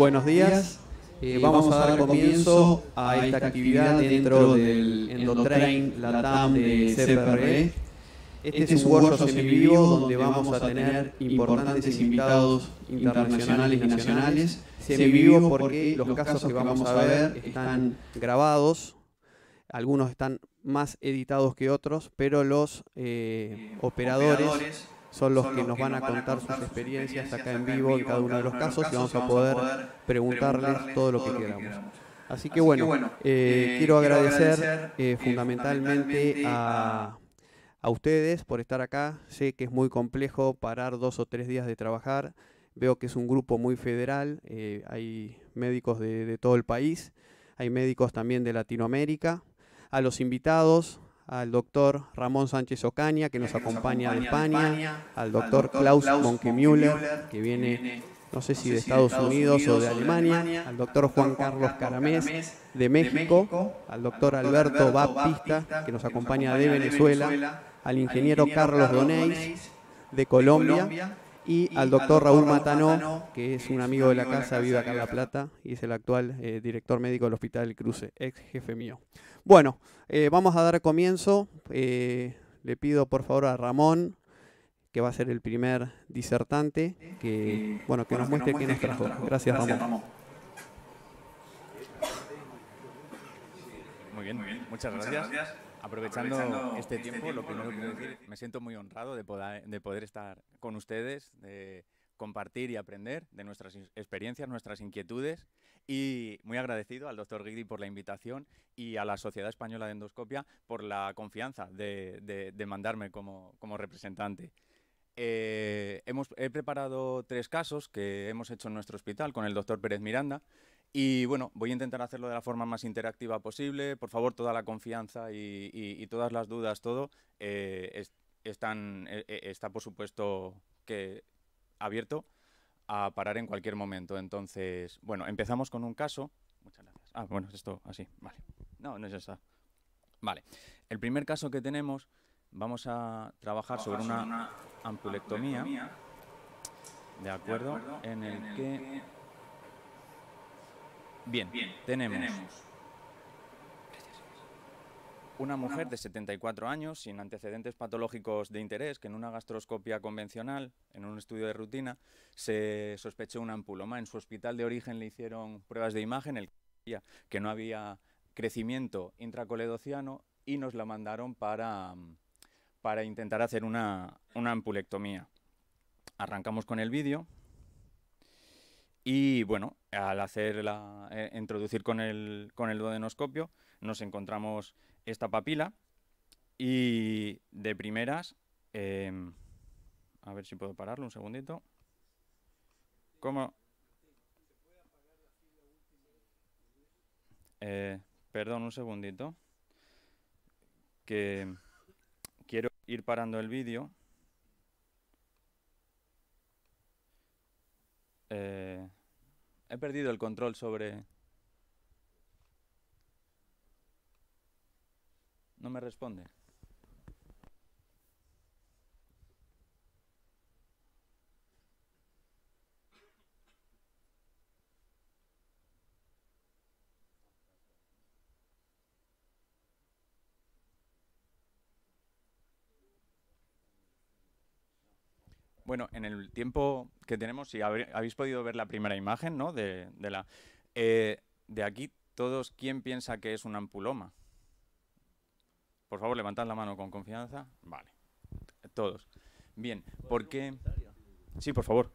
Buenos días. Eh, eh, vamos, a dar comienzo a esta actividad dentro del Endotrain la TAM de CPRE. Este, este es un workshop en vivo donde vamos a tener importantes invitados internacionales y nacionales. en vivo porque los casos que vamos a ver están grabados, algunos están más editados que otros, pero los eh, operadores son los, que nos van a contar, sus experiencias, acá en vivo en cada uno de los casos y vamos a poder preguntarles todo lo que queramos. Así que bueno, bueno eh, eh, quiero agradecer eh, fundamentalmente a, a ustedes por estar acá. Sé que es muy complejo parar dos o tres días de trabajar. Veo que es un grupo muy federal. hay médicos de, de todo el país. Hay médicos también de Latinoamérica. A los invitados, al doctor Ramón Sánchez Ocaña, que nos acompaña, de España, al doctor Klaus Monkemüller, que viene, no sé si de Estados Unidos o de Alemania, al doctor Juan Carlos Caramés de México, al doctor Alberto Baptista, que nos acompaña de Venezuela, al ingeniero Carlos Donéis de Colombia, y al doctor Raúl Matano que es un amigo de la casa, vive acá en La Plata, y es el actual eh, director médico del Hospital Cruce, ex jefe mío. Bueno, eh, vamos a dar comienzo. Eh, le pido por favor a Ramón, que va a ser el primer disertante, que, bueno, que nos muestre, quién trajo. Gracias, Ramón. Muy bien, Muchas, gracias. Aprovechando, este, este, tiempo, me siento muy honrado de de poder estar con ustedes, de compartir y aprender de nuestras experiencias, nuestras inquietudes y muy agradecido al doctor Guidi por la invitación y a la Sociedad Española de Endoscopia por la confianza de, mandarme como, representante. Eh, he preparado tres casos que hemos hecho en nuestro hospital con el doctor Pérez Miranda. Y bueno, voy a intentar hacerlo de la forma más interactiva posible. Por favor, toda la confianza y, todas las dudas, todo, eh, están, eh, está por supuesto que abierto a parar en cualquier momento. Entonces, bueno, empezamos con un caso. Muchas gracias. Ah, bueno, esto así, vale. No, no es esta. Vale. El primer caso que tenemos, vamos a trabajar sobre una, ampulectomía, De acuerdo, en, el, que... Bien, Bien tenemos una mujer de 74 años, sin antecedentes patológicos de interés, que en una gastroscopia convencional, en un estudio de rutina, se sospechó un ampuloma. En su hospital de origen le hicieron pruebas de imagen, el que no había crecimiento intracoledociano y nos la mandaron para, para intentar hacer una, una ampulectomía. Arrancamos con el vídeo. Y bueno, al hacer eh, introducir con el, con el dodenoscopio, nos encontramos esta papila y de primeras, em, a ver si puedo pararlo un segundito. como, eh, perdón, un segundito. Que quiero ir parando el vídeo. Eh, he perdido el control sobre me responde. Bueno, en el tiempo que tenemos, si habéis podido ver la primera imagen, ¿no? De, la, eh, de aquí, todos, ¿quién piensa que es un ampuloma? Por favor, levantad la mano con confianza. Vale, todos. Bien, porque... Sí, por favor.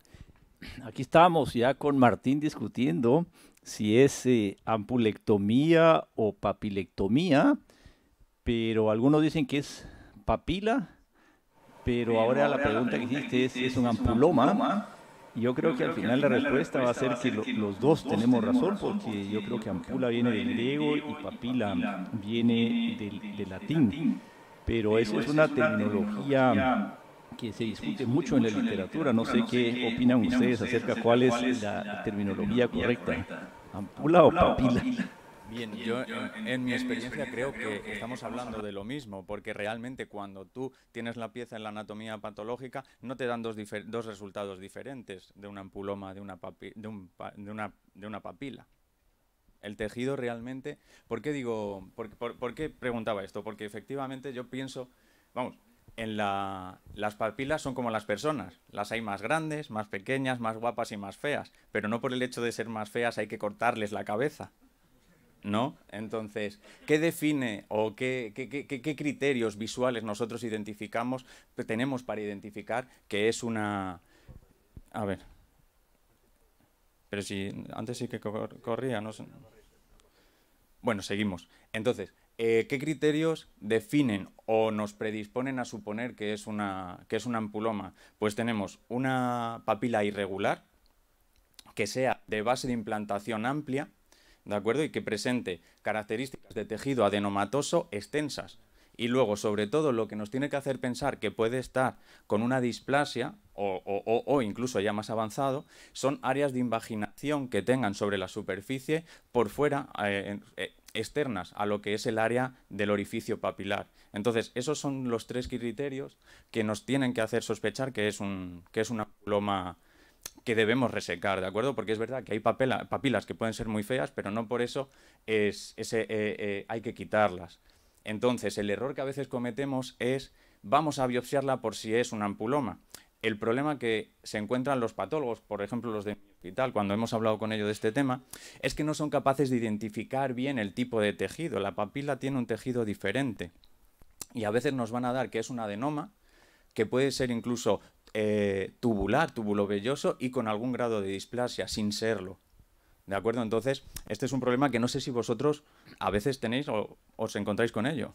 Aquí estamos ya con Martín discutiendo si es eh, ampulectomía o papilectomía, pero algunos dicen que es papila, pero, ahora, la pregunta, que hiciste es, si es un ampuloma yo creo que al final, la, respuesta va a ser que, los dos, tenemos razón, porque, yo creo que ampula viene del griego y papila viene del, latín. Pero eso es una terminología que se discute mucho en la literatura. No sé qué opinan ustedes acerca cuál es la terminología correcta, ampula o papila. Y yo, en, mi experiencia creo que estamos hablando de lo mismo, porque realmente cuando tú tienes la pieza en la anatomía patológica, no te dan dos, resultados diferentes de una ampuloma, de una, de, una, papila el tejido realmente. ¿Por qué digo, por, preguntaba esto? Porque efectivamente yo pienso, vamos, en las papilas son como las personas, las hay más grandes, más pequeñas, más guapas y más feas, pero no por el hecho de ser más feas hay que cortarles la cabeza. ¿no? Entonces, ¿qué define o qué, criterios visuales nosotros identificamos, tenemos para identificar que es una... A ver. Pero si antes sí que corría, no Bueno, seguimos. Entonces, eh, ¿qué criterios definen o nos predisponen a suponer que es, una, que es una ampuloma? Pues tenemos una papila irregular, que sea de base de implantación amplia, ¿de acuerdo? Y que presente características de tejido adenomatoso extensas. Y luego, sobre todo, lo que nos tiene que hacer pensar que puede estar con una displasia o, incluso ya más avanzado, son áreas de invaginación que tengan sobre la superficie por fuera, eh, eh, externas a lo que es el área del orificio papilar. Entonces, esos son los tres criterios que nos tienen que hacer sospechar que es un, que es una ploma que debemos resecar, ¿de acuerdo? Porque es verdad que hay papilas que pueden ser muy feas, pero no por eso es, eh, eh, hay que quitarlas. Entonces, el error que a veces cometemos es vamos a biopsiarla por si es un ampuloma. El problema que se encuentran los patólogos, por ejemplo los de mi hospital, cuando hemos hablado con ellos de este tema, es que no son capaces de identificar bien el tipo de tejido. La papila tiene un tejido diferente. Y a veces nos van a dar que es un adenoma, que puede ser incluso eh, tubular, tubular, velloso y con algún grado de displasia, sin serlo. ¿De acuerdo? Entonces, este es un problema que no sé si vosotros a veces tenéis o os encontráis con ello.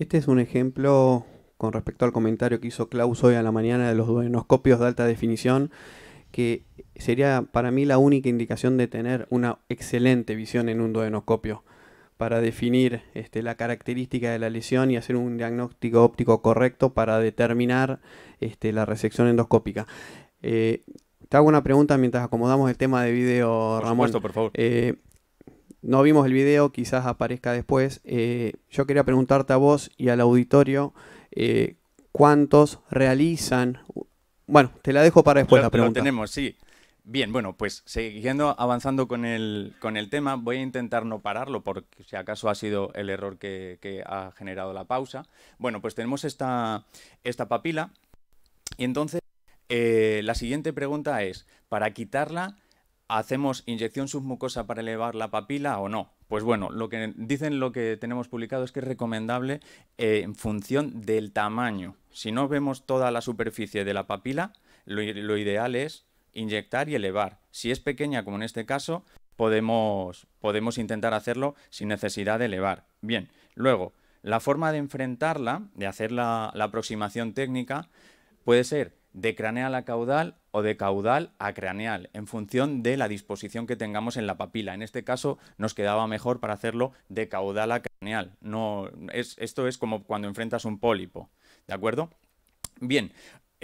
Este es un ejemplo con respecto al comentario que hizo Klaus hoy a la mañana de los duodenoscopios de alta definición, que sería para mí la única indicación de tener una excelente visión en un duodenoscopio para definir este, la característica de la lesión y hacer un diagnóstico óptico correcto para determinar este, la resección endoscópica. Eh, te hago una pregunta mientras acomodamos el tema de video, Ramón. por favor. Eh, no vimos el video, quizás aparezca después. Eh, yo quería preguntarte a vos y al auditorio cuántos realizan. Bueno, te la dejo para después la pregunta. Lo tenemos, sí. Bien, bueno, pues siguiendo avanzando con el, con el tema, voy a intentar no pararlo porque si acaso ha sido el error que, ha generado la pausa. Bueno, pues tenemos esta, esta papila y entonces eh, la siguiente pregunta es, ¿para quitarla hacemos inyección submucosa para elevar la papila o no? Pues bueno, lo que dicen lo que tenemos publicado es que es recomendable eh, en función del tamaño. Si no vemos toda la superficie de la papila, lo ideal es inyectar y elevar. Si es pequeña, como en este caso, podemos, podemos intentar hacerlo sin necesidad de elevar. Bien, luego, la forma de enfrentarla, de hacer la, aproximación técnica, puede ser de craneal a caudal o de caudal a craneal, en función de la disposición que tengamos en la papila. En este caso nos quedaba mejor para hacerlo de caudal a craneal. No, es, esto es como cuando enfrentas un pólipo, ¿de acuerdo? Bien,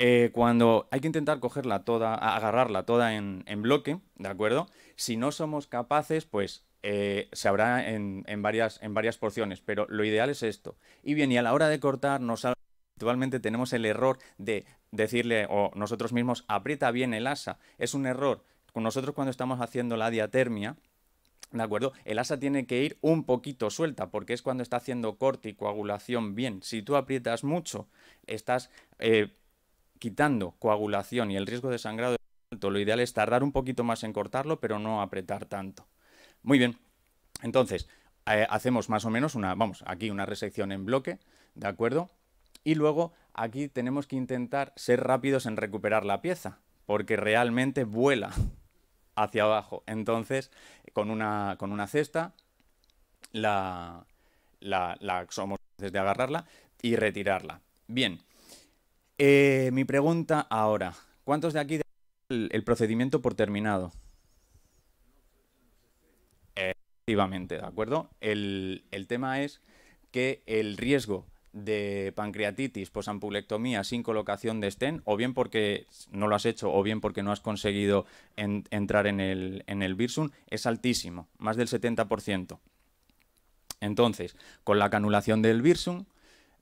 eh, cuando hay que intentar cogerla toda, agarrarla toda en, bloque, ¿de acuerdo? Si no somos capaces, pues eh, se habrá en, varias, porciones, pero lo ideal es esto. Y bien, y a la hora de cortar, nos habitualmente tenemos el error de decirle, o nosotros mismos, aprieta bien el asa. Es un error. Nosotros cuando estamos haciendo la diatermia, ¿De acuerdo? El asa tiene que ir un poquito suelta porque es cuando está haciendo corte y coagulación bien. Si tú aprietas mucho, estás eh, quitando coagulación y el riesgo de sangrado alto, lo ideal es tardar un poquito más en cortarlo, pero no apretar tanto. Muy bien, entonces eh, hacemos más o menos una, vamos, aquí una resección en bloque, ¿de acuerdo? Y luego aquí tenemos que intentar ser rápidos en recuperar la pieza, porque realmente vuela hacia abajo. Entonces, con una, con una cesta, la, la, la somos de agarrarla y retirarla. Bien, eh, mi pregunta ahora, ¿cuántos de aquí el, el procedimiento por terminado? Efectivamente, ¿de acuerdo? El, tema es que el riesgo de pancreatitis posampulectomía sin colocación de estén, o bien porque no lo has hecho, o bien porque no has conseguido entrar en el, en el es altísimo, más del 70%. Entonces, con la canulación del virsum,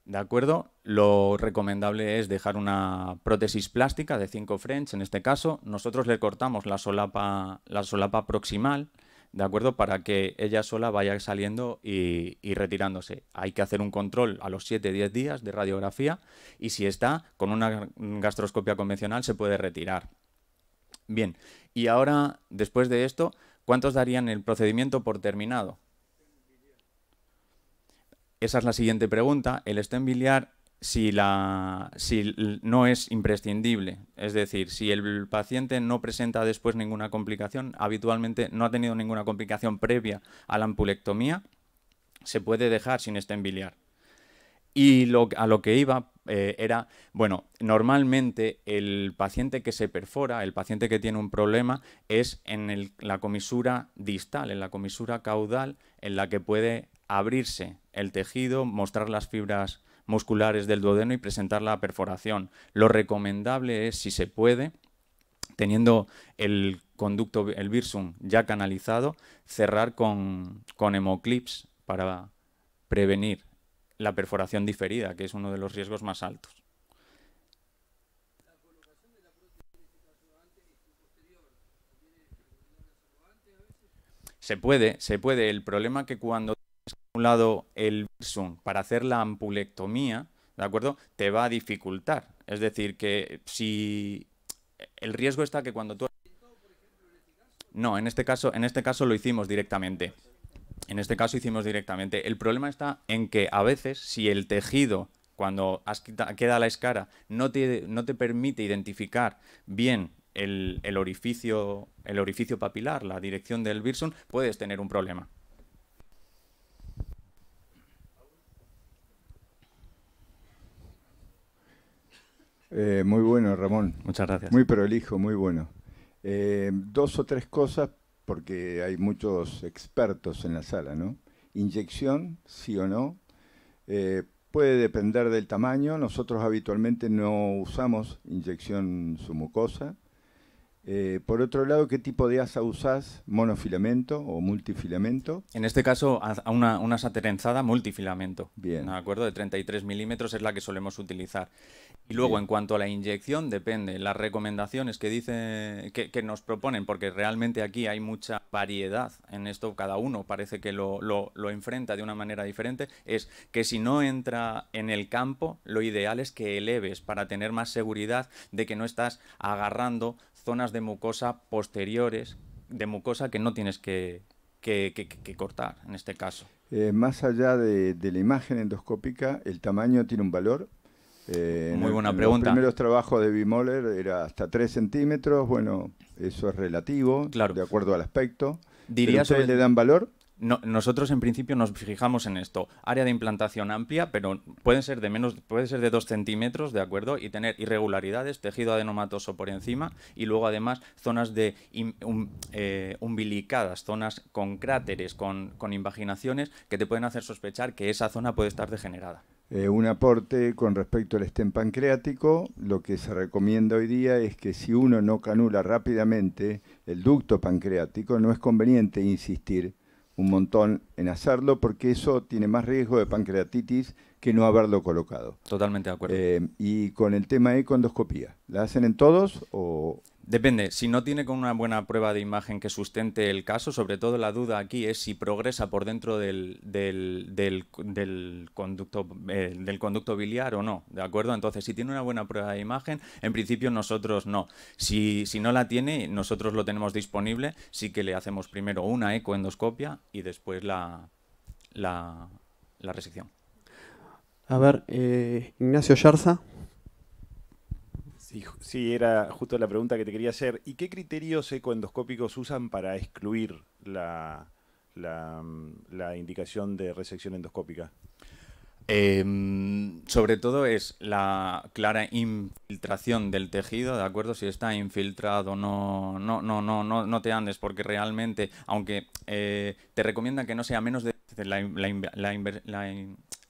¿De acuerdo? Lo recomendable es dejar una prótesis plástica de 5 French en este caso. Nosotros le cortamos la solapa, la solapa proximal, ¿de acuerdo? Para que ella sola vaya saliendo y, y retirándose. Hay que hacer un control a los 7-10 días de radiografía y si está con una gastroscopia convencional se puede retirar. Bien, y ahora, después de esto, ¿cuántos darían el procedimiento por terminado? esa es la siguiente pregunta. El stem biliar, si, la, no es imprescindible, es decir, si el paciente no presenta después ninguna complicación, habitualmente no ha tenido ninguna complicación previa a la ampulectomía, se puede dejar sin stem Y lo, a lo que iba eh, era, bueno, normalmente el paciente que se perfora, el paciente que tiene un problema, es en la comisura distal, en la comisura caudal, en la que puede abrirse el tejido, mostrar las fibras musculares del duodeno y presentar la perforación. Lo recomendable es, si se puede, teniendo el conducto, el virsum ya canalizado, cerrar con, con hemoclips para prevenir la perforación diferida, que es uno de los riesgos más altos. Se puede, se puede. El problema es que cuando lado el virsum para hacer la ampulectomía, ¿de acuerdo? Te va a dificultar. Es decir, que si el riesgo está que cuando tú... Este no, en este caso, en este caso lo hicimos directamente. En este caso hicimos directamente. El problema está en que a veces si el tejido cuando queda la escara, no te, no te permite identificar bien el, el, orificio, el orificio papilar, la dirección del Birson, puedes tener un problema. Eh, muy bueno, Ramón. Muchas gracias. Muy prolijo, muy bueno. Eh, dos o tres cosas, porque hay muchos expertos en la sala, ¿no? Inyección, sí o no. Eh, puede depender del tamaño. Nosotros habitualmente no usamos inyección su mucosa. por otro lado, ¿qué tipo de asa usás? ¿Monofilamento o multifilamento? En este caso, a una, una multifilamento. Bien. ¿De acuerdo? De 33 milímetros es la que solemos utilizar. Y luego, en cuanto a la inyección, depende. Las recomendaciones que dice, que, nos proponen, porque realmente aquí hay mucha variedad en esto, cada uno parece que lo, lo, enfrenta de una manera diferente, es que si no entra en el campo, lo ideal es que eleves para tener más seguridad de que no estás agarrando zonas de mucosa posteriores, de mucosa que no tienes que, cortar, en este caso. Eh, más allá de, de la imagen endoscópica, el tamaño tiene un valor eh, Muy buena en pregunta. Los primeros trabajos de Bimoller era hasta 3 centímetros. Bueno, eso es relativo, de acuerdo al aspecto. Diría ¿Ustedes le dan valor? nosotros en principio nos fijamos en esto, área de implantación amplia, pero pueden ser de menos, puede ser de 2 centímetros, ¿de acuerdo? Y tener irregularidades, tejido adenomatoso por encima y luego además zonas de eh, umbilicadas, zonas con cráteres, con, con invaginaciones que te pueden hacer sospechar que esa zona puede estar degenerada. Eh, un aporte con respecto al estén pancreático. Lo que se recomienda hoy día es que si uno no canula rápidamente el ducto pancreático, no es conveniente insistir un montón en hacerlo porque eso tiene más riesgo de pancreatitis que no haberlo colocado. Totalmente de acuerdo. Eh, y con el tema de ¿la hacen en todos o...? Depende, si no tiene con una buena prueba de imagen que sustente el caso, sobre todo la duda aquí es si progresa por dentro del, del, conducto, eh, del conducto biliar o no, ¿de acuerdo? Entonces, si tiene una buena prueba de imagen, en principio nosotros no. Si, si no la tiene, nosotros lo tenemos disponible, sí que le hacemos primero una ecoendoscopia y después la, la, la resección. A ver, eh, Ignacio Yarza. Sí, era justo la pregunta que te quería hacer. ¿Y qué criterios ecoendoscópicos usan para excluir la, la, indicación de resección endoscópica? Em, sobre todo es la clara infiltración del tejido, ¿de acuerdo? Si está infiltrado, no, no, no, no, no, no te andes, porque realmente, aunque eh, te recomiendan que no sea menos de la,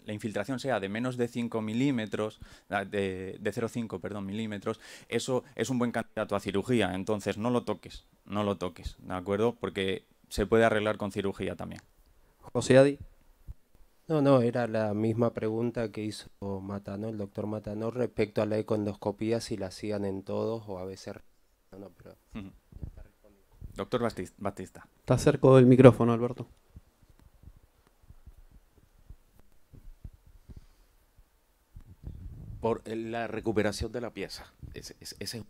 la infiltración sea de menos de 5 milímetros, de, de 0,5 perdón, milímetros, eso es un buen candidato a cirugía. Entonces no lo toques, no lo toques, ¿de acuerdo? Porque se puede arreglar con cirugía también. José Adi. No, no, era la misma pregunta que hizo Matano, el doctor Matano, respecto a la econdoscopía, si la hacían en todos o a veces... No, Doctor Batista. Está cerca del micrófono, Alberto. por eh, la recuperación de la pieza. Ese, ese, es un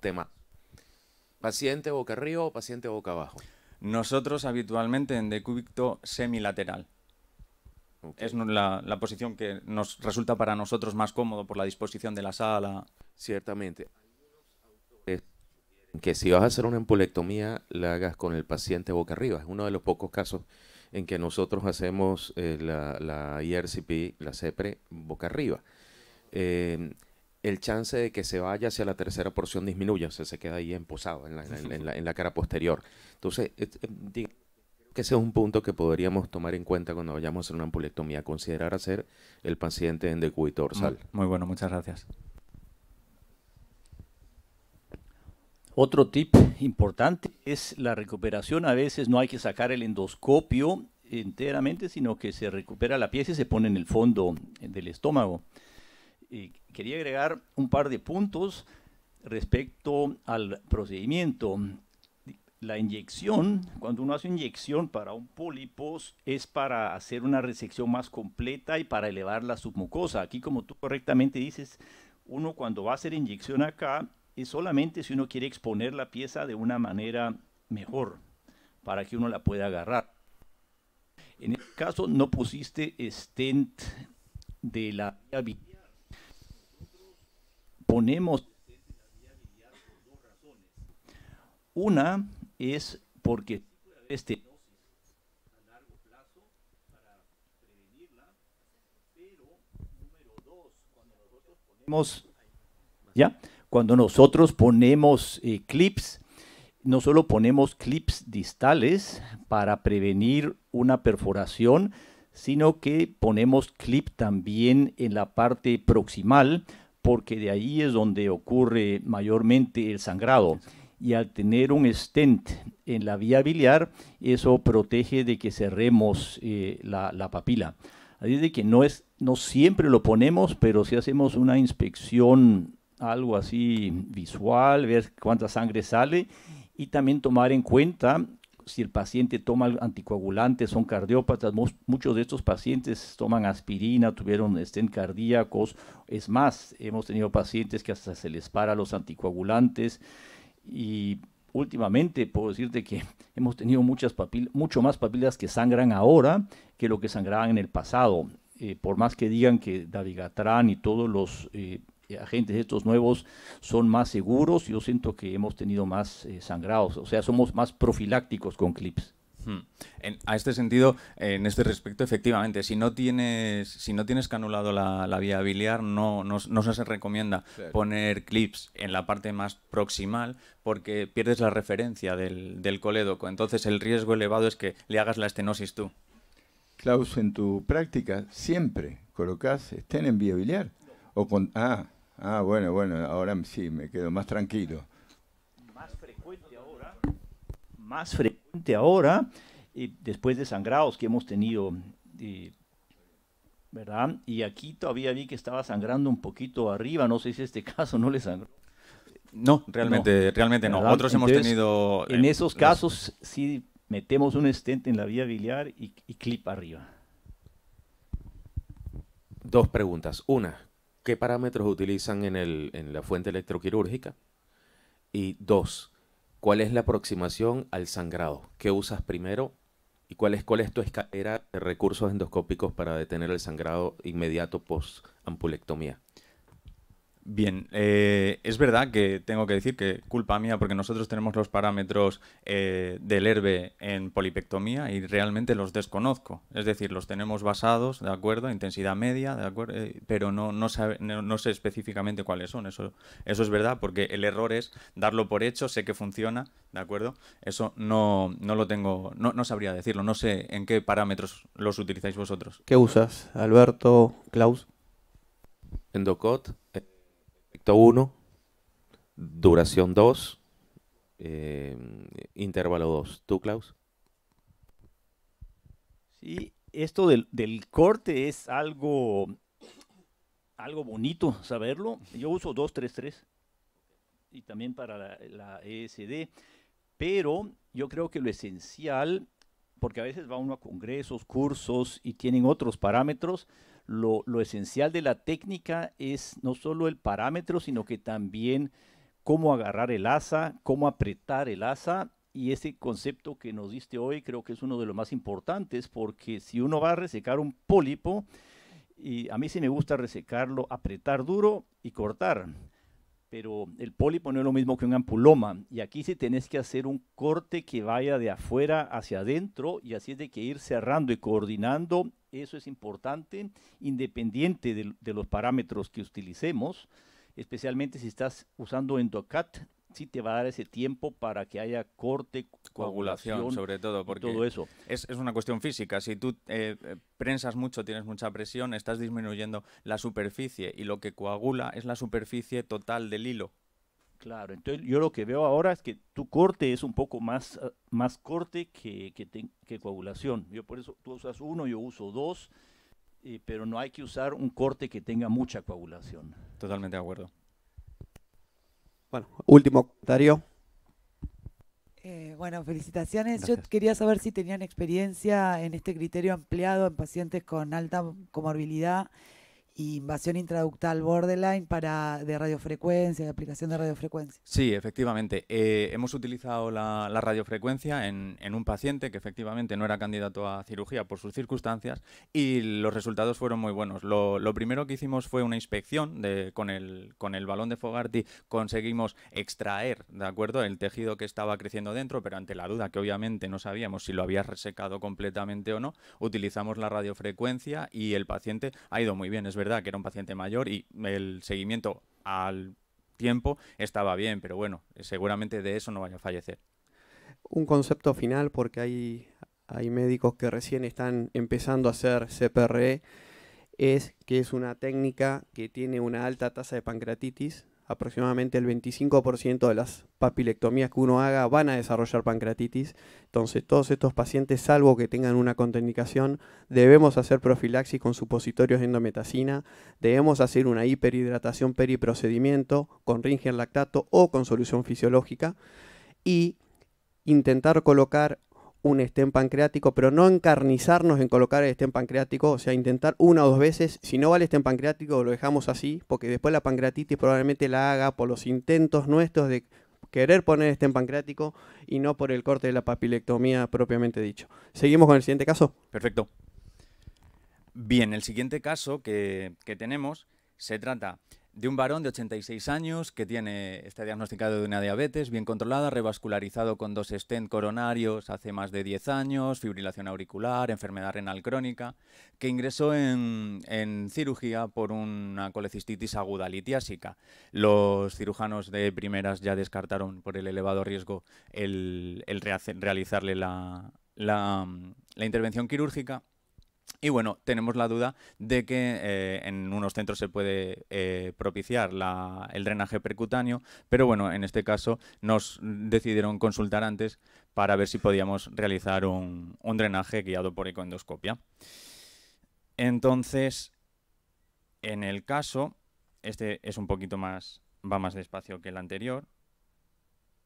tema. ¿Paciente boca arriba o paciente boca abajo? Nosotros habitualmente en decúbito semilateral. Es la, la, posición que nos resulta para nosotros más cómodo por la disposición de la sala. Ciertamente. que si vas a hacer una empulectomía, la hagas con el paciente boca arriba. Es uno de los pocos casos en que nosotros hacemos eh, la, la IRCP, la CEPRE, boca arriba. Em, el chance de que se vaya hacia la tercera porción disminuye, o sea, se queda ahí emposado en la, en, la, cara posterior. Entonces, em, que ese es un punto que podríamos tomar en cuenta cuando vayamos a una ampulectomía, considerar hacer el paciente en dorsal. muy bueno, muchas gracias. Otro tip importante es la recuperación. A veces no hay que sacar el endoscopio enteramente, sino que se recupera la pieza y se pone en el fondo del estómago quería agregar un par de puntos respecto al procedimiento. La inyección, cuando uno hace inyección para un pólipos, es para hacer una resección más completa y para elevar la submucosa. Aquí, como tú correctamente dices, uno cuando va a hacer inyección acá, es solamente si uno quiere exponer la pieza de una manera mejor, para que uno la pueda agarrar. En este caso no pusiste stent de la ponemos... Una es porque este ¿ya? Cuando nosotros ponemos eh, clips, no solo ponemos clips distales para prevenir una perforación, sino que ponemos clip también en la parte proximal porque de ahí es donde ocurre mayormente el sangrado. Y al tener un stent en la vía biliar, eso protege de que cerremos eh, la, papila. Así de que no, es, no siempre lo ponemos, pero si hacemos una inspección, algo así visual, ver cuánta sangre sale, y también tomar en cuenta si el paciente toma anticoagulantes, son cardiópatas, muchos de estos pacientes toman aspirina, tuvieron estén cardíacos, es más, hemos tenido pacientes que hasta se les para los anticoagulantes y últimamente puedo decirte que hemos tenido muchas papilas, mucho más papilas que sangran ahora que lo que sangraban en el pasado. Eh, por más que digan que Gatran y todos los eh, eh, agentes estos nuevos son más seguros, yo siento que hemos tenido más eh, sangrados, o sea, somos más profilácticos con clips. Hmm. a este sentido, en este respecto, efectivamente, si no tienes, si no tienes canulado la, vía biliar, no, no, se recomienda poner clips en la parte más proximal porque pierdes la referencia del, del colédoco. Entonces, el riesgo elevado es que le hagas la estenosis tú. Klaus, en tu práctica, siempre colocas estén en vía biliar. O con, ah, Ah, bueno, bueno, ahora sí, me quedo más tranquilo. Más frecuente ahora, más frecuente ahora, después de sangrados que hemos tenido, eh, ¿verdad? Y aquí todavía vi que estaba sangrando un poquito arriba, no sé si este caso no le sangró. No, realmente Realmente no. Otros hemos tenido... en eh, esos casos sí metemos un estente en la vía biliar y clip arriba. Dos preguntas. Una, qué parámetros utilizan en, la fuente electroquirúrgica. Y dos, ¿cuál es la aproximación al sangrado? ¿Qué usas primero? ¿Y cuál es, cuál tu de recursos endoscópicos para detener el sangrado inmediato post-ampulectomía? Bien, eh, es verdad que tengo que decir que culpa mía porque nosotros tenemos los parámetros eh, del herbe en polipectomía y realmente los desconozco. Es decir, los tenemos basados, ¿de acuerdo? Intensidad media, ¿de acuerdo? Eh, pero no, no, sé específicamente cuáles son. Eso, eso es verdad porque el error es darlo por hecho, sé que funciona, ¿de acuerdo? Eso no, no lo tengo, no, no sabría decirlo. No sé en qué parámetros los utilizáis vosotros. ¿Qué usas, Alberto, Klaus? Endocot, 1, duración 2, eh, intervalo 2. ¿Tú, Klaus? Sí, esto del, corte es algo, algo bonito saberlo. Yo uso 233 y también para la, la ESD, pero yo creo que lo esencial porque a veces va uno a congresos, cursos y tienen otros parámetros. Lo, esencial de la técnica es no solo el parámetro, sino que también cómo agarrar el asa, cómo apretar el asa. Y ese concepto que nos diste hoy creo que es uno de los más importantes, porque si uno va a resecar un pólipo, y a mí sí me gusta resecarlo, apretar duro y cortar pero el pólipo no es lo mismo que un ampuloma. Y aquí sí tenés que hacer un corte que vaya de afuera hacia adentro y así es de que ir cerrando y coordinando. Eso es importante, independiente de, los parámetros que utilicemos, especialmente si estás usando endocat, sí te va a dar ese tiempo para que haya corte, coagulación, sobre todo, porque todo eso. Es, una cuestión física. Si tú eh, eh, prensas mucho, tienes mucha presión, estás disminuyendo la superficie y lo que coagula es la superficie total del hilo. Claro, entonces yo lo que veo ahora es que tu corte es un poco más, ah, más corte que, que, coagulación. Yo por eso tú usas uno, yo uso dos, eh, pero no hay que usar un corte que tenga mucha coagulación. Totalmente de acuerdo. Bueno, último comentario. Eh, bueno, felicitaciones. Yo quería saber si tenían experiencia en este criterio ampliado en pacientes con alta comorbilidad invasión intraductal borderline para, de radiofrecuencia, de aplicación de radiofrecuencia. Sí, efectivamente. Eh, hemos utilizado la, radiofrecuencia en, un paciente que efectivamente no era candidato a cirugía por sus circunstancias y los resultados fueron muy buenos. Lo, primero que hicimos fue una inspección de, con, el, con el balón de Fogarty, conseguimos extraer, ¿de acuerdo?, el tejido que estaba creciendo dentro, pero ante la duda que obviamente no sabíamos si lo había resecado completamente o no, utilizamos la radiofrecuencia y el paciente ha ido muy bien, es verdad que era un paciente mayor y el seguimiento al tiempo estaba bien, pero bueno, seguramente de eso no vaya a fallecer. Un concepto final, porque hay, hay médicos que recién están empezando a hacer CPRE, es que es una técnica que tiene una alta tasa de pancreatitis, aproximadamente el 25% de las papilectomías que uno haga van a desarrollar pancreatitis. Entonces, todos estos pacientes, salvo que tengan una contraindicación, debemos hacer profilaxis con supositorios de endometacina, debemos hacer una hiperhidratación periprocedimiento con ringer lactato o con solución fisiológica y intentar colocar un estén pancreático, pero no encarnizarnos en colocar el estén pancreático, o sea, intentar una o dos veces. Si no vale estén pancreático, lo dejamos así, porque después la pancreatitis probablemente la haga por los intentos nuestros de querer poner estén pancreático y no por el corte de la papilectomía propiamente dicho. Seguimos con el siguiente caso. Perfecto. Bien, el siguiente caso que, que tenemos se trata de un varón de 86 años que tiene, está diagnosticado de una diabetes bien controlada, revascularizado con dos stent coronarios hace más de 10 años, fibrilación auricular, enfermedad renal crónica, que ingresó en, cirugía por una colecistitis aguda litiásica. Los cirujanos de primeras ya descartaron por el elevado riesgo el, realizarle la intervención quirúrgica y bueno, tenemos la duda de que eh, en unos centros se puede eh, propiciar el drenaje percutáneo, pero bueno, en este caso nos decidieron consultar antes para ver si podíamos realizar un, un drenaje guiado por ecoendoscopia. Entonces, en el caso, este es un poquito más, va más despacio que el anterior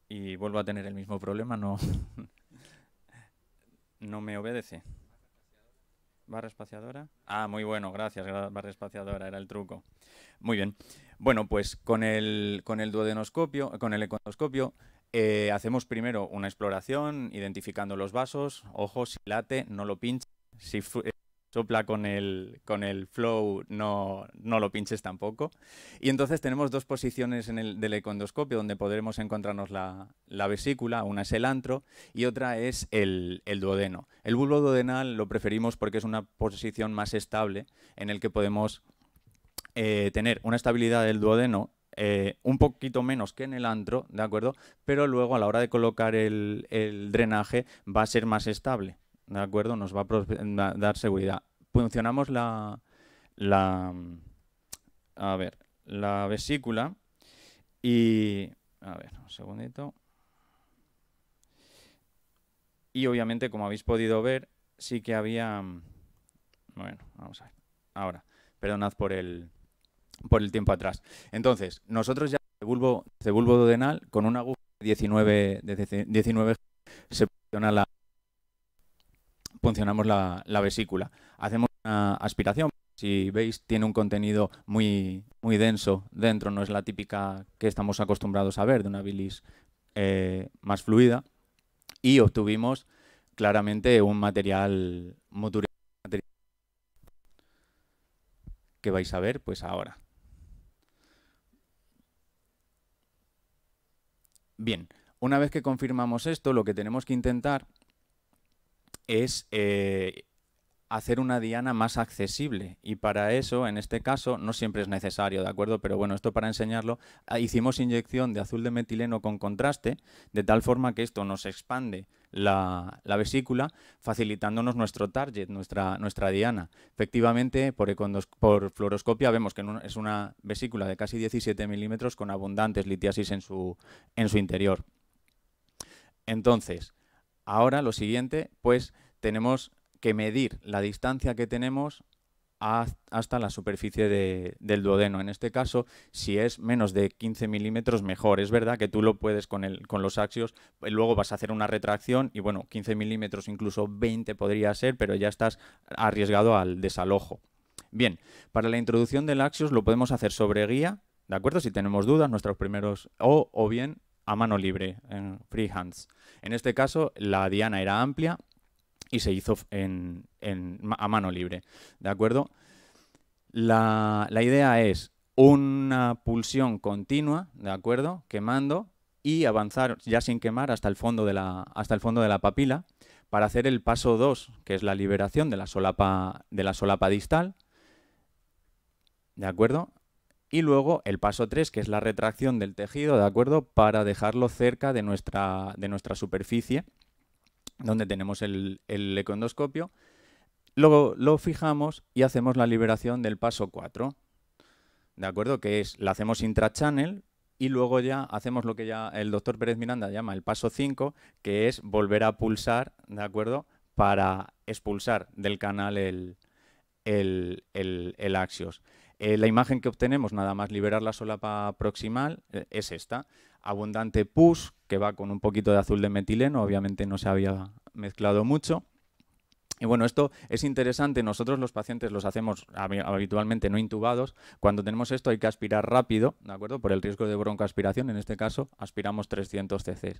y vuelvo a tener el mismo problema, no, no me obedece barra espaciadora. Ah, muy bueno, gracias, barra espaciadora, era el truco. Muy bien. Bueno, pues con el, con el duodenoscopio, con el econoscopio, eh, hacemos primero una exploración, identificando los vasos, Ojo, si late, no lo pinche, si, sopla con el, flow, no, lo pinches tampoco. Y entonces tenemos dos posiciones en el, del econdoscopio donde podremos encontrarnos la, vesícula, una es el antro y otra es el, duodeno. El bulbo duodenal lo preferimos porque es una posición más estable en el que podemos eh, tener una estabilidad del duodeno eh, un poquito menos que en el antro, ¿de acuerdo? Pero luego a la hora de colocar el, drenaje va a ser más estable. ¿de acuerdo? Nos va a dar seguridad. Funcionamos la, la, a ver, la vesícula y, a ver, un segundito. Y obviamente, como habéis podido ver, sí que había, bueno, vamos a ver, ahora, perdonad por el, por el tiempo atrás. Entonces, nosotros ya de bulbo, de bulbo duodenal, con una aguja de 19, de 19 se posiciona la, funcionamos la, vesícula. Hacemos una aspiración, si veis, tiene un contenido muy, muy denso dentro, no es la típica que estamos acostumbrados a ver de una bilis eh, más fluida. Y obtuvimos claramente un material que vais a ver pues ahora. Bien, una vez que confirmamos esto, lo que tenemos que intentar es eh, hacer una diana más accesible. Y para eso, en este caso, no siempre es necesario, ¿de acuerdo? Pero bueno, esto para enseñarlo, ah, hicimos inyección de azul de metileno con contraste, de tal forma que esto nos expande la, vesícula, facilitándonos nuestro target, nuestra, nuestra diana. Efectivamente, por, por fluoroscopia vemos que es una vesícula de casi 17 milímetros con abundantes litiasis en su, en su interior. Entonces, Ahora, lo siguiente, pues tenemos que medir la distancia que tenemos hasta la superficie del duodeno. En este caso, si es menos de 15 milímetros, mejor. Es verdad que tú lo puedes con, los axios, luego vas a hacer una retracción y bueno, 15 milímetros, incluso 20 podría ser, pero ya estás arriesgado al desalojo. Bien, para la introducción del axios lo podemos hacer sobre guía, ¿de acuerdo? Si tenemos dudas, nuestros primeros... o, o bien a mano libre, en free hands. En este caso, la diana era amplia y se hizo a mano libre. ¿De acuerdo? La, idea es una pulsión continua, ¿de acuerdo? Quemando y avanzar ya sin quemar hasta el fondo de la, hasta el fondo de la papila para hacer el paso 2, que es la liberación de la solapa, de la solapa distal. ¿De acuerdo? Y luego el paso 3, que es la retracción del tejido, ¿de acuerdo? Para dejarlo cerca de nuestra, de nuestra superficie, donde tenemos el, el Luego lo fijamos y hacemos la liberación del paso 4, ¿de acuerdo? Que es, la hacemos intrachannel y luego ya hacemos lo que ya el doctor Pérez Miranda llama el paso 5, que es volver a pulsar, ¿de acuerdo? Para expulsar del canal el, el, el, el axios. Eh, la imagen que obtenemos, nada más liberar la solapa proximal, eh, es esta. Abundante pus que va con un poquito de azul de metileno, obviamente no se había mezclado mucho. Y bueno, esto es interesante, nosotros los pacientes los hacemos habitualmente no intubados, cuando tenemos esto hay que aspirar rápido, ¿de acuerdo? Por el riesgo de broncoaspiración, en este caso aspiramos 300 cc.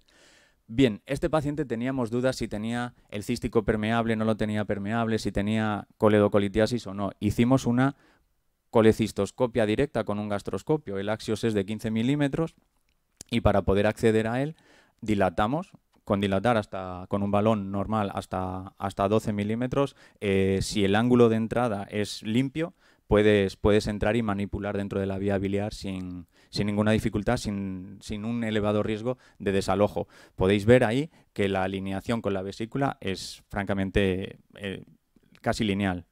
Bien, este paciente teníamos dudas si tenía el cístico permeable, no lo tenía permeable, si tenía coledocolitiasis o no. Hicimos una colecistoscopia directa con un gastroscopio. El axios es de 15 milímetros y para poder acceder a él dilatamos con dilatar hasta con un balón normal hasta, hasta 12 milímetros, eh, si el ángulo de entrada es limpio, puedes, puedes entrar y manipular dentro de la vía biliar sin, ninguna dificultad, sin, un elevado riesgo de desalojo. Podéis ver ahí que la alineación con la vesícula es francamente eh, casi lineal.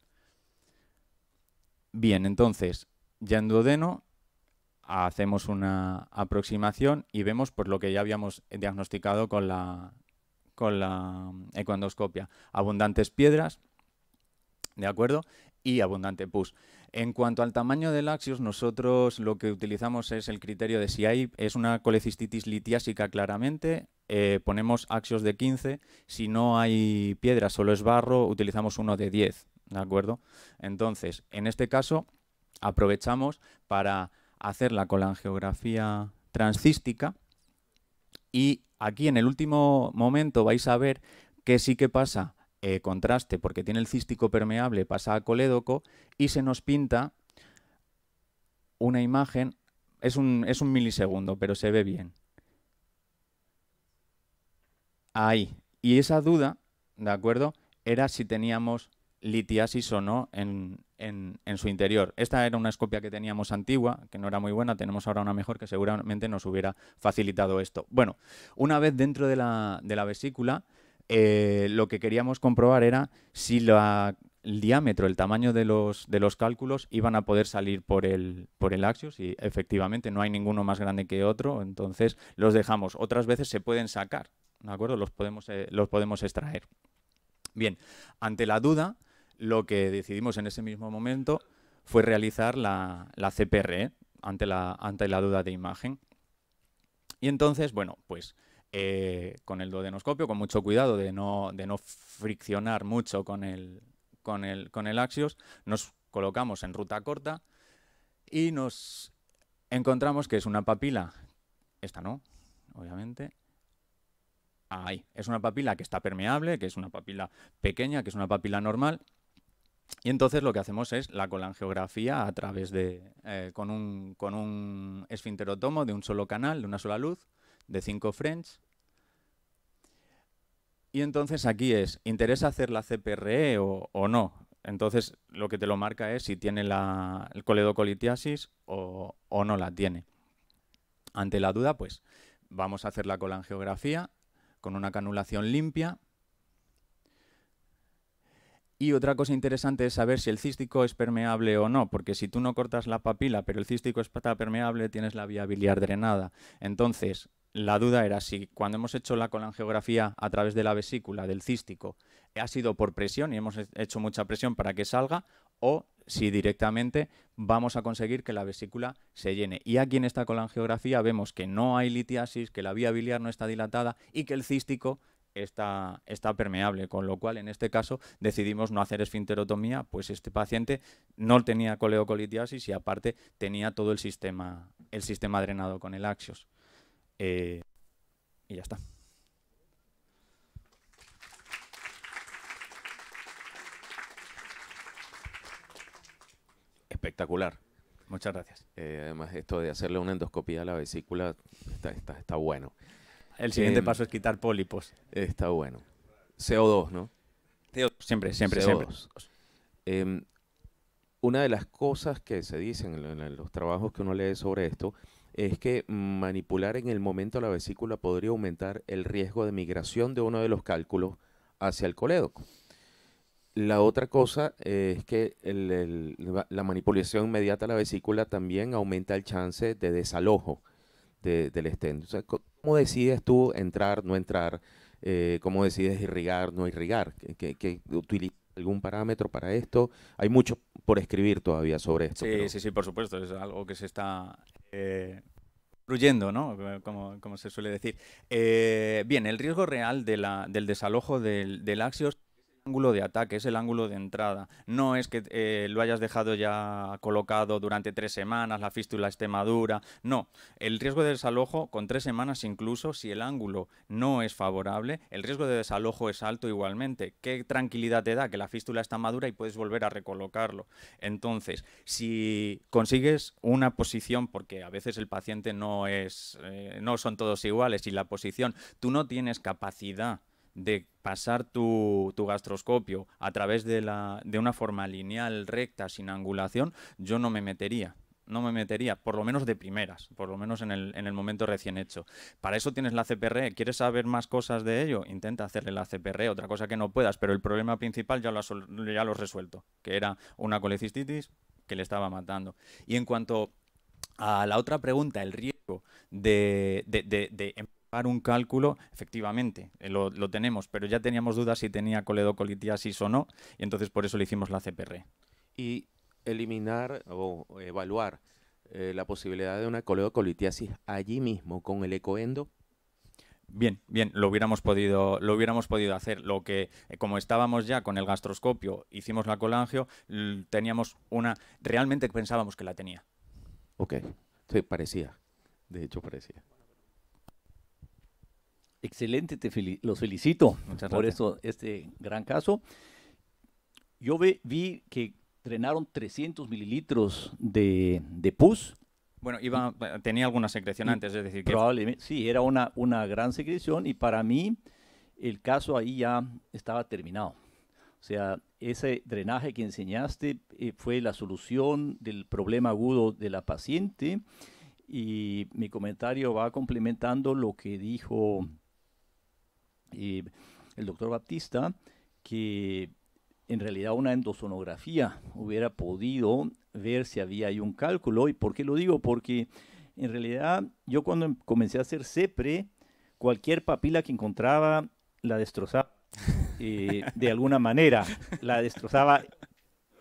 Bien, entonces, ya en duodeno hacemos una aproximación y vemos por pues, lo que ya habíamos diagnosticado con la, con la mm, Abundantes piedras, ¿de acuerdo? Y abundante pus. En cuanto al tamaño del axios, nosotros lo que utilizamos es el criterio de si hay, es una colecistitis litiásica claramente, eh, ponemos axios de 15, si no hay piedra, solo es barro, utilizamos uno de 10, ¿de acuerdo? Entonces, en este caso, aprovechamos para hacer la colangeografía transcística y aquí en el último momento vais a ver que sí que pasa eh, contraste, porque tiene el cístico permeable, pasa a colédoco y se nos pinta una imagen, es un, es un milisegundo, pero se ve bien. Ahí. Y esa duda, ¿de acuerdo? Era si teníamos litiasis o no en, su interior. Esta era una escopia que teníamos antigua, que no era muy buena, tenemos ahora una mejor que seguramente nos hubiera facilitado esto. Bueno, una vez dentro de la, vesícula, eh, lo que queríamos comprobar era si la, el diámetro, el tamaño de los, de los cálculos iban a poder salir por el, por el axios y efectivamente no hay ninguno más grande que otro, entonces los dejamos. Otras veces se pueden sacar, ¿de acuerdo? Los podemos, eh, los podemos extraer. Bien, ante la duda, lo que decidimos en ese mismo momento fue realizar la, CPR ¿eh? ante la, duda de imagen. Y entonces, bueno, pues eh, con el duodenoscopio, con mucho cuidado de no, friccionar mucho con el, con el axios, nos colocamos en ruta corta y nos encontramos que es una papila, esta no, obviamente, ahí, es una papila que está permeable, que es una papila pequeña, que es una papila normal, y entonces lo que hacemos es la colangiografía a través de, eh, con, un, esfinterotomo de un solo canal, de una sola luz, de 5 French. Y entonces aquí es, ¿interesa hacer la CPRE o, no? Entonces lo que te lo marca es si tiene la, el coledocolitiasis o, o no la tiene. Ante la duda, pues vamos a hacer la colangiografía con una canulación limpia y otra cosa interesante es saber si el cístico es permeable o no, porque si tú no cortas la papila, pero el cístico está permeable, tienes la vía biliar drenada. Entonces, la duda era si cuando hemos hecho la colangiografía a través de la vesícula, del cístico, ha sido por presión y hemos hecho mucha presión para que salga, o si directamente vamos a conseguir que la vesícula se llene. Y aquí en esta colangiografía vemos que no hay litiasis, que la vía biliar no está dilatada y que el cístico está, está permeable, con lo cual en este caso decidimos no hacer esfinterotomía, pues este paciente no tenía coleocolitiasis y aparte tenía todo el sistema, el sistema drenado con el axios. Eh, y ya está. Espectacular. Muchas gracias. Eh, además, esto de hacerle una endoscopía a la vesícula está bueno. El siguiente em, paso es quitar pólipos. Está bueno. CO2, ¿no? CO2, siempre, siempre, siempre. Em, una de las cosas que se dicen en, los trabajos que uno lee sobre esto es que manipular en el momento la vesícula podría aumentar el riesgo de migración de uno de los cálculos hacia el colédoco. La otra cosa es que la manipulación inmediata a la vesícula también aumenta el chance de desalojo del estén. ¿Cómo decides tú entrar, no entrar? Eh, ¿Cómo decides irrigar, no irrigar? ¿Qué, algún parámetro para esto? Hay mucho por escribir todavía sobre esto. Sí, sí, sí, por supuesto. Es algo que se está eh, ¿no? Eh, como, se suele decir. Eh, bien, el riesgo real del desalojo del Axios ángulo de ataque, es el ángulo de entrada. No es que eh, lo hayas dejado ya colocado durante tres semanas, la fístula esté madura. No, el riesgo de desalojo con tres semanas incluso, si el ángulo no es favorable, el riesgo de desalojo es alto igualmente. ¿Qué tranquilidad te da que la fístula está madura y puedes volver a recolocarlo? Entonces, si consigues una posición, porque a veces el paciente no es, eh, no son todos iguales y la posición, tú no tienes capacidad de pasar tu, gastroscopio a través de, la, de una forma lineal, recta, sin angulación, yo no me metería no me metería, por lo menos de primeras, por lo menos en el, momento recién hecho. Para eso tienes la CPR. E. ¿Quieres saber más cosas de ello? Intenta hacerle la CPR, e, otra cosa que no puedas, pero el problema principal ya lo, has, resuelto, que era una colecistitis que le estaba matando. Y en cuanto a la otra pregunta, el riesgo de un cálculo, efectivamente, eh, lo, lo, tenemos, pero ya teníamos dudas si tenía coledocolitiasis o no, y entonces por eso le hicimos la CPR. Y eliminar o evaluar eh, la posibilidad de una coledocolitiasis allí mismo con el ecoendo. Bien, bien, lo hubiéramos podido, lo hubiéramos podido hacer. Lo que, eh, como estábamos ya con el gastroscopio, hicimos la colangio, teníamos una, realmente pensábamos que la tenía. Ok, sí, parecía, de hecho parecía. Excelente, te los felicito por eso, este gran caso. Yo vi que drenaron 300 mililitros de, pus. Bueno, iba, tenía alguna secreción antes, es decir, que... sí, era una, una gran secreción y para mí el caso ahí ya estaba terminado. O sea, ese drenaje que enseñaste eh, fue la solución del problema agudo de la paciente y mi comentario va complementando lo que dijo el doctor Baptista que en realidad una endosonografía hubiera podido ver si había ahí un cálculo. ¿Y por qué lo digo? Porque en realidad yo cuando em, comencé a hacer CEPRE, cualquier papila que encontraba la destrozaba eh, de alguna manera. La destrozaba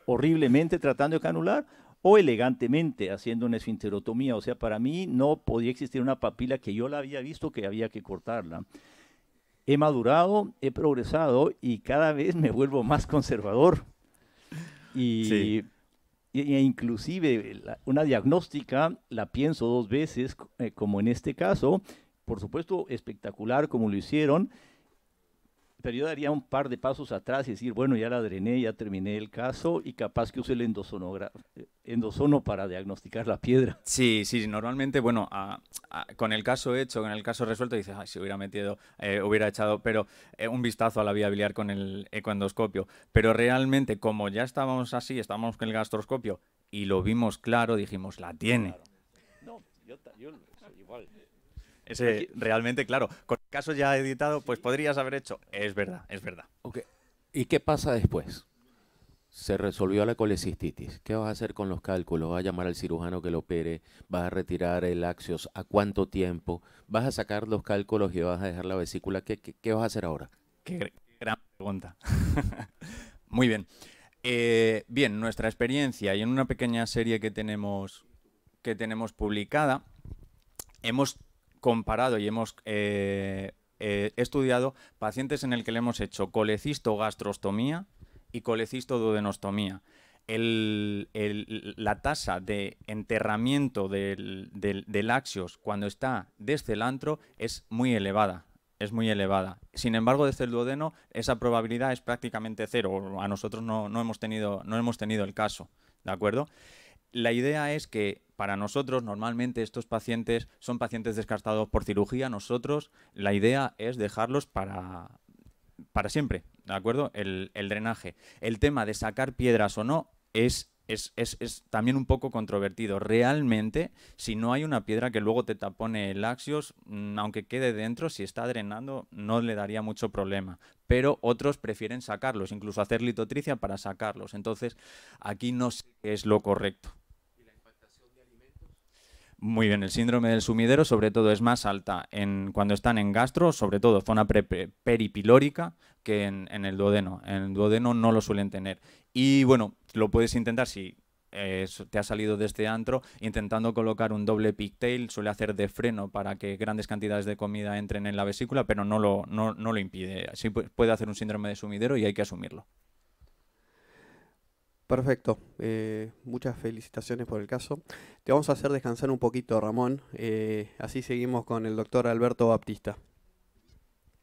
horriblemente tratando de canular o elegantemente haciendo una esfinterotomía. O sea, para mí no podía existir una papila que yo la había visto que había que cortarla he madurado, he progresado y cada vez me vuelvo más conservador. Y, e inclusive una diagnóstica la pienso dos veces, eh, como en este caso, por supuesto espectacular como lo hicieron, pero yo daría un par de pasos atrás y decir, bueno, ya la drené, ya terminé el caso y capaz que use el eh, endosono para diagnosticar la piedra. Sí, sí, normalmente, bueno, con el caso hecho, con el caso resuelto, dices, ay, si hubiera metido, eh, hubiera echado, pero eh, un vistazo a la vía biliar con el ecoendoscopio. Pero realmente, como ya estábamos así, estábamos con el gastroscopio y lo vimos claro, dijimos, la tiene. No, yo, yo igual realmente, claro, con el caso ya editado, pues podrías haber hecho. Es verdad, es verdad. ¿Y qué pasa después? Se resolvió la colecistitis. ¿Qué vas a hacer con los cálculos? ¿Vas a llamar al cirujano que lo opere? ¿Vas a retirar el axios? ¿A cuánto tiempo? ¿Vas a sacar los cálculos y vas a dejar la vesícula? ¿Qué, vas a hacer ahora? Qué gran pregunta. Muy bien. Eh, bien, nuestra experiencia y en una pequeña serie que tenemos, que tenemos publicada, hemos comparado y hemos eh, eh, estudiado pacientes en el que le hemos hecho colecistogastrostomía y colecistoduodenostomía. la tasa de enterramiento del, axios cuando está desde el antro es muy elevada. Es muy elevada. Sin embargo, desde el duodeno esa probabilidad es prácticamente cero. A nosotros no, hemos, tenido, no hemos tenido el caso. ¿De acuerdo? La idea es que para nosotros, normalmente estos pacientes son pacientes descartados por cirugía. Nosotros, la idea es dejarlos para, para siempre, ¿de acuerdo? El, drenaje. El tema de sacar piedras o no es es, es, también un poco controvertido. Realmente, si no hay una piedra que luego te tapone el axios, mm, aunque quede dentro, si está drenando, no le daría mucho problema. Pero otros prefieren sacarlos, incluso hacer litotricia para sacarlos. Entonces, aquí no sé qué es lo correcto. Muy bien, el síndrome del sumidero sobre todo es más alta en, cuando están en gastro, sobre todo zona peripilórica, que en, el duodeno. En el duodeno no lo suelen tener. Y bueno, lo puedes intentar si eh, te ha salido de este antro, intentando colocar un doble pigtail, suele hacer de freno para que grandes cantidades de comida entren en la vesícula, pero no lo, no, no lo impide. Así puede hacer un síndrome de sumidero y hay que asumirlo. Perfecto, eh, muchas felicitaciones por el caso. Te vamos a hacer descansar un poquito, Ramón. Eh, así seguimos con el doctor Alberto Baptista.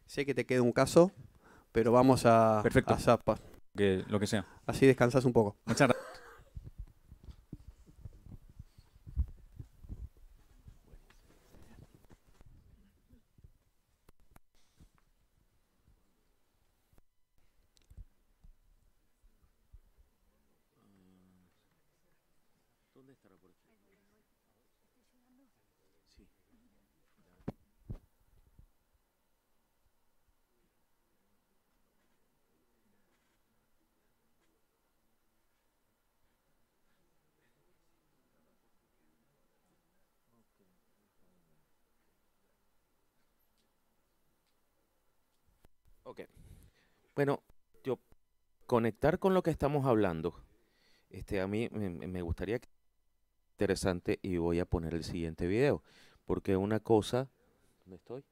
Sé que te queda un caso, pero vamos a, Perfecto. Zapa. Que, lo que sea. Así descansas un poco. Muchas gracias. Bueno, yo conectar con lo que estamos hablando. Este, a mí me, gustaría que interesante y voy a poner el siguiente video. Porque una cosa. ¿Dónde estoy?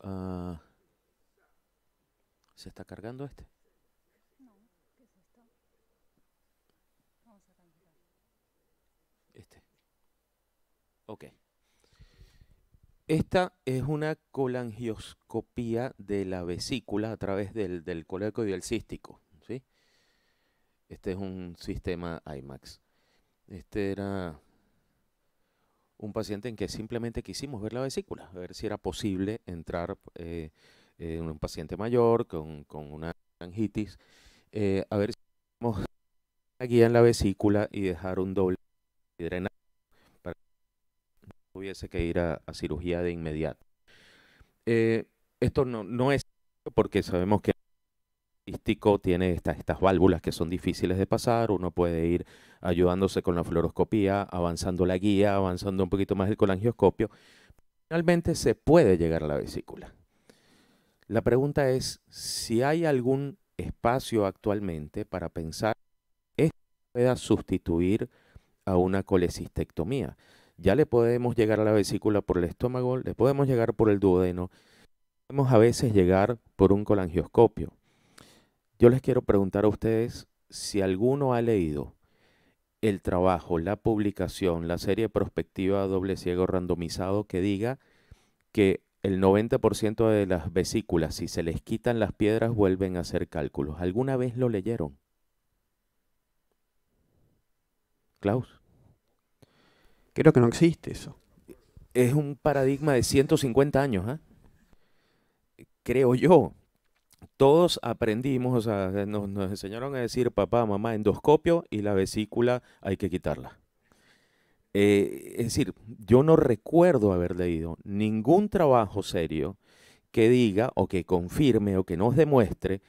Ah, ¿Se está cargando este? No, ¿qué es esto? Este. Ok. Esta es una colangioscopía de la vesícula a través del, del del cístico. Este es un sistema IMAX. Este era un paciente en que simplemente quisimos ver la vesícula, a ver si era posible entrar en eh, eh, un paciente mayor con, una angitis, eh, a ver si podemos guía en la vesícula y dejar un doble drenaje hubiese que ir a, cirugía de inmediato. Eh, esto no, es porque sabemos que tiene estas, válvulas que son difíciles de pasar, uno puede ir ayudándose con la fluoroscopía, avanzando la guía, avanzando un poquito más el colangioscopio. Finalmente se puede llegar a la vesícula. La pregunta es si hay algún espacio actualmente para pensar que esto pueda sustituir a una colecistectomía ya le podemos llegar a la vesícula por el estómago, le podemos llegar por el duodeno, podemos a veces llegar por un colangioscopio. Yo les quiero preguntar a ustedes si alguno ha leído el trabajo, la publicación, la serie prospectiva doble ciego randomizado que diga que el 90% de las vesículas, si se les quitan las piedras, vuelven a hacer cálculos. ¿Alguna vez lo leyeron? Klaus. Creo que no existe eso. Es un paradigma de 150 años, ¿ah? creo yo. Todos aprendimos, o nos, enseñaron a decir, papá, mamá, endoscopio y la vesícula hay que quitarla. Eh, es decir, yo no recuerdo haber leído ningún trabajo serio que diga o que confirme o que nos demuestre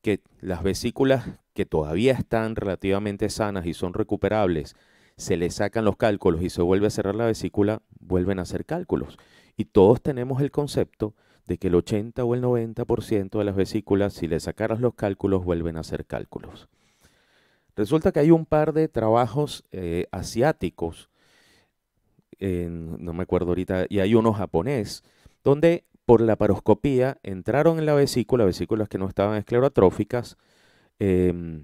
que las vesículas que todavía están relativamente sanas y son recuperables se le sacan los cálculos y se vuelve a cerrar la vesícula, vuelven a hacer cálculos. Y todos tenemos el concepto de que el 80 o el 90% de las vesículas, si le sacaras los cálculos, vuelven a hacer cálculos. Resulta que hay un par de trabajos eh, asiáticos, no me acuerdo ahorita, y hay uno japonés, donde por la paroscopía entraron en la vesícula, vesículas que no estaban esclerotróficas, em,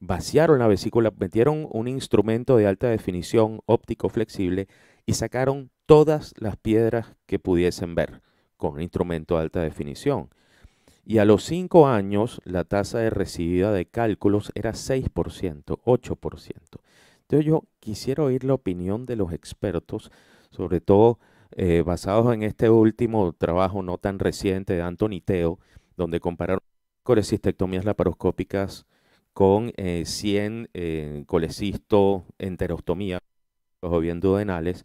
vaciaron la vesícula, metieron un instrumento de alta definición óptico flexible y sacaron todas las piedras que pudiesen ver con un instrumento de alta definición. Y a los cinco años la tasa de recibida de cálculos era 6%, 8%. Entonces yo quisiera oír la opinión de los expertos, sobre todo eh, basados en este último trabajo no tan reciente de Antoniteo, Teo, donde compararon corecistectomías laparoscópicas con 100 eh, eh, colecisto enterostomía o bien duodenales.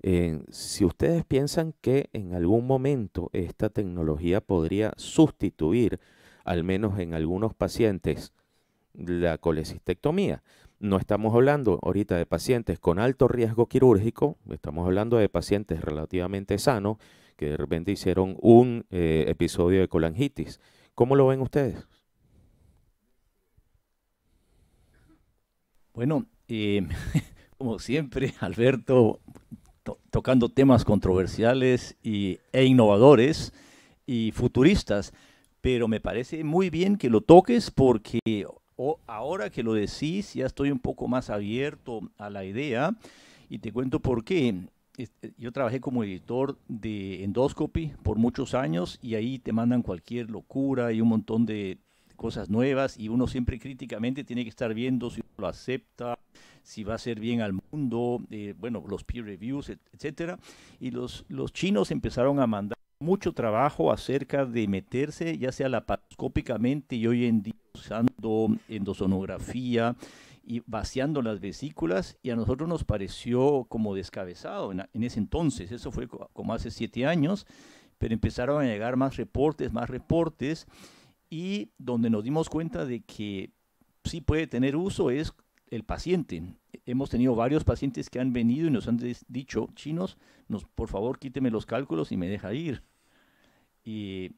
Eh, si ustedes piensan que en algún momento esta tecnología podría sustituir, al menos en algunos pacientes, la colecistectomía, no estamos hablando ahorita de pacientes con alto riesgo quirúrgico, estamos hablando de pacientes relativamente sanos que de repente hicieron un episodio de colangitis. ¿Cómo lo ven ustedes? Bueno, eh, como siempre, Alberto, tocando temas controversiales e innovadores y futuristas, pero me parece muy bien que lo toques porque ahora que lo decís ya estoy un poco más abierto a la idea y te cuento por qué. Eh, yo trabajé como editor de Endoscopy por muchos años y ahí te mandan cualquier locura y un montón de cosas nuevas y uno siempre críticamente tiene que estar viendo si lo acepta, si va a ser bien al mundo, eh, bueno, los peer reviews, etcétera. Y los, los chinos empezaron a mandar mucho trabajo acerca de meterse, ya sea laparoscópicamente y hoy en día usando endosonografía y vaciando las vesículas, y a nosotros nos pareció como descabezado en, en ese entonces, eso fue como hace siete años, pero empezaron a llegar más reportes, más reportes, y donde nos dimos cuenta de que sí puede tener uso es el paciente. Hemos tenido varios pacientes que han venido y nos han dicho, chinos, nos, por favor quíteme los cálculos y me deja ir. Y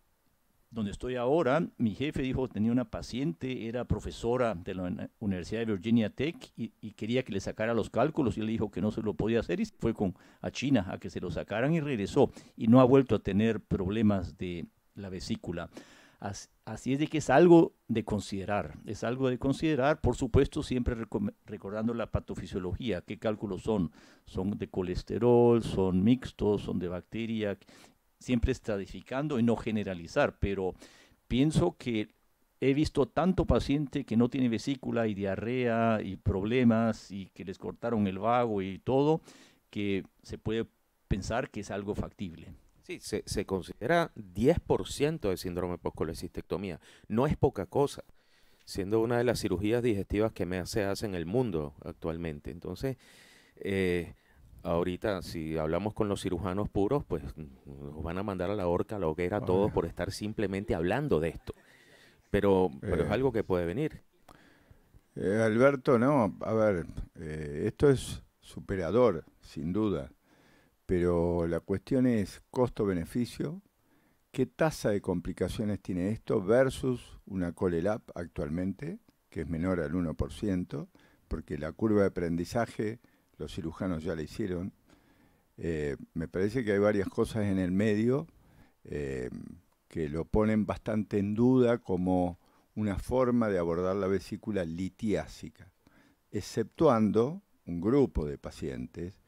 donde estoy ahora, mi jefe dijo, tenía una paciente, era profesora de la Universidad de Virginia Tech y, quería que le sacara los cálculos y él dijo que no se lo podía hacer y fue con, a China a que se lo sacaran y regresó y no ha vuelto a tener problemas de la vesícula. Así es de que es algo de considerar, es algo de considerar, por supuesto siempre recordando la patofisiología, qué cálculos son, son de colesterol, son mixtos, son de bacteria, siempre estratificando y no generalizar, pero pienso que he visto tanto paciente que no tiene vesícula y diarrea y problemas y que les cortaron el vago y todo, que se puede pensar que es algo factible. Sí, se, se considera 10% de síndrome postcolecistectomía. No es poca cosa, siendo una de las cirugías digestivas que más se hace en el mundo actualmente. Entonces, eh, ahorita si hablamos con los cirujanos puros, pues nos van a mandar a la horca, a la hoguera, a todos por estar simplemente hablando de esto. Pero, pero es eh. algo que puede venir. Eh, Alberto, no, a ver, esto es superador, sin duda. Pero la cuestión es costo-beneficio, qué tasa de complicaciones tiene esto versus una COLELAP actualmente, que es menor al 1%, porque la curva de aprendizaje los cirujanos ya la hicieron. Eh, me parece que hay varias cosas en el medio eh, que lo ponen bastante en duda como una forma de abordar la vesícula litiásica, exceptuando un grupo de pacientes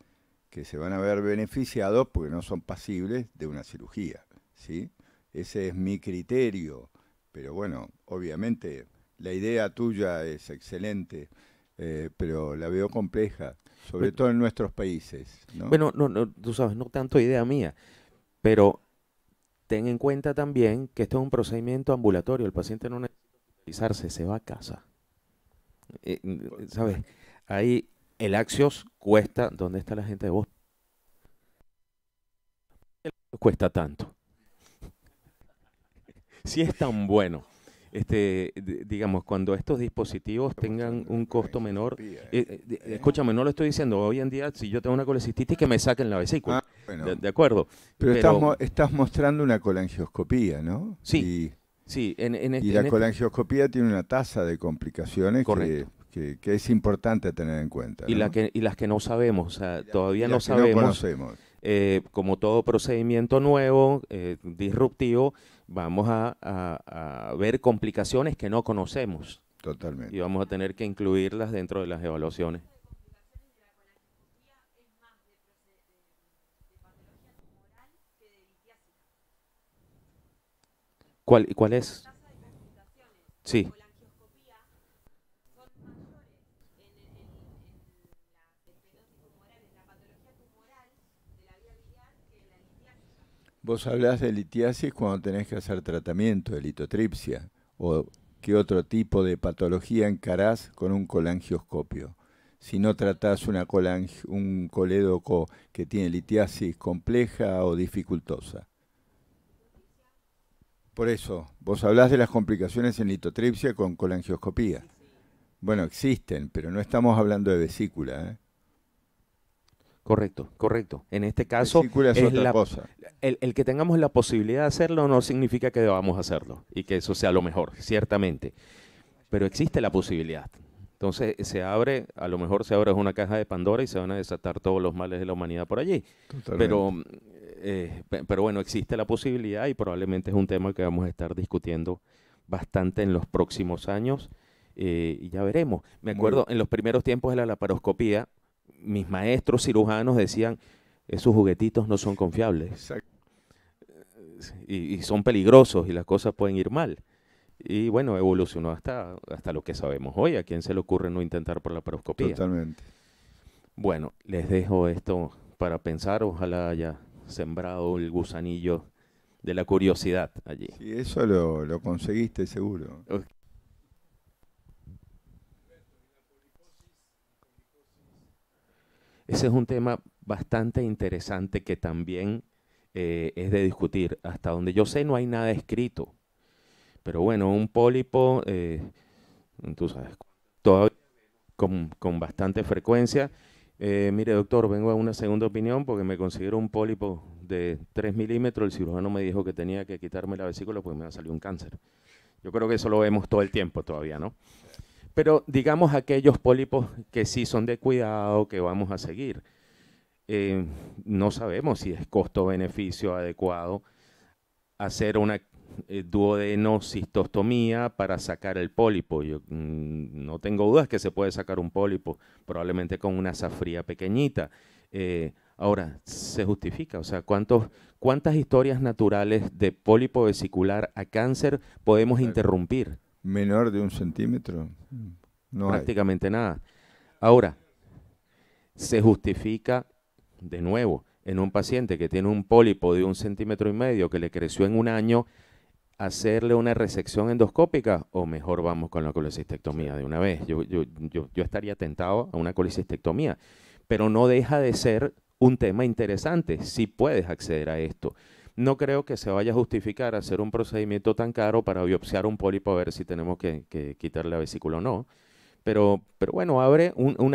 que se van a ver beneficiados porque no son pasibles de una cirugía, ¿sí? Ese es mi criterio, pero bueno, obviamente la idea tuya es excelente, eh, pero la veo compleja, sobre todo en nuestros países. Bueno, tú sabes, no tanto idea mía, pero ten en cuenta también que esto es un procedimiento ambulatorio, el paciente no necesita hospitalizarse, se va a casa. Eh, ¿Sabes? Ahí el Axios cuesta, ¿dónde está la gente de vos? Cuesta tanto. Si es tan bueno. Este, digamos, cuando estos dispositivos tengan un costo menor, eh, eh. Eh, escúchame, no lo estoy diciendo, hoy en día si yo tengo una colecistitis que me saquen la vesícula, ah, de, acuerdo. Pero, estás, mostrando una colangioscopía, ¿no? Sí, y, sí. En, y este, la este colangioscopía tiene una tasa de complicaciones Correcto que, es importante tener en cuenta. Y, la que, y las que no sabemos, todavía no sabemos. Eh, como todo procedimiento nuevo, eh, disruptivo, vamos a, ver complicaciones que no conocemos. Totalmente. Y vamos a tener que incluirlas dentro de las evaluaciones. ¿Cuál, cuál es? Sí. Vos hablás de litiasis cuando tenés que hacer tratamiento de litotripsia o qué otro tipo de patología encarás con un colangioscopio. Si no tratás una un colédoco que tiene litiasis compleja o dificultosa. Por eso, vos hablás de las complicaciones en litotripsia con colangioscopía. Bueno, existen, pero no estamos hablando de vesícula. ¿eh? Correcto, correcto. En este caso, es, la, cosa. El, que tengamos la posibilidad de hacerlo no significa que debamos hacerlo y que eso sea lo mejor, ciertamente. Pero existe la posibilidad. Entonces se abre, a lo mejor se abre una caja de Pandora y se van a desatar todos los males de la humanidad por allí. Pero, eh, bueno, existe la posibilidad y probablemente es un tema que vamos a estar discutiendo bastante en los próximos años eh, y ya veremos. Me acuerdo, en los primeros tiempos de la laparoscopía, mis maestros cirujanos decían, esos juguetitos no son confiables. Y, son peligrosos y las cosas pueden ir mal. Y bueno, evolucionó hasta, hasta lo que sabemos hoy. ¿A quién se le ocurre no intentar por la paroscopía? Totalmente. Bueno, les dejo esto para pensar. Ojalá haya sembrado el gusanillo de la curiosidad allí. Sí, eso lo, lo conseguiste seguro. Ese es un tema bastante interesante que también eh, es de discutir. Hasta donde yo sé no hay nada escrito. Pero bueno, un pólipo, eh, tú sabes, todavía con, bastante frecuencia. Eh, mire, doctor, vengo a una segunda opinión porque me considero un pólipo de 3 milímetros. El cirujano me dijo que tenía que quitarme la vesícula porque me salió un cáncer. Yo creo que eso lo vemos todo el tiempo todavía, ¿no? Pero digamos aquellos pólipos que sí son de cuidado, que vamos a seguir. Eh, no sabemos si es costo-beneficio adecuado hacer una eh, para sacar el pólipo. Yo mm, no tengo dudas que se puede sacar un pólipo, probablemente con una safría pequeñita. Eh, ahora, se justifica, o sea, ¿cuántas historias naturales de pólipo vesicular a cáncer podemos interrumpir? menor de un centímetro. Mm. No Prácticamente nada. Ahora, se justifica de nuevo en un paciente que tiene un pólipo de un centímetro y medio que le creció en un año, hacerle una resección endoscópica o mejor vamos con la colecistectomía de una vez. Yo, yo, yo, yo estaría tentado a una colecistectomía, pero no deja de ser un tema interesante si puedes acceder a esto. No creo que se vaya a justificar hacer un procedimiento tan caro para biopsiar un pólipo a ver si tenemos que, quitarle la vesícula o no. Pero, pero bueno, abre un,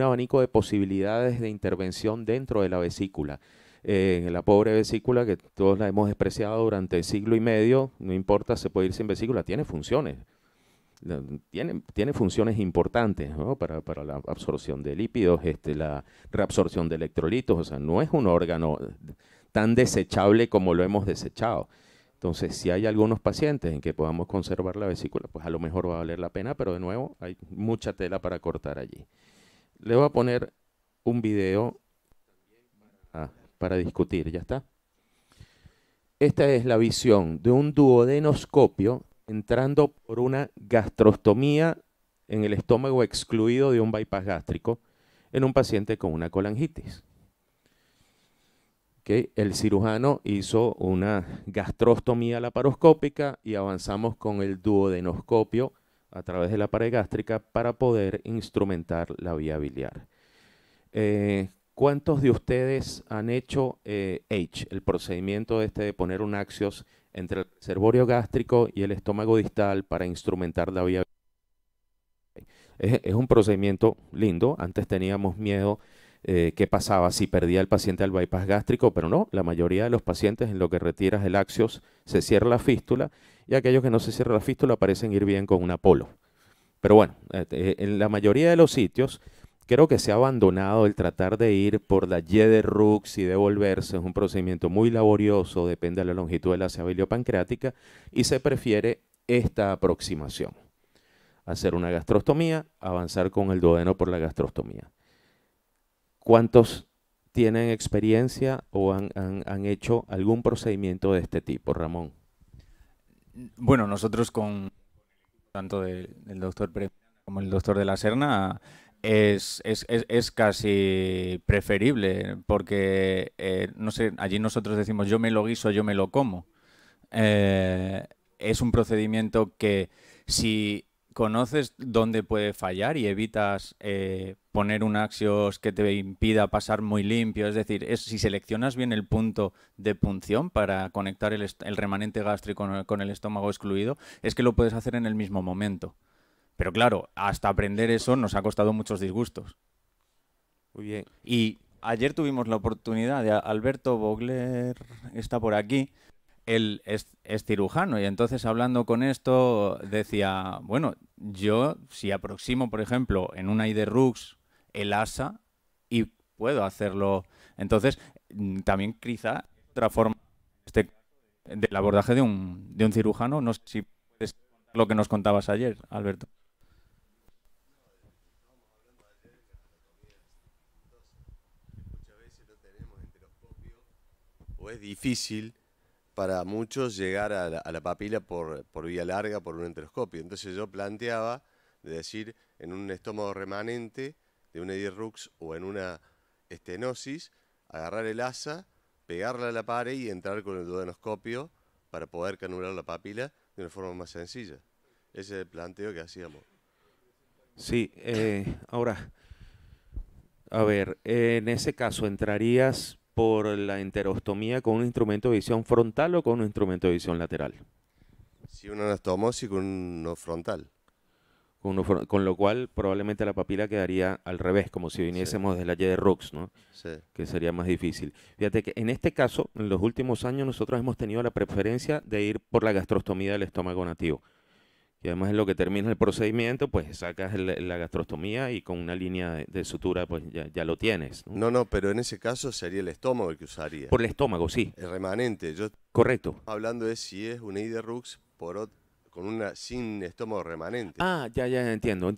abanico de posibilidades de intervención dentro de la vesícula. Eh, la pobre vesícula que todos la hemos despreciado durante siglo y medio, no importa, se puede ir sin vesícula, tiene funciones. Tiene, tiene, funciones importantes para, la absorción de lípidos, este, la reabsorción de electrolitos, o sea, no es un órgano tan desechable como lo hemos desechado. Entonces, si hay algunos pacientes en que podamos conservar la vesícula, pues a lo mejor va a valer la pena, pero de nuevo hay mucha tela para cortar allí. Le voy a poner un video ah, para discutir, ¿ya está? Esta es la visión de un duodenoscopio entrando por una gastrostomía en el estómago excluido de un bypass gástrico en un paciente con una colangitis el cirujano hizo una gastrostomía laparoscópica y avanzamos con el duodenoscopio a través de la pared gástrica para poder instrumentar la vía biliar. Eh, ¿Cuántos de ustedes han hecho eh, H, el procedimiento este de poner un axios entre el reservorio gástrico y el estómago distal para instrumentar la vía biliar? Es, es un procedimiento lindo. Antes teníamos miedo eh, qué pasaba, si perdía el paciente al bypass gástrico, pero no, la mayoría de los pacientes en lo que retiras el axios se cierra la fístula y aquellos que no se cierra la fístula parecen ir bien con un apolo. Pero bueno, eh, eh, en la mayoría de los sitios creo que se ha abandonado el tratar de ir por la Y de Rux y devolverse, es un procedimiento muy laborioso, depende de la longitud de la savia pancreática y se prefiere esta aproximación hacer una gastrostomía, avanzar con el duodeno por la gastrostomía. ¿Cuántos tienen experiencia o han, hecho algún procedimiento de este tipo, Ramón? Bueno, nosotros con tanto del doctor Pre como el doctor de la Serna es, casi preferible porque, eh, no sé, allí nosotros decimos yo me lo guiso, yo me lo como. Eh, es un procedimiento que si conoces dónde puede fallar y evitas eh, poner un axios que te impida pasar muy limpio. Es decir, si seleccionas bien el punto de punción para conectar el, remanente gástrico con, el estómago excluido, es que lo puedes hacer en el mismo momento. Pero claro, hasta aprender eso nos ha costado muchos disgustos. Muy bien. Y ayer tuvimos la oportunidad de Alberto Bogler, está por aquí, él es, cirujano y entonces hablando con esto decía, bueno, yo si aproximo, por ejemplo, en una IDRUX el ASA y puedo hacerlo, entonces mm, también quizá otra forma este, del abordaje de un, de un cirujano, no sé si es lo que nos contabas ayer, Alberto. o es difícil para muchos llegar a la, papila por, vía larga, por un enteroscopio. Entonces yo planteaba de decir en un estómago remanente de un Edirux o en una estenosis, agarrar el asa, pegarla a la pared y entrar con el duodenoscopio para poder canular la papila de una forma más sencilla. Ese es el planteo que hacíamos. Sí, eh, ahora, a ver, en ese caso entrarías por la enterostomía con un instrumento de visión frontal o con un instrumento de visión lateral. Sí, una anastomosis con uno frontal. Con, uno con, lo cual probablemente la papila quedaría al revés, como si viniésemos desde la Y de Rux, ¿no? Sí. Que sería más difícil. Fíjate que en este caso, en los últimos años, nosotros hemos tenido la preferencia de ir por la gastrostomía del estómago nativo. Y además en lo que termina el procedimiento, pues sacas la gastrostomía y con una línea de, sutura pues ya, lo tienes. ¿no? ¿no? pero en ese caso sería el estómago el que usaría. Por el estómago, sí. El remanente. Yo Correcto. Hablando de si es una Iderux por con una sin estómago remanente. Ah, ya, ya entiendo.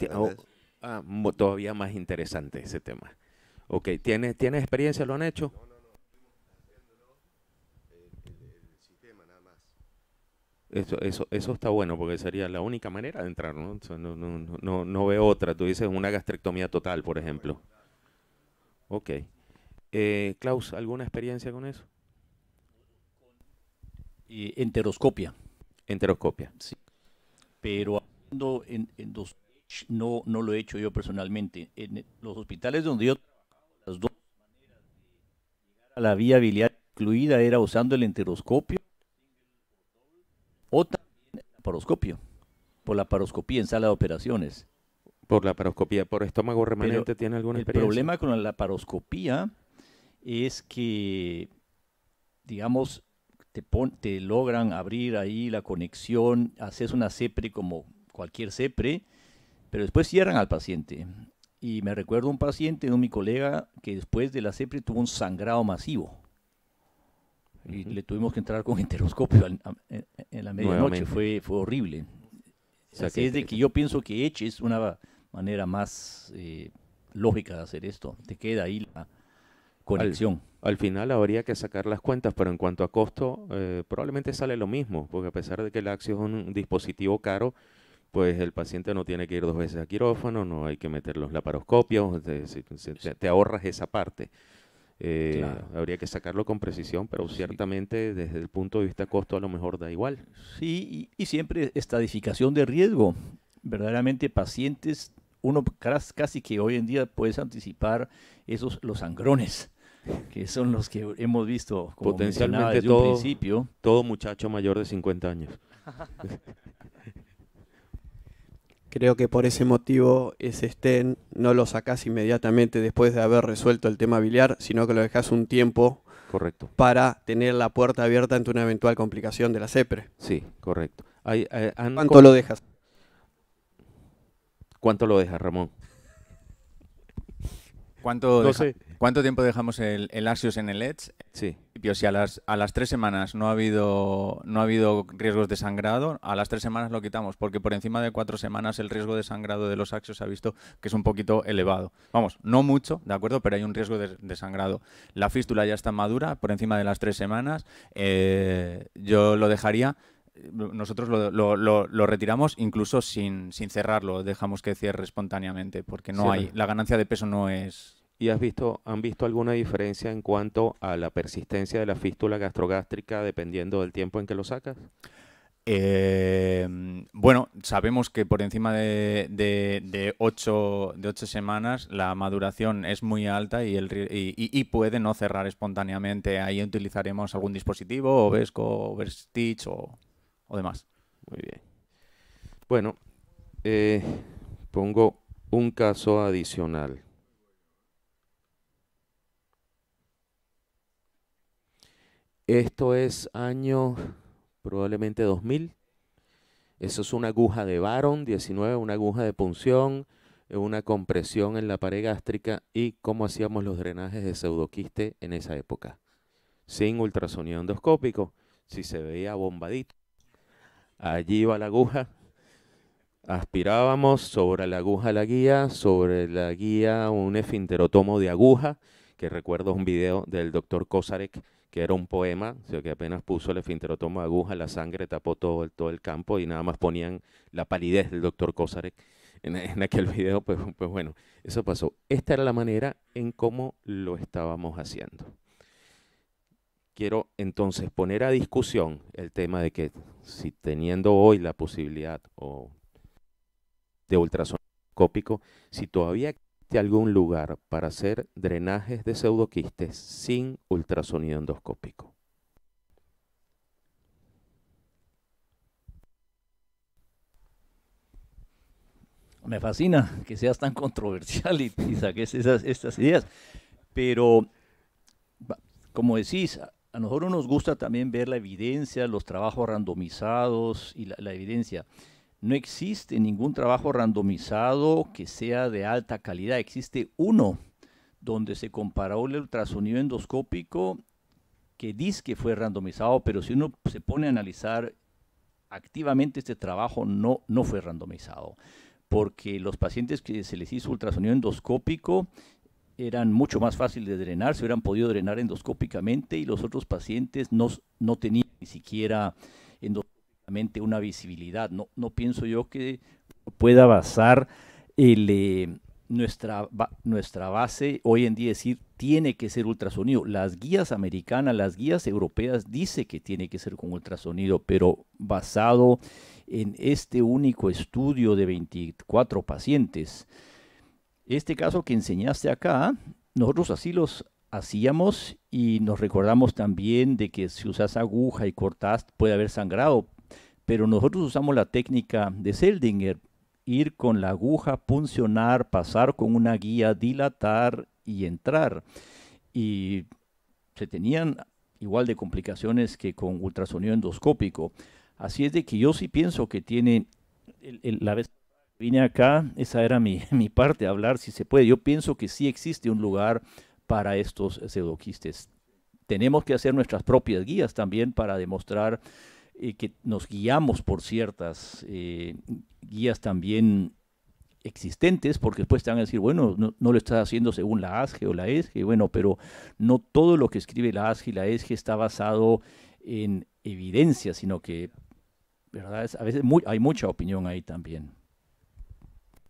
Ah, todavía más interesante ese tema. Ok, ¿tienes, ¿tienes experiencia? ¿Lo han hecho? Eso, eso, eso está bueno porque sería la única manera de entrar, ¿no? no, no, no, no, veo otra. Tú dices una gastrectomía total, por ejemplo. Ok. Eh, Klaus, ¿alguna experiencia con eso? Eh, enteroscopia. Enteroscopia. Sí. Pero en dos, no, no lo he hecho yo personalmente. En los hospitales donde yo las dos maneras de llegar a la viabilidad incluida era usando el enteroscopio o también laparoscopio, por la paroscopía en sala de operaciones. Por la paroscopía, por estómago remanente, ¿tiene alguna experiencia? El problema con la paroscopía es que, digamos, te, te logran abrir ahí la conexión, haces una sepre como cualquier CEPRE, pero después cierran al paciente. Y me recuerdo un paciente, un mi colega, que después de la CEPRE tuvo un sangrado masivo y le tuvimos que entrar con enteroscopio en la medianoche, fue, fue horrible. que, es de que yo pienso que ECHE es una manera más eh, lógica de hacer esto, te queda ahí la conexión. Al, final habría que sacar las cuentas, pero en cuanto a costo, eh, probablemente sale lo mismo, porque a pesar de que el Axio es un dispositivo caro, pues el paciente no tiene que ir dos veces a quirófano, no hay que meter los laparoscopios, te ahorras esa parte. Eh, habría que sacarlo con precisión, pero ciertamente desde el punto de vista costo a lo mejor da igual. Sí, y, siempre estadificación de riesgo. Verdaderamente pacientes, uno casi que hoy en día puedes anticipar esos los sangrones que son los que hemos visto como potencialmente todo, principio. todo muchacho mayor de 50 años. Creo que por ese motivo ese Sten no lo sacás inmediatamente después de haber resuelto el tema biliar, sino que lo dejás un tiempo correcto. para tener la puerta abierta ante una eventual complicación de la CEPRE. Sí, correcto. Eh, ¿Cuánto lo dejas? ¿Cuánto lo dejas, Ramón? ¿Cuánto lo dejas? ¿Cuánto tiempo dejamos el, Axios en el Edge? Sí. Si a las, a las tres semanas no ha, habido, no ha habido riesgos de sangrado, a las tres semanas lo quitamos, porque por encima de cuatro semanas el riesgo de sangrado de los Axios ha visto que es un poquito elevado. Vamos, no mucho, ¿de acuerdo? Pero hay un riesgo de, sangrado. La fístula ya está madura, por encima de las tres semanas. Eh, yo lo dejaría nosotros lo, lo, retiramos incluso sin, sin cerrarlo, dejamos que cierre espontáneamente, porque no hay, la ganancia de peso no es, ¿Y has visto, han visto alguna diferencia en cuanto a la persistencia de la fístula gastrogástrica dependiendo del tiempo en que lo sacas? Eh, bueno, sabemos que por encima de, ocho, semanas la maduración es muy alta y, puede no cerrar espontáneamente. Ahí utilizaremos algún dispositivo, Ovesco, Overstitch o, o demás. Muy bien. Bueno, eh, pongo un caso adicional. Esto es año probablemente 2000. Eso es una aguja de varón 19, una aguja de punción, eh, una compresión en la pared gástrica y cómo hacíamos los drenajes de pseudoquiste en esa época. Sin ultrasonido endoscópico, si se veía bombadito. Allí va la aguja, aspirábamos sobre la aguja la guía, sobre la guía un esfinterotomo de aguja, que recuerdo un video del doctor Kosarek que era un poema, o sea, que apenas puso el de aguja, la sangre tapó todo el, todo el campo y nada más ponían la palidez del doctor Kosarek en, aquel video, pues, pues bueno, eso pasó. Esta era la manera en cómo lo estábamos haciendo. Quiero entonces poner a discusión el tema de que si teniendo hoy la posibilidad de ultrasonoscópico, si todavía algún lugar para hacer drenajes de pseudoquistes sin ultrasonido endoscópico. Me fascina que seas tan controversial y, saques esas, estas ideas, pero como decís, a nosotros nos gusta también ver la evidencia, los trabajos randomizados y la evidencia. No existe ningún trabajo randomizado que sea de alta calidad. Existe uno donde se comparó el ultrasonido endoscópico que dice que fue randomizado, pero si uno se pone a analizar activamente este trabajo, no, no fue randomizado, porque los pacientes que se les hizo ultrasonido endoscópico eran mucho más fáciles de drenar, se hubieran podido drenar endoscópicamente y los otros pacientes no, no tenían ni siquiera endoscópico una visibilidad. No, no pienso yo que pueda basar eh, nuestra, nuestra base hoy en día decir tiene que ser ultrasonido. Las guías americanas, las guías europeas dice que tiene que ser con ultrasonido, pero basado en este único estudio de 24 pacientes. Este caso que enseñaste acá, nosotros así los hacíamos y nos recordamos también de que si usas aguja y cortas puede haber sangrado, pero nosotros usamos la técnica de Seldinger, ir con la aguja, puncionar, pasar con una guía, dilatar y entrar. Y se tenían igual de complicaciones que con ultrasonido endoscópico. Así es de que yo sí pienso que tiene, la vez que vine acá, esa era mi, mi parte, hablar si se puede. Yo pienso que sí existe un lugar para estos pseudoquistes. Tenemos que hacer nuestras propias guías también para demostrar eh, que nos guiamos por ciertas eh, guías también existentes, porque después te van a decir, bueno, no, lo estás haciendo según la ASGE o la ESGE, bueno, pero no todo lo que escribe la ASGE y la ESGE está basado en evidencia, sino que, ¿verdad? a veces hay mucha opinión ahí también.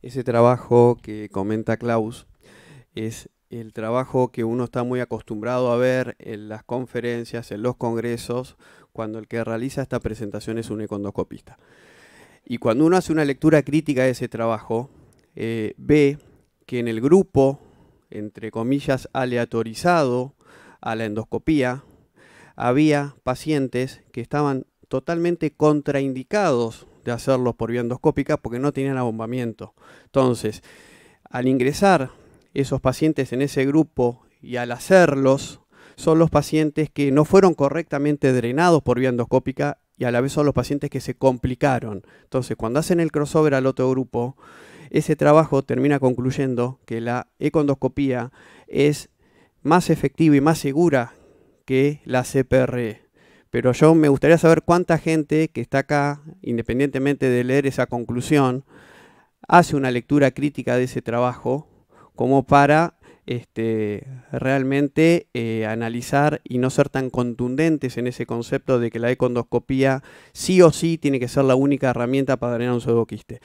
Ese trabajo que comenta Klaus es el trabajo que uno está muy acostumbrado a ver en las conferencias, en los congresos, cuando el que realiza esta presentación es un econdoscopista. Y cuando uno hace una lectura crítica de ese trabajo, eh, ve que en el grupo, entre comillas, aleatorizado a la endoscopía, había pacientes que estaban totalmente contraindicados de hacerlos por vía endoscópica porque no tenían abombamiento. Entonces, al ingresar esos pacientes en ese grupo y al hacerlos, son los pacientes que no fueron correctamente drenados por vía endoscópica y a la vez son los pacientes que se complicaron. Entonces, cuando hacen el crossover al otro grupo, ese trabajo termina concluyendo que la econdoscopía es más efectiva y más segura que la CPR. E. Pero yo me gustaría saber cuánta gente que está acá, independientemente de leer esa conclusión, hace una lectura crítica de ese trabajo como para este, realmente eh, analizar y no ser tan contundentes en ese concepto de que la econdoscopía sí o sí tiene que ser la única herramienta para drenar un pseudoquiste.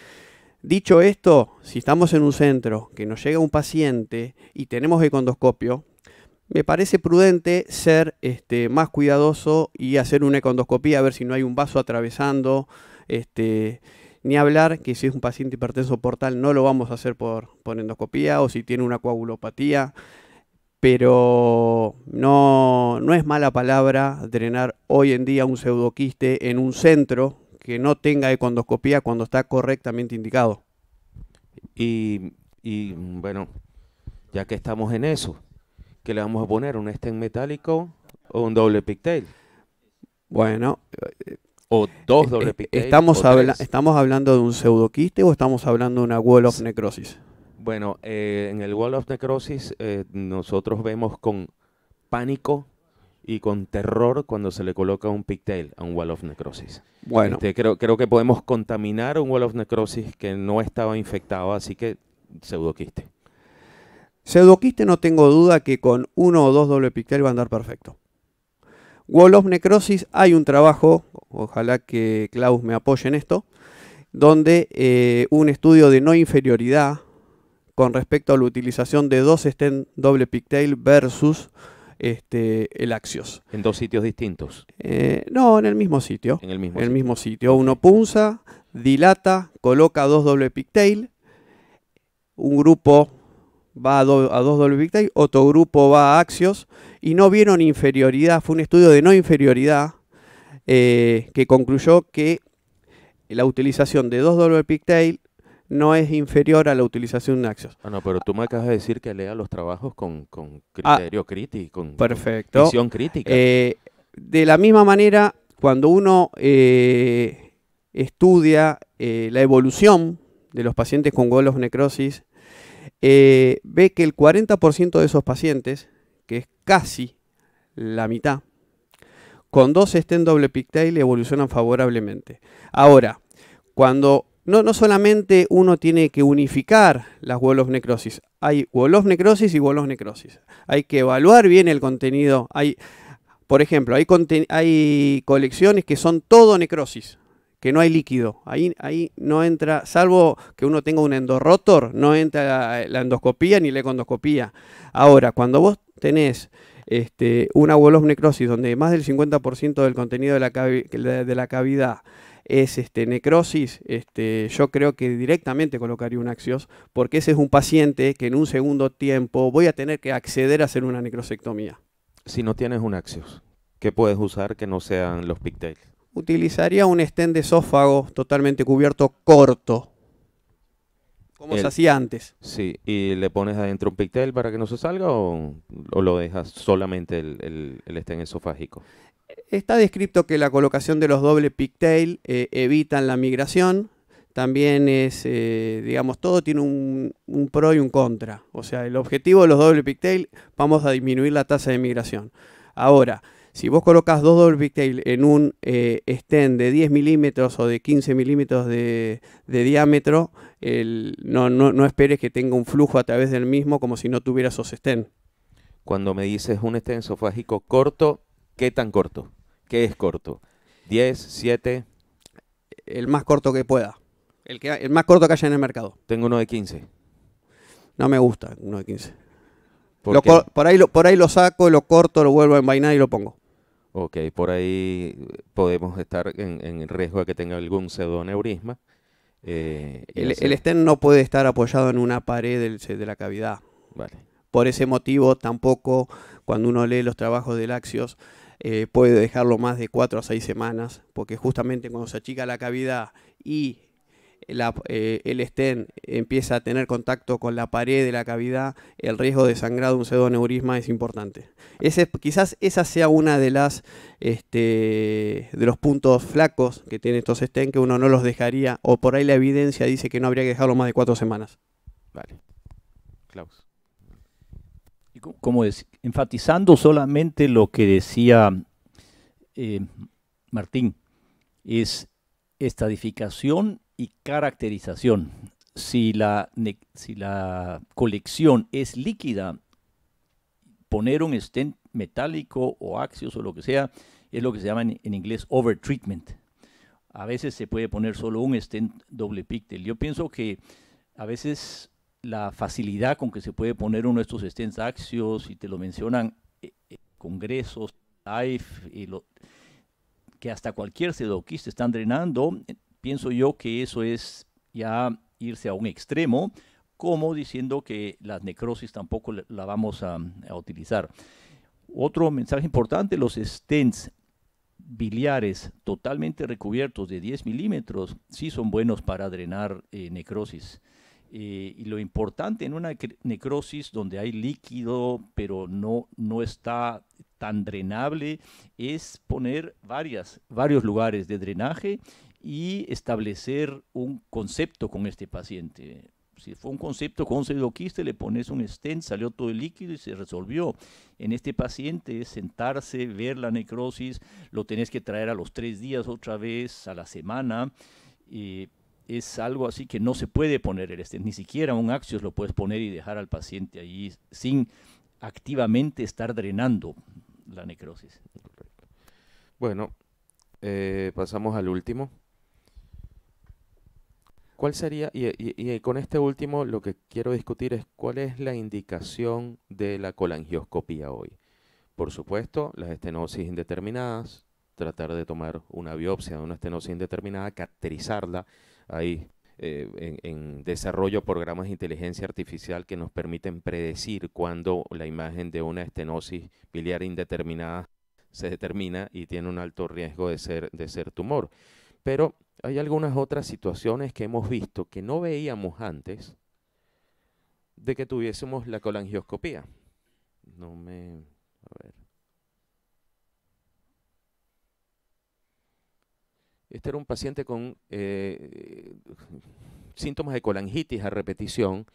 Dicho esto, si estamos en un centro que nos llega un paciente y tenemos econdoscopio, me parece prudente ser este, más cuidadoso y hacer una econdoscopía a ver si no hay un vaso atravesando. Este, ni hablar que si es un paciente hipertenso portal no lo vamos a hacer por, endoscopía o si tiene una coagulopatía. Pero no, no es mala palabra drenar hoy en día un pseudoquiste en un centro que no tenga econdoscopía cuando está correctamente indicado. Y, bueno, ya que estamos en eso, ¿qué le vamos a poner? ¿Un estén metálico o un doble pigtail? Bueno, eh, e-, e-, estamos, ¿Estamos hablando de un pseudoquiste o estamos hablando de una wall of necrosis? Bueno, eh, en el wall of necrosis eh, nosotros vemos con pánico y con terror cuando se le coloca un pigtail a un wall of necrosis. Bueno. Este, creo, creo que podemos contaminar un wall of necrosis que no estaba infectado, así que pseudoquiste. Pseudoquiste no tengo duda que con uno o dos doble pigtail va a andar perfecto. Wall of Necrosis hay un trabajo, ojalá que Klaus me apoye en esto, donde eh, un estudio de no inferioridad con respecto a la utilización de dos estén doble pigtail versus este, el Axios. ¿En dos sitios distintos? Eh, no, en el mismo sitio. En el mismo, El mismo sitio. Uno punza, dilata, coloca dos doble pigtail. Un grupo va a, 2 a dos otro grupo va a Axios y no vieron inferioridad, fue un estudio de no inferioridad eh, que concluyó que la utilización de 2 w Pigtail no es inferior a la utilización de Axios. Ah, no, pero tú me acabas de decir que lea los trabajos con, ah, criterio crítico, con, perfecto. visión crítica. Eh, de la misma manera, cuando uno eh, estudia la evolución de los pacientes con golos necrosis eh, ve que el 40% de esos pacientes, que es casi la mitad, con dos estén doble pigtail evolucionan favorablemente. Ahora, cuando no, solamente uno tiene que unificar las wall necrosis, hay huelos necrosis y wall necrosis. Hay que evaluar bien el contenido. Hay, por ejemplo, hay colecciones que son todo necrosis, que no hay líquido. Ahí, ahí no entra, salvo que uno tenga un endorrotor, no entra la endoscopía ni la econdoscopía. Ahora, cuando vos tenés este, una necrosis donde más del 50% del contenido de la, de la cavidad es este, necrosis, este, yo creo que directamente colocaría un axios, porque ese es un paciente que en un segundo tiempo voy a tener que acceder a hacer una necrosectomía. Si no tienes un axios, ¿qué puedes usar que no sean los pigtails? utilizaría un estén de esófago totalmente cubierto corto. Como se hacía antes. Sí, ¿y le pones adentro un pigtail para que no se salga o, lo dejas solamente el, el, estén esofágico? Está descrito que la colocación de los doble pigtail eh, evitan la migración. También es, eh, digamos, todo tiene un, un, pro y un contra. O sea, el objetivo de los doble pigtail, vamos a disminuir la tasa de migración. Ahora, si vos colocas dos Dolby Tail en un estén eh, de 10 milímetros o de 15 milímetros de, diámetro, no, esperes que tenga un flujo a través del mismo como si no tuviera esos estén. Cuando me dices un estén esofágico corto, ¿qué tan corto? ¿Qué es corto? ¿10, 7? El más corto que pueda. El, que, más corto que haya en el mercado. Tengo uno de 15. No me gusta uno de 15. Por, ahí lo, por ahí lo saco, lo corto, lo vuelvo a envainar y lo pongo. Ok, por ahí podemos estar en, riesgo de que tenga algún pseudoneurisma. Eh, el, stem no puede estar apoyado en una pared de la cavidad. Por ese motivo, tampoco cuando uno lee los trabajos de Laxios eh, puede dejarlo más de cuatro a seis semanas, porque justamente cuando se achica la cavidad y eh, el estén empieza a tener contacto con la pared de la cavidad, el riesgo de sangrado de un pseudoneurisma es importante. Ese, quizás esa sea una de las este, de los puntos flacos que tiene estos estén que uno no los dejaría, o por ahí la evidencia dice que no habría que dejarlo más de cuatro semanas. Vale. Klaus. como es, enfatizando solamente lo que decía eh, Martín, es estadificación y caracterización. Si la, si la colección es líquida, poner un stent metálico o axios o lo que sea es lo que se llama en, inglés over-treatment. A veces se puede poner solo un stent doble píctel. Yo pienso que a veces la facilidad con que se puede poner uno de estos stents axios, y te lo mencionan eh, eh, congresos, live, que hasta cualquier sedoquista están drenando, pienso yo que eso es ya irse a un extremo, como diciendo que las necrosis tampoco la vamos a, utilizar. Otro mensaje importante, los stents biliares totalmente recubiertos de 10 milímetros sí son buenos para drenar eh, necrosis. Eh, y lo importante en una necrosis donde hay líquido pero no, no está tan drenable es poner varias, varios lugares de drenaje y establecer un concepto con este paciente. Si fue un concepto con un pseudoquiste, le pones un stent, salió todo el líquido y se resolvió. En este paciente es sentarse, ver la necrosis, lo tenés que traer a los tres días otra vez, a la semana. es algo así que no se puede poner el stent, ni siquiera un axios lo puedes poner y dejar al paciente ahí sin activamente estar drenando la necrosis. Bueno, eh, pasamos al último. ¿Cuál sería, y, con este último lo que quiero discutir es cuál es la indicación de la colangioscopía hoy? Por supuesto, las estenosis indeterminadas, tratar de tomar una biopsia de una estenosis indeterminada, caracterizarla. Hay eh, en, desarrollo programas de inteligencia artificial que nos permiten predecir cuándo la imagen de una estenosis biliar indeterminada se determina y tiene un alto riesgo de ser, de ser tumor. Pero hay algunas otras situaciones que hemos visto que no veíamos antes de que tuviésemos la colangioscopía. No Este era un paciente con eh, síntomas de colangitis a repetición.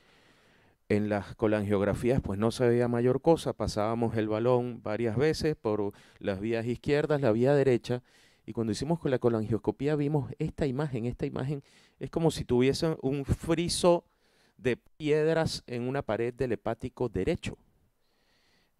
En las colangiografías pues no se veía mayor cosa, pasábamos el balón varias veces por las vías izquierdas, la vía derecha, y cuando hicimos con la colangioscopía vimos esta imagen, esta imagen es como si tuviese un friso de piedras en una pared del hepático derecho,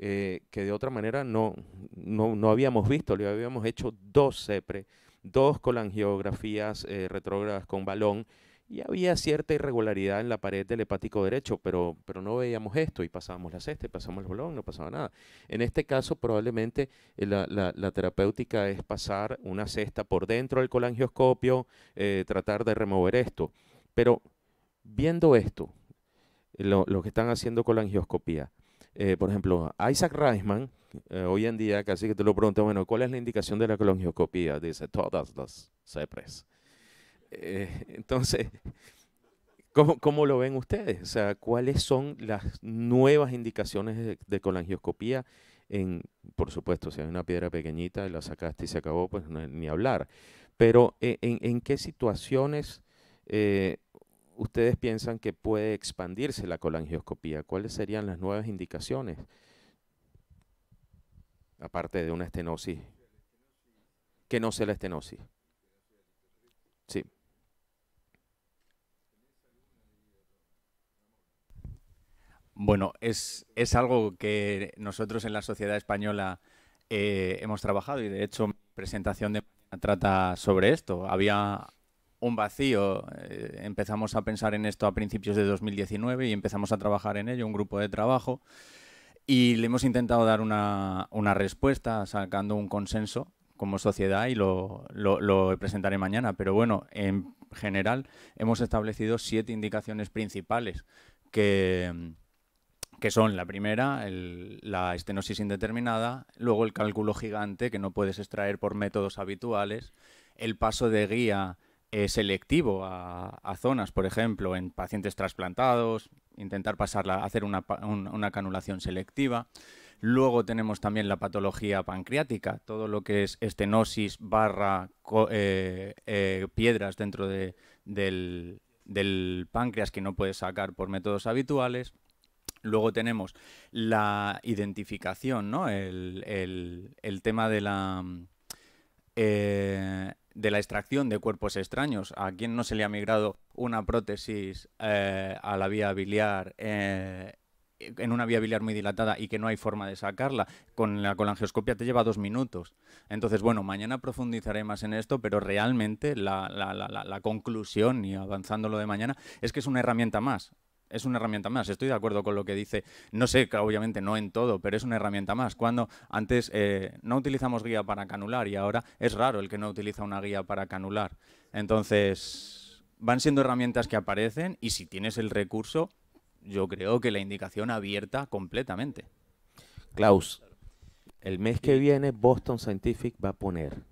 eh, que de otra manera no, no, no, habíamos visto, le habíamos hecho dos CEPRE, dos colangiografías eh, retrógradas con balón, y había cierta irregularidad en la pared del hepático derecho, pero, no veíamos esto y pasábamos la cesta, y pasábamos el bolón, no pasaba nada. En este caso probablemente eh, la, terapéutica es pasar una cesta por dentro del colangioscopio, eh, tratar de remover esto. Pero viendo esto, lo que están haciendo colangioscopía, eh, por ejemplo, Isaac Reisman, eh, hoy en día casi que te lo pregunto, bueno, ¿cuál es la indicación de la colangioscopía? Dice, todas las CEPRES. Eh, entonces, ¿cómo, ¿cómo, lo ven ustedes? O sea, ¿cuáles son las nuevas indicaciones de, colangioscopía? En, por supuesto, si hay una piedra pequeñita y la sacaste y se acabó, pues ni hablar. Pero e, ¿en, qué situaciones eh, ustedes piensan que puede expandirse la colangioscopía? ¿Cuáles serían las nuevas indicaciones? Aparte de una estenosis. Que no sea la estenosis. Sí. Bueno, es, algo que nosotros en la sociedad española eh, hemos trabajado y de hecho mi presentación de trata sobre esto. Había un vacío, eh, empezamos a pensar en esto a principios de 2019 y empezamos a trabajar en ello, un grupo de trabajo, y le hemos intentado dar una, respuesta sacando un consenso como sociedad y lo, presentaré mañana. Pero bueno, en general hemos establecido siete indicaciones principales que que son la primera, la estenosis indeterminada, luego el cálculo gigante que no puedes extraer por métodos habituales, el paso de guía eh, selectivo a, zonas, por ejemplo, en pacientes trasplantados, intentar pasarla, hacer una, canulación selectiva. Luego tenemos también la patología pancreática, todo lo que es estenosis barra eh, eh, piedras dentro del páncreas que no puedes sacar por métodos habituales. Luego tenemos la identificación, ¿no? El, tema de la... Mm, eh, de la extracción de cuerpos extraños. ¿A quién no se le ha migrado una prótesis eh, a la vía biliar eh, en una vía biliar muy dilatada y que no hay forma de sacarla. Con la colangioscopia te lleva dos minutos. Entonces, bueno, mañana profundizaré más en esto, pero realmente la, la, la conclusión y avanzando lo de mañana es que es una herramienta más es una herramienta más. Estoy de acuerdo con lo que dice, no sé, obviamente no en todo, pero es una herramienta más. Cuando antes eh, no utilizamos guía para canular y ahora es raro el que no utiliza una guía para canular. Entonces, van siendo herramientas que aparecen y si tienes el recurso, yo creo que la indicación abierta completamente. Klaus, el mes que viene Boston Scientific va a poner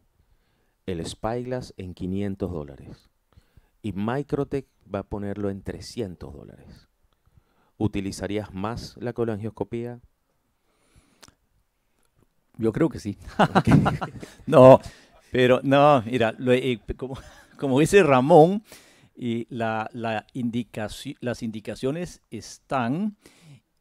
el Spyglass en 500 dólares y Microtech va a ponerlo en 300 dólares. ¿utilizarías más la colangioscopía? Yo creo que sí. no, pero no, mira, eh, como, dice Ramón, y la, la las indicaciones están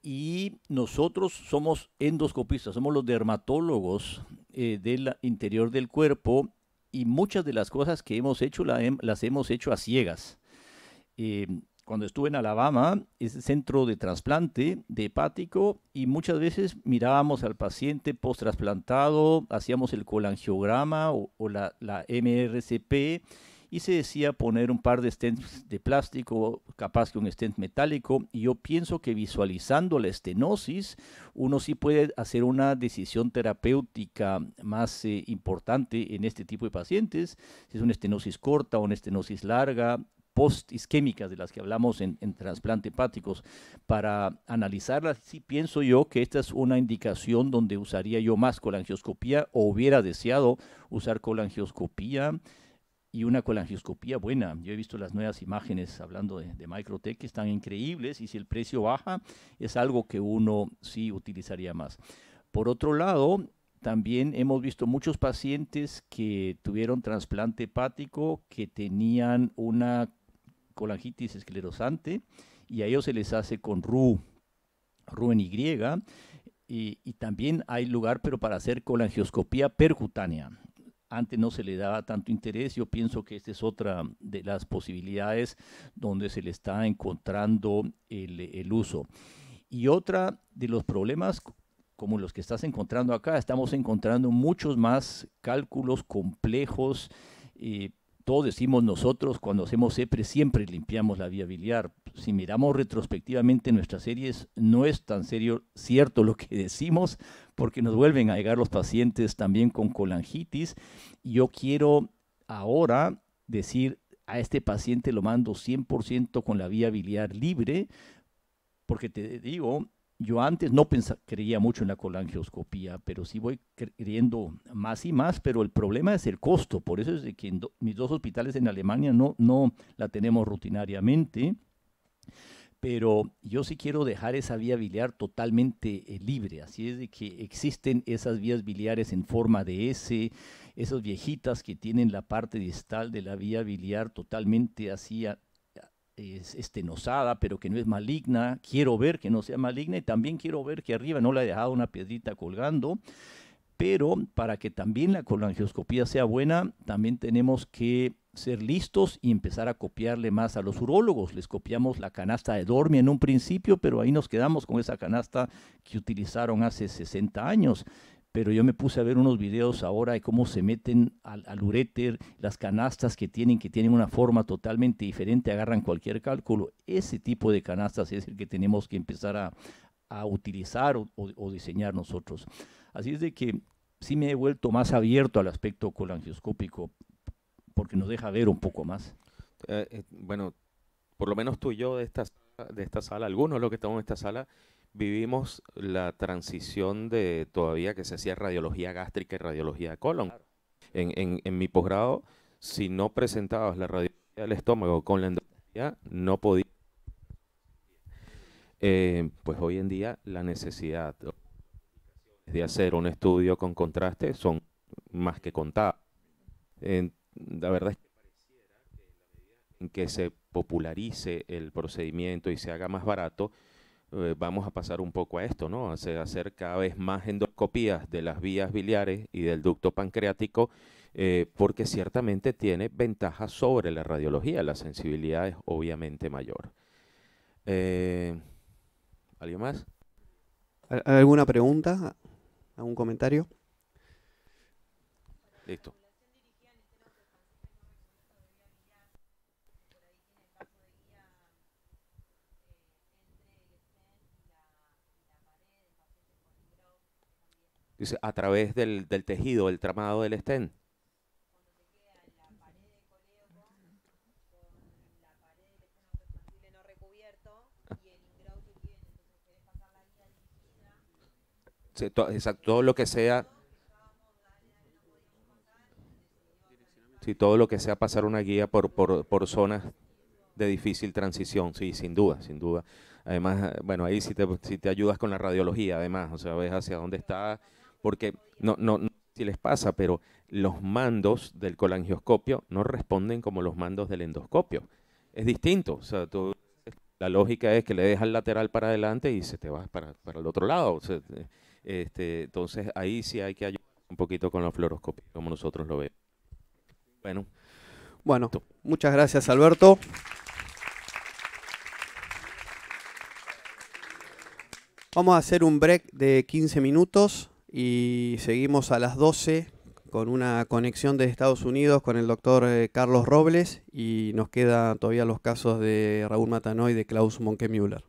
y nosotros somos endoscopistas, somos los dermatólogos eh, del interior del cuerpo y muchas de las cosas que hemos hecho las hemos hecho a ciegas. Eh, cuando estuve en Alabama, es centro de trasplante de hepático y muchas veces mirábamos al paciente post-trasplantado, hacíamos el colangiograma o, la, MRCP y se decía poner un par de stents de plástico, capaz que un stent metálico, y yo pienso que visualizando la estenosis, uno sí puede hacer una decisión terapéutica más eh, importante en este tipo de pacientes, si es una estenosis corta o una estenosis larga, post-isquémicas de las que hablamos en, trasplantes trasplante hepáticos, para analizarlas, sí pienso yo que esta es una indicación donde usaría yo más colangioscopía o hubiera deseado usar colangioscopía y una colangioscopía buena. Yo he visto las nuevas imágenes hablando de, de Microtech que están increíbles y si el precio baja es algo que uno sí utilizaría más. Por otro lado, también hemos visto muchos pacientes que tuvieron trasplante hepático que tenían una colangitis esclerosante y a ellos se les hace con RU, RU en Y. Y, también hay lugar, pero para hacer colangioscopía percutánea antes no se le daba tanto interés. Yo pienso que esta es otra de las posibilidades donde se le está encontrando el, uso. Y otra de los problemas como los que estás encontrando acá, estamos encontrando muchos más cálculos complejos eh, todos decimos nosotros cuando hacemos CEPRE e siempre limpiamos la vía biliar. Si miramos retrospectivamente nuestras series, no es tan serio cierto lo que decimos porque nos vuelven a llegar los pacientes también con colangitis. Yo quiero ahora decir a este paciente lo mando 100% con la vía biliar libre porque te digo, yo antes no creía mucho en la colangioscopía, pero sí voy creyendo más y más, pero el problema es el costo, por eso es que en mis dos hospitales en Alemania no, no la tenemos rutinariamente, pero yo sí quiero dejar esa vía biliar totalmente eh, libre, así es de que existen esas vías biliares en forma de S, esas viejitas que tienen la parte distal de la vía biliar totalmente así es estenosada, pero que no es maligna. Quiero ver que no sea maligna y también quiero ver que arriba no le ha dejado una piedrita colgando. Pero para que también la colangioscopía sea buena, también tenemos que ser listos y empezar a copiarle más a los urólogos. Les copiamos la canasta de Dormia en un principio, pero ahí nos quedamos con esa canasta que utilizaron hace 60 años pero yo me puse a ver unos videos ahora de cómo se meten al, ureter, uréter, las canastas que tienen, que tienen una forma totalmente diferente, agarran cualquier cálculo. Ese tipo de canastas es el que tenemos que empezar a, utilizar o, diseñar nosotros. Así es de que sí me he vuelto más abierto al aspecto colangioscópico porque nos deja ver un poco más. Eh, eh, bueno, por lo menos tú y yo de esta, de esta sala, algunos de los que estamos en esta sala, vivimos la transición de todavía que se hacía radiología gástrica y radiología de colon. En, en, mi posgrado, si no presentabas la radiología del estómago con la endoscopia no podías. Eh, pues hoy en día la necesidad de hacer un estudio con contraste son más que contadas. la verdad es que pareciera que la medida en que se popularice el procedimiento y se haga más barato, eh, vamos a pasar un poco a esto, ¿no? Hacer, hacer cada vez más endoscopías de las vías biliares y del ducto pancreático, eh, porque ciertamente tiene ventajas sobre la radiología, la sensibilidad es obviamente mayor. Eh, ¿Alguien más? ¿Alguna pregunta? ¿Algún comentario? Listo. Dice, a través del, del tejido, el tramado del estén. Sí, exacto, todo lo que sea. Sí, todo lo que sea pasar una guía por, por, por zonas de difícil transición, sí, sin duda, sin duda. Además, eh, bueno, ahí si te, sí te ayudas con la radiología, además, o sea, ves hacia dónde está porque no, no, si les pasa, pero los mandos del colangioscopio no responden como los mandos del endoscopio. Es distinto. O sea, la lógica es que le dejas el lateral para adelante y se te va para, el otro lado. este, entonces ahí sí hay que ayudar un poquito con la fluoroscopia, como nosotros lo vemos. Bueno. Bueno, muchas gracias Alberto. Vamos a hacer un break de 15 minutos y seguimos a las 12 con una conexión de Estados Unidos con el doctor eh, Carlos Robles y nos quedan todavía los casos de Raúl Matanoy y de Klaus Müller.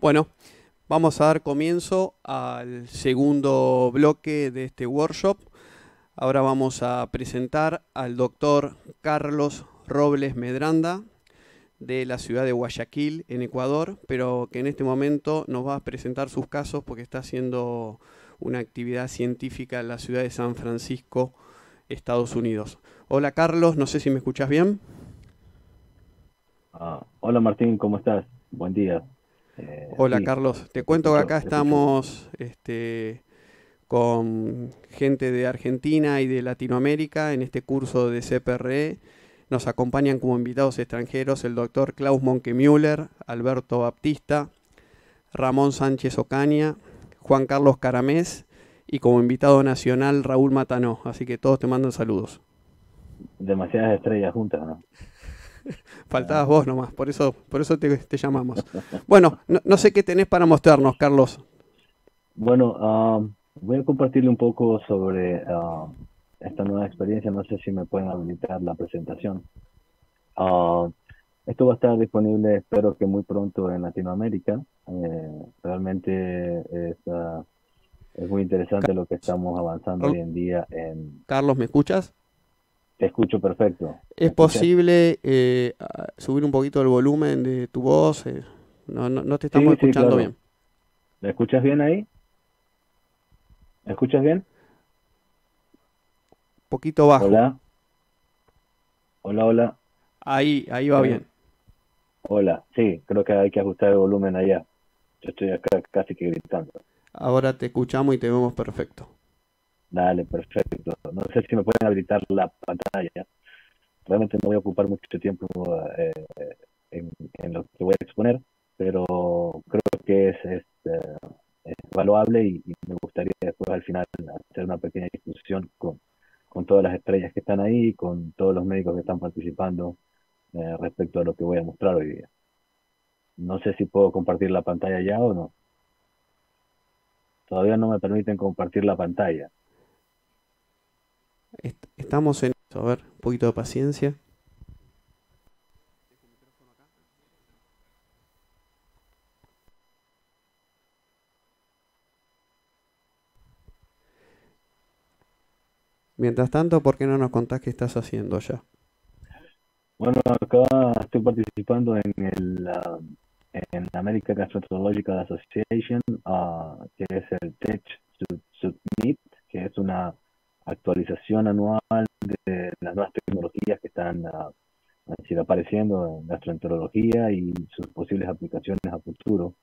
Bueno, vamos a dar comienzo al segundo bloque de este workshop. Ahora vamos a presentar al doctor Carlos Robles Medranda de la ciudad de Guayaquil, en Ecuador, pero que en este momento nos va a presentar sus casos porque está haciendo una actividad científica en la ciudad de San Francisco, Estados Unidos. Hola Carlos, no sé si me escuchas bien. Ah, hola Martín, ¿cómo estás? Buen día. Eh, Hola Carlos, te cuento que acá estamos este, con gente de Argentina y de Latinoamérica en este curso de CPRE. Nos acompañan como invitados extranjeros el doctor Klaus monke Müller, Alberto Baptista, Ramón Sánchez Ocaña, Juan Carlos Caramés y como invitado nacional Raúl Matanó. Así que todos te mandan saludos. Demasiadas estrellas juntas, ¿no? Faltabas vos nomás, por eso, por eso te, llamamos. Bueno, no, sé qué tenés para mostrarnos, Carlos. Bueno, ah, voy a compartirle un poco sobre ah, esta nueva experiencia. No sé si me pueden habilitar la presentación. Ah, esto va a estar disponible, espero que muy pronto, en Latinoamérica. Eh, realmente es, muy interesante lo que estamos avanzando hoy en día. En... Carlos, ¿me escuchas? Te escucho perfecto. ¿Es posible eh, subir un poquito el volumen de tu voz? Eh, no, no, te estamos escuchando bien. ¿Me escuchas bien ahí? ¿Me escuchas bien? Poquito bajo. Hola. Hola, hola. Ahí, ahí va bien. Hola, sí, creo que hay que ajustar el volumen allá. Yo estoy acá casi que gritando. Ahora te escuchamos y te vemos perfecto. Dale, perfecto. No sé si me pueden habilitar la pantalla. Realmente no voy a ocupar mucho tiempo eh, en, lo que voy a exponer, pero creo que es, eh, valuable y, me gustaría después al final hacer una pequeña discusión con, todas las estrellas que están ahí, con todos los médicos que están participando eh, respecto a lo que voy a mostrar hoy día. No sé si puedo compartir la pantalla ya o no. Todavía no me permiten compartir la pantalla estamos en A ver, un poquito de paciencia. Mientras tanto, ¿por qué no nos contás qué estás haciendo ya? Bueno, acá estoy participando en el uh, en American Gastroenterological Association, ah, que es el TECH Submit, que es una actualización anual de las nuevas tecnologías que están, ah, apareciendo en gastroenterología y sus posibles aplicaciones a futuro,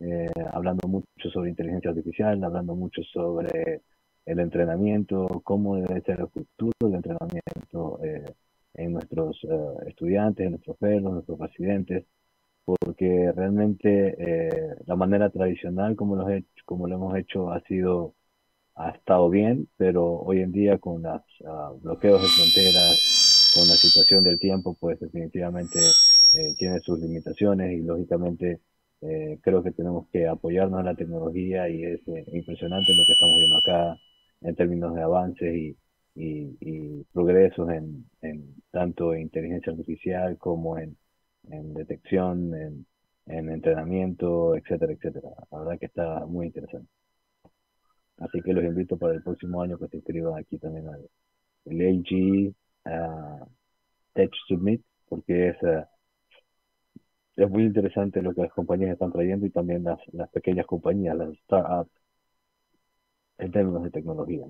eh, hablando mucho sobre inteligencia artificial, hablando mucho sobre el entrenamiento, cómo debe ser el futuro del entrenamiento eh, en nuestros eh, estudiantes, en nuestros perros, nuestros residentes, porque realmente la manera tradicional como los como lo hemos hecho ha sido ha estado bien, pero hoy en día con los ah, bloqueos de fronteras, con la situación del tiempo, pues definitivamente eh, tiene sus limitaciones y lógicamente eh, creo que tenemos que apoyarnos en la tecnología y es eh, impresionante lo que estamos viendo acá en términos de avances y, y, progresos en, tanto inteligencia artificial como en, en detección, en, en entrenamiento, etcétera, etcétera. La verdad que está muy interesante. Así que los invito para el próximo año que se inscriban aquí también al AG Tech Submit, porque es, eh, es muy interesante lo que las compañías están trayendo y también las, pequeñas compañías, las startups, en términos de tecnología.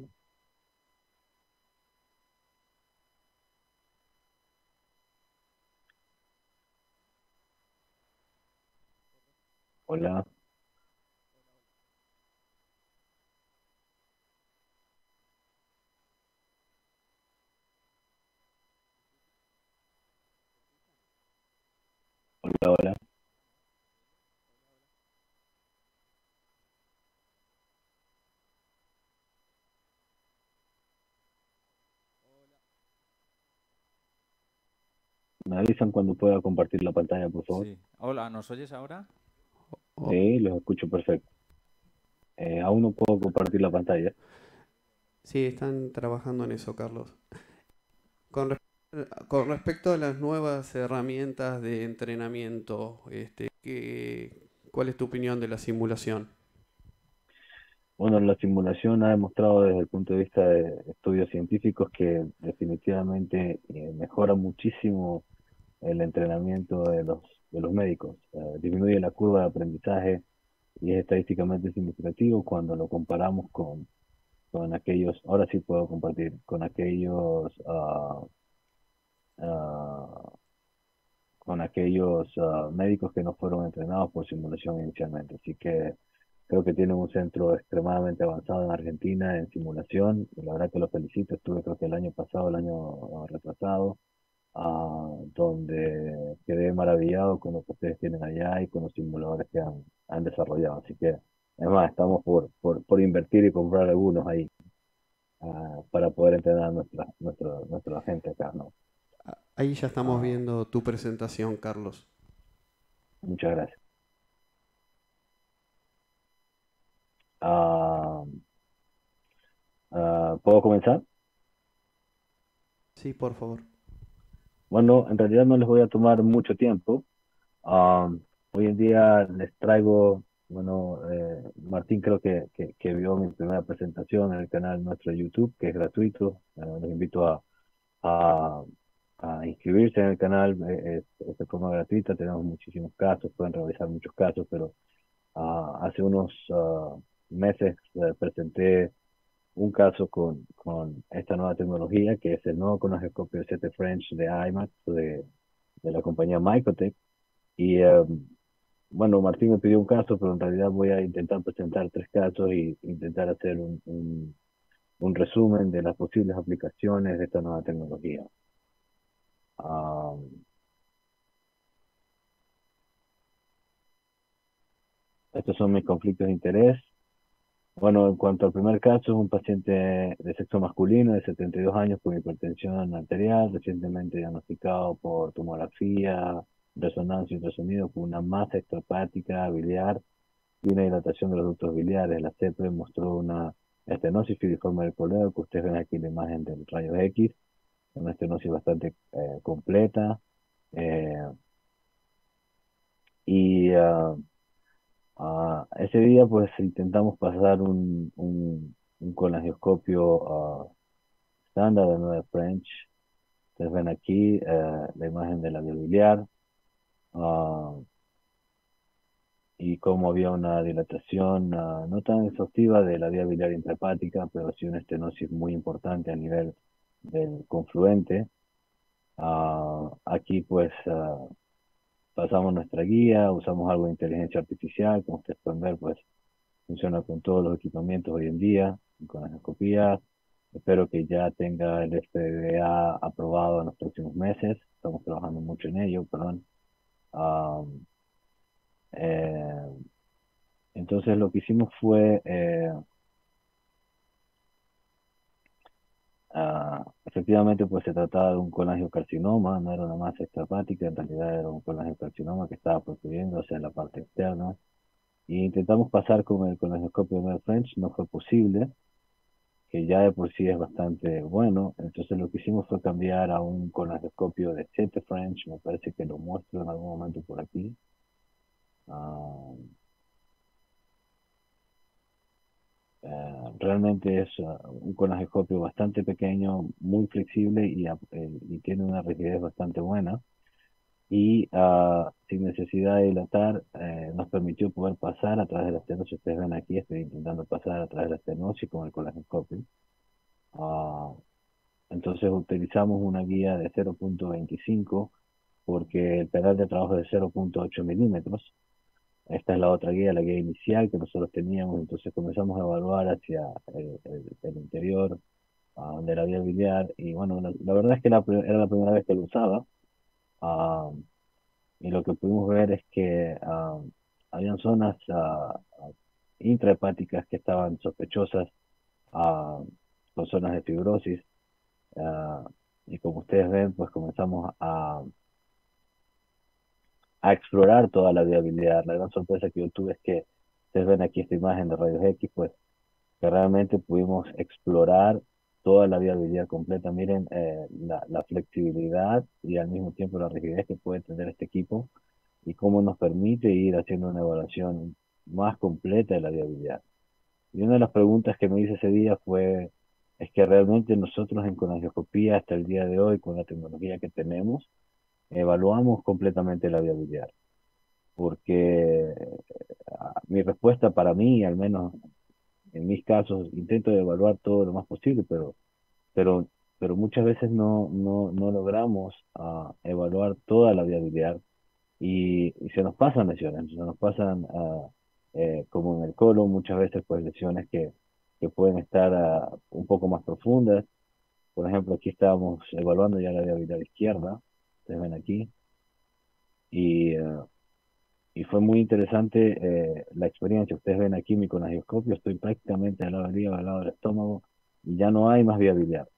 Hola. cuando pueda compartir la pantalla, por favor. Hola, ¿nos oyes ahora? Oh. Sí, los escucho perfecto. Eh, aún no puedo compartir la pantalla. Sí, están trabajando en eso, Carlos. Con, respecto a las nuevas herramientas de entrenamiento, este, ¿cuál es tu opinión de la simulación? Bueno, la simulación ha demostrado desde el punto de vista de estudios científicos que definitivamente eh, mejora muchísimo el entrenamiento de los, de los médicos. disminuye la curva de aprendizaje y es estadísticamente significativo cuando lo comparamos con, con aquellos, ahora sí puedo compartir, con aquellos, ah, ah, con aquellos ah, médicos que no fueron entrenados por simulación inicialmente. Así que creo que tienen un centro extremadamente avanzado en Argentina en simulación. La verdad que lo felicito. Estuve creo que el año pasado, el año retrasado, donde quedé maravillado con lo que ustedes tienen allá y con los simuladores que han, desarrollado. Así que, además, estamos por, por, invertir y comprar algunos ahí ah, para poder entrenar a nuestra, nuestra, gente acá. ¿no? Ahí ya estamos ah. viendo tu presentación, Carlos. Muchas gracias. Ah, ¿Puedo comenzar? Sí, por favor. Bueno, en realidad no les voy a tomar mucho tiempo. hoy en día les traigo, bueno, eh, Martín creo que, que, vio mi primera presentación en el canal nuestro de YouTube, que es gratuito. Eh, les invito a, a, inscribirse en el canal, eh, es, de forma gratuita, tenemos muchísimos casos, pueden realizar muchos casos, pero ah, hace unos ah, meses presenté un caso con, esta nueva tecnología que es el nuevo conoscopio 7 French de IMAX de, la compañía Microtech. Y em, bueno, Martín me pidió un caso, pero en realidad voy a intentar presentar tres casos y intentar hacer un, resumen de las posibles aplicaciones de esta nueva tecnología. estos son mis conflictos de interés. Bueno, en cuanto al primer caso, un paciente de sexo masculino de 72 años con hipertensión arterial, recientemente diagnosticado por tomografía, resonancia y ultrasonido con una masa extrahepática biliar y una dilatación de los ductos biliares. La CEPRE mostró una estenosis filiforme del coleo, que ustedes ven aquí en la imagen del rayo X, una estenosis bastante eh, completa. Eh, y ah, Ah, ese día pues intentamos pasar un, un, colangioscopio ah, estándar de nueva French. Ustedes ven aquí eh, la imagen de la biliar ah, y cómo había una dilatación no tan exhaustiva de la vía biliar intrahepática, pero sí una estenosis muy importante a nivel del confluente. aquí pues pasamos nuestra guía, usamos algo de inteligencia artificial, como ustedes pueden ver, pues funciona con todos los equipamientos hoy en día, con las escopías. Espero que ya tenga el FDA aprobado en los próximos meses. Estamos trabajando mucho en ello, perdón. Eh, entonces lo que hicimos fue eh, ah efectivamente, pues se trataba de un carcinoma, no era una masa extrapática, en realidad era un carcinoma que estaba protruyendo en la parte externa. Y intentamos pasar con el colangioscopio de French, no fue posible, que ya de por sí es bastante bueno. Entonces lo que hicimos fue cambiar a un colangioscopio de 7 French, me parece que lo muestro en algún momento por aquí. Ah... Ah, realmente es ah, un conajescopio bastante pequeño, muy flexible ah, eh, y, tiene una rigidez bastante buena. Y sin necesidad de dilatar, eh, nos permitió poder pasar a través de las estenosis. Ustedes ven aquí, estoy intentando pasar a través de las estenosis con el colagescopio. entonces utilizamos una guía de 0.25 porque el pedal de trabajo es de 0.8 milímetros esta es la otra guía, la guía inicial que nosotros teníamos, entonces comenzamos a evaluar hacia el, interior, a donde la había biliar y bueno, la, verdad es que era la primera vez que lo usaba, y lo que pudimos ver es que habían zonas ah, intrahepáticas que estaban sospechosas, con zonas de fibrosis, ah, y como ustedes ven, pues comenzamos a, a explorar toda la viabilidad. La gran sorpresa que yo tuve es que, ustedes ven aquí esta imagen de Rayos X, pues que realmente pudimos explorar toda la viabilidad completa. Miren eh, la, flexibilidad y al mismo tiempo la rigidez que puede tener este equipo y cómo nos permite ir haciendo una evaluación más completa de la viabilidad. Y una de las preguntas que me hice ese día fue, es que realmente nosotros en Conagioscopía hasta el día de hoy, con la tecnología que tenemos, evaluamos completamente la viabilidad. Porque ah, mi respuesta para mí, al menos en mis casos, intento evaluar todo lo más posible, pero, pero, pero muchas veces no, no, no logramos ah, evaluar toda la viabilidad y, se nos pasan lesiones, se nos pasan, ah, eh, como en el colon, muchas veces pues lesiones que, que pueden estar un poco más profundas. Por ejemplo, aquí estábamos evaluando ya la viabilidad izquierda ustedes ven aquí. Y, eh, y fue muy interesante eh, la experiencia. Ustedes ven aquí mi conagioscopio, estoy prácticamente al lado del hígado, al lado del estómago, y ya no hay más viabilidad.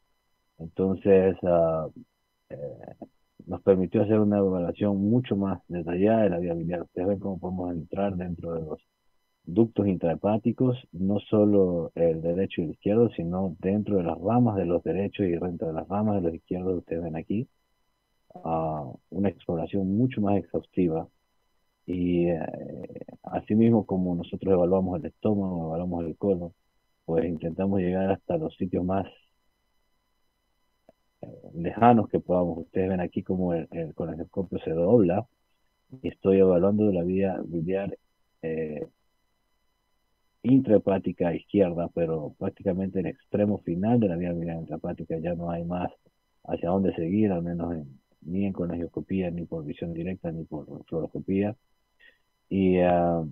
Entonces, ah, eh, nos permitió hacer una evaluación mucho más detallada de la viabilidad. Ustedes ven cómo podemos entrar dentro de los ductos intrahepáticos, no solo el derecho y el izquierdo, sino dentro de las ramas de los derechos y dentro de las ramas de los izquierdos, ustedes ven aquí a una exploración mucho más exhaustiva y eh, así mismo como nosotros evaluamos el estómago, evaluamos el colon, pues intentamos llegar hasta los sitios más eh, lejanos que podamos. Ustedes ven aquí como el, el se dobla y estoy evaluando la vía biliar eh, intrahepática izquierda, pero prácticamente el extremo final de la vía biliar intrahepática ya no hay más hacia dónde seguir, al menos en, ni en colangioscopía, ni por visión directa, ni por fluoroscopía. Y ah,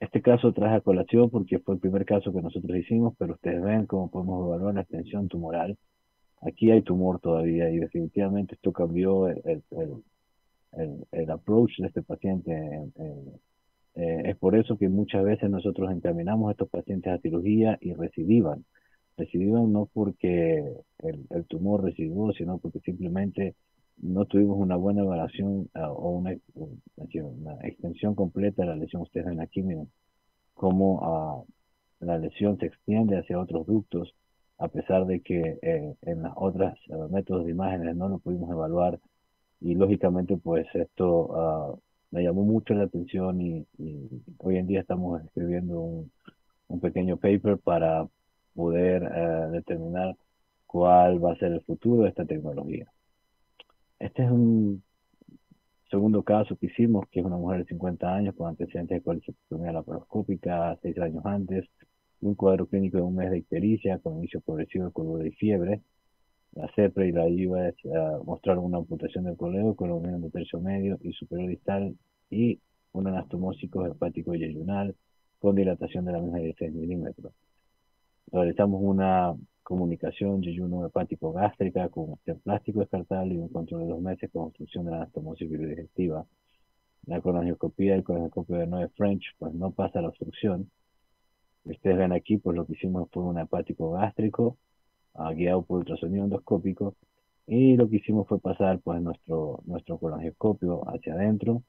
este caso traje a colación porque fue el primer caso que nosotros hicimos, pero ustedes ven cómo podemos evaluar la extensión tumoral. Aquí hay tumor todavía y definitivamente esto cambió el, approach de este paciente. Eh, es por eso que muchas veces nosotros encaminamos a estos pacientes a cirugía y recibían. Recibieron no porque el, tumor residuó, sino porque simplemente no tuvimos una buena evaluación ah, o una, extensión completa de la lesión. Ustedes ven aquí, miren, cómo ah, la lesión se extiende hacia otros ductos, a pesar de que eh, en las otras eh, métodos de imágenes no lo pudimos evaluar. Y lógicamente, pues esto ah, me llamó mucho la atención y, y, hoy en día estamos escribiendo un, un pequeño paper para poder eh, determinar cuál va a ser el futuro de esta tecnología. Este es un segundo caso que hicimos, que es una mujer de 50 años con antecedentes de colectomía laparoscópica seis años antes, un cuadro clínico de un mes de ictericia con inicio progresivo de color y fiebre. La CEPRE y la IVA mostrar eh, mostraron una amputación del coleo con la unión de tercio medio y superior distal y un anastomósico hepático y ayunal con dilatación de la misma de 6 milímetros realizamos una comunicación yeyuno-hepático-gástrica con un plástico descartable y un control de dos meses con obstrucción de la anastomosis digestiva. La colonoscopia el colonoscopio de 9 French, pues no pasa la obstrucción. Ustedes ven aquí, pues lo que hicimos fue un hepático gástrico ah, guiado por ultrasonido endoscópico y lo que hicimos fue pasar pues nuestro, nuestro colonoscopio hacia adentro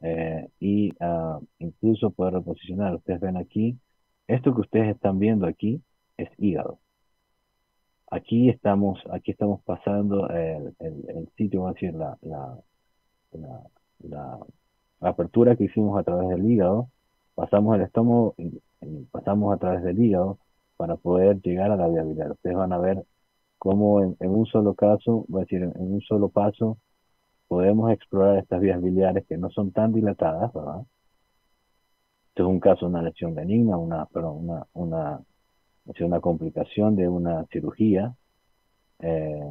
eh, y ah, incluso poder reposicionar. Ustedes ven aquí, esto que ustedes están viendo aquí es hígado. Aquí estamos, aquí estamos pasando el, sitio, vamos a decir, la, la, apertura que hicimos a través del hígado, pasamos el estómago y, pasamos a través del hígado para poder llegar a la viabilidad. Ustedes van a ver cómo en, un solo caso, voy a decir, en, un solo paso, podemos explorar estas vías biliares que no son tan dilatadas, ¿verdad? es un caso, una lesión benigna, una, perdón, una, una, o una complicación de una cirugía. Eh,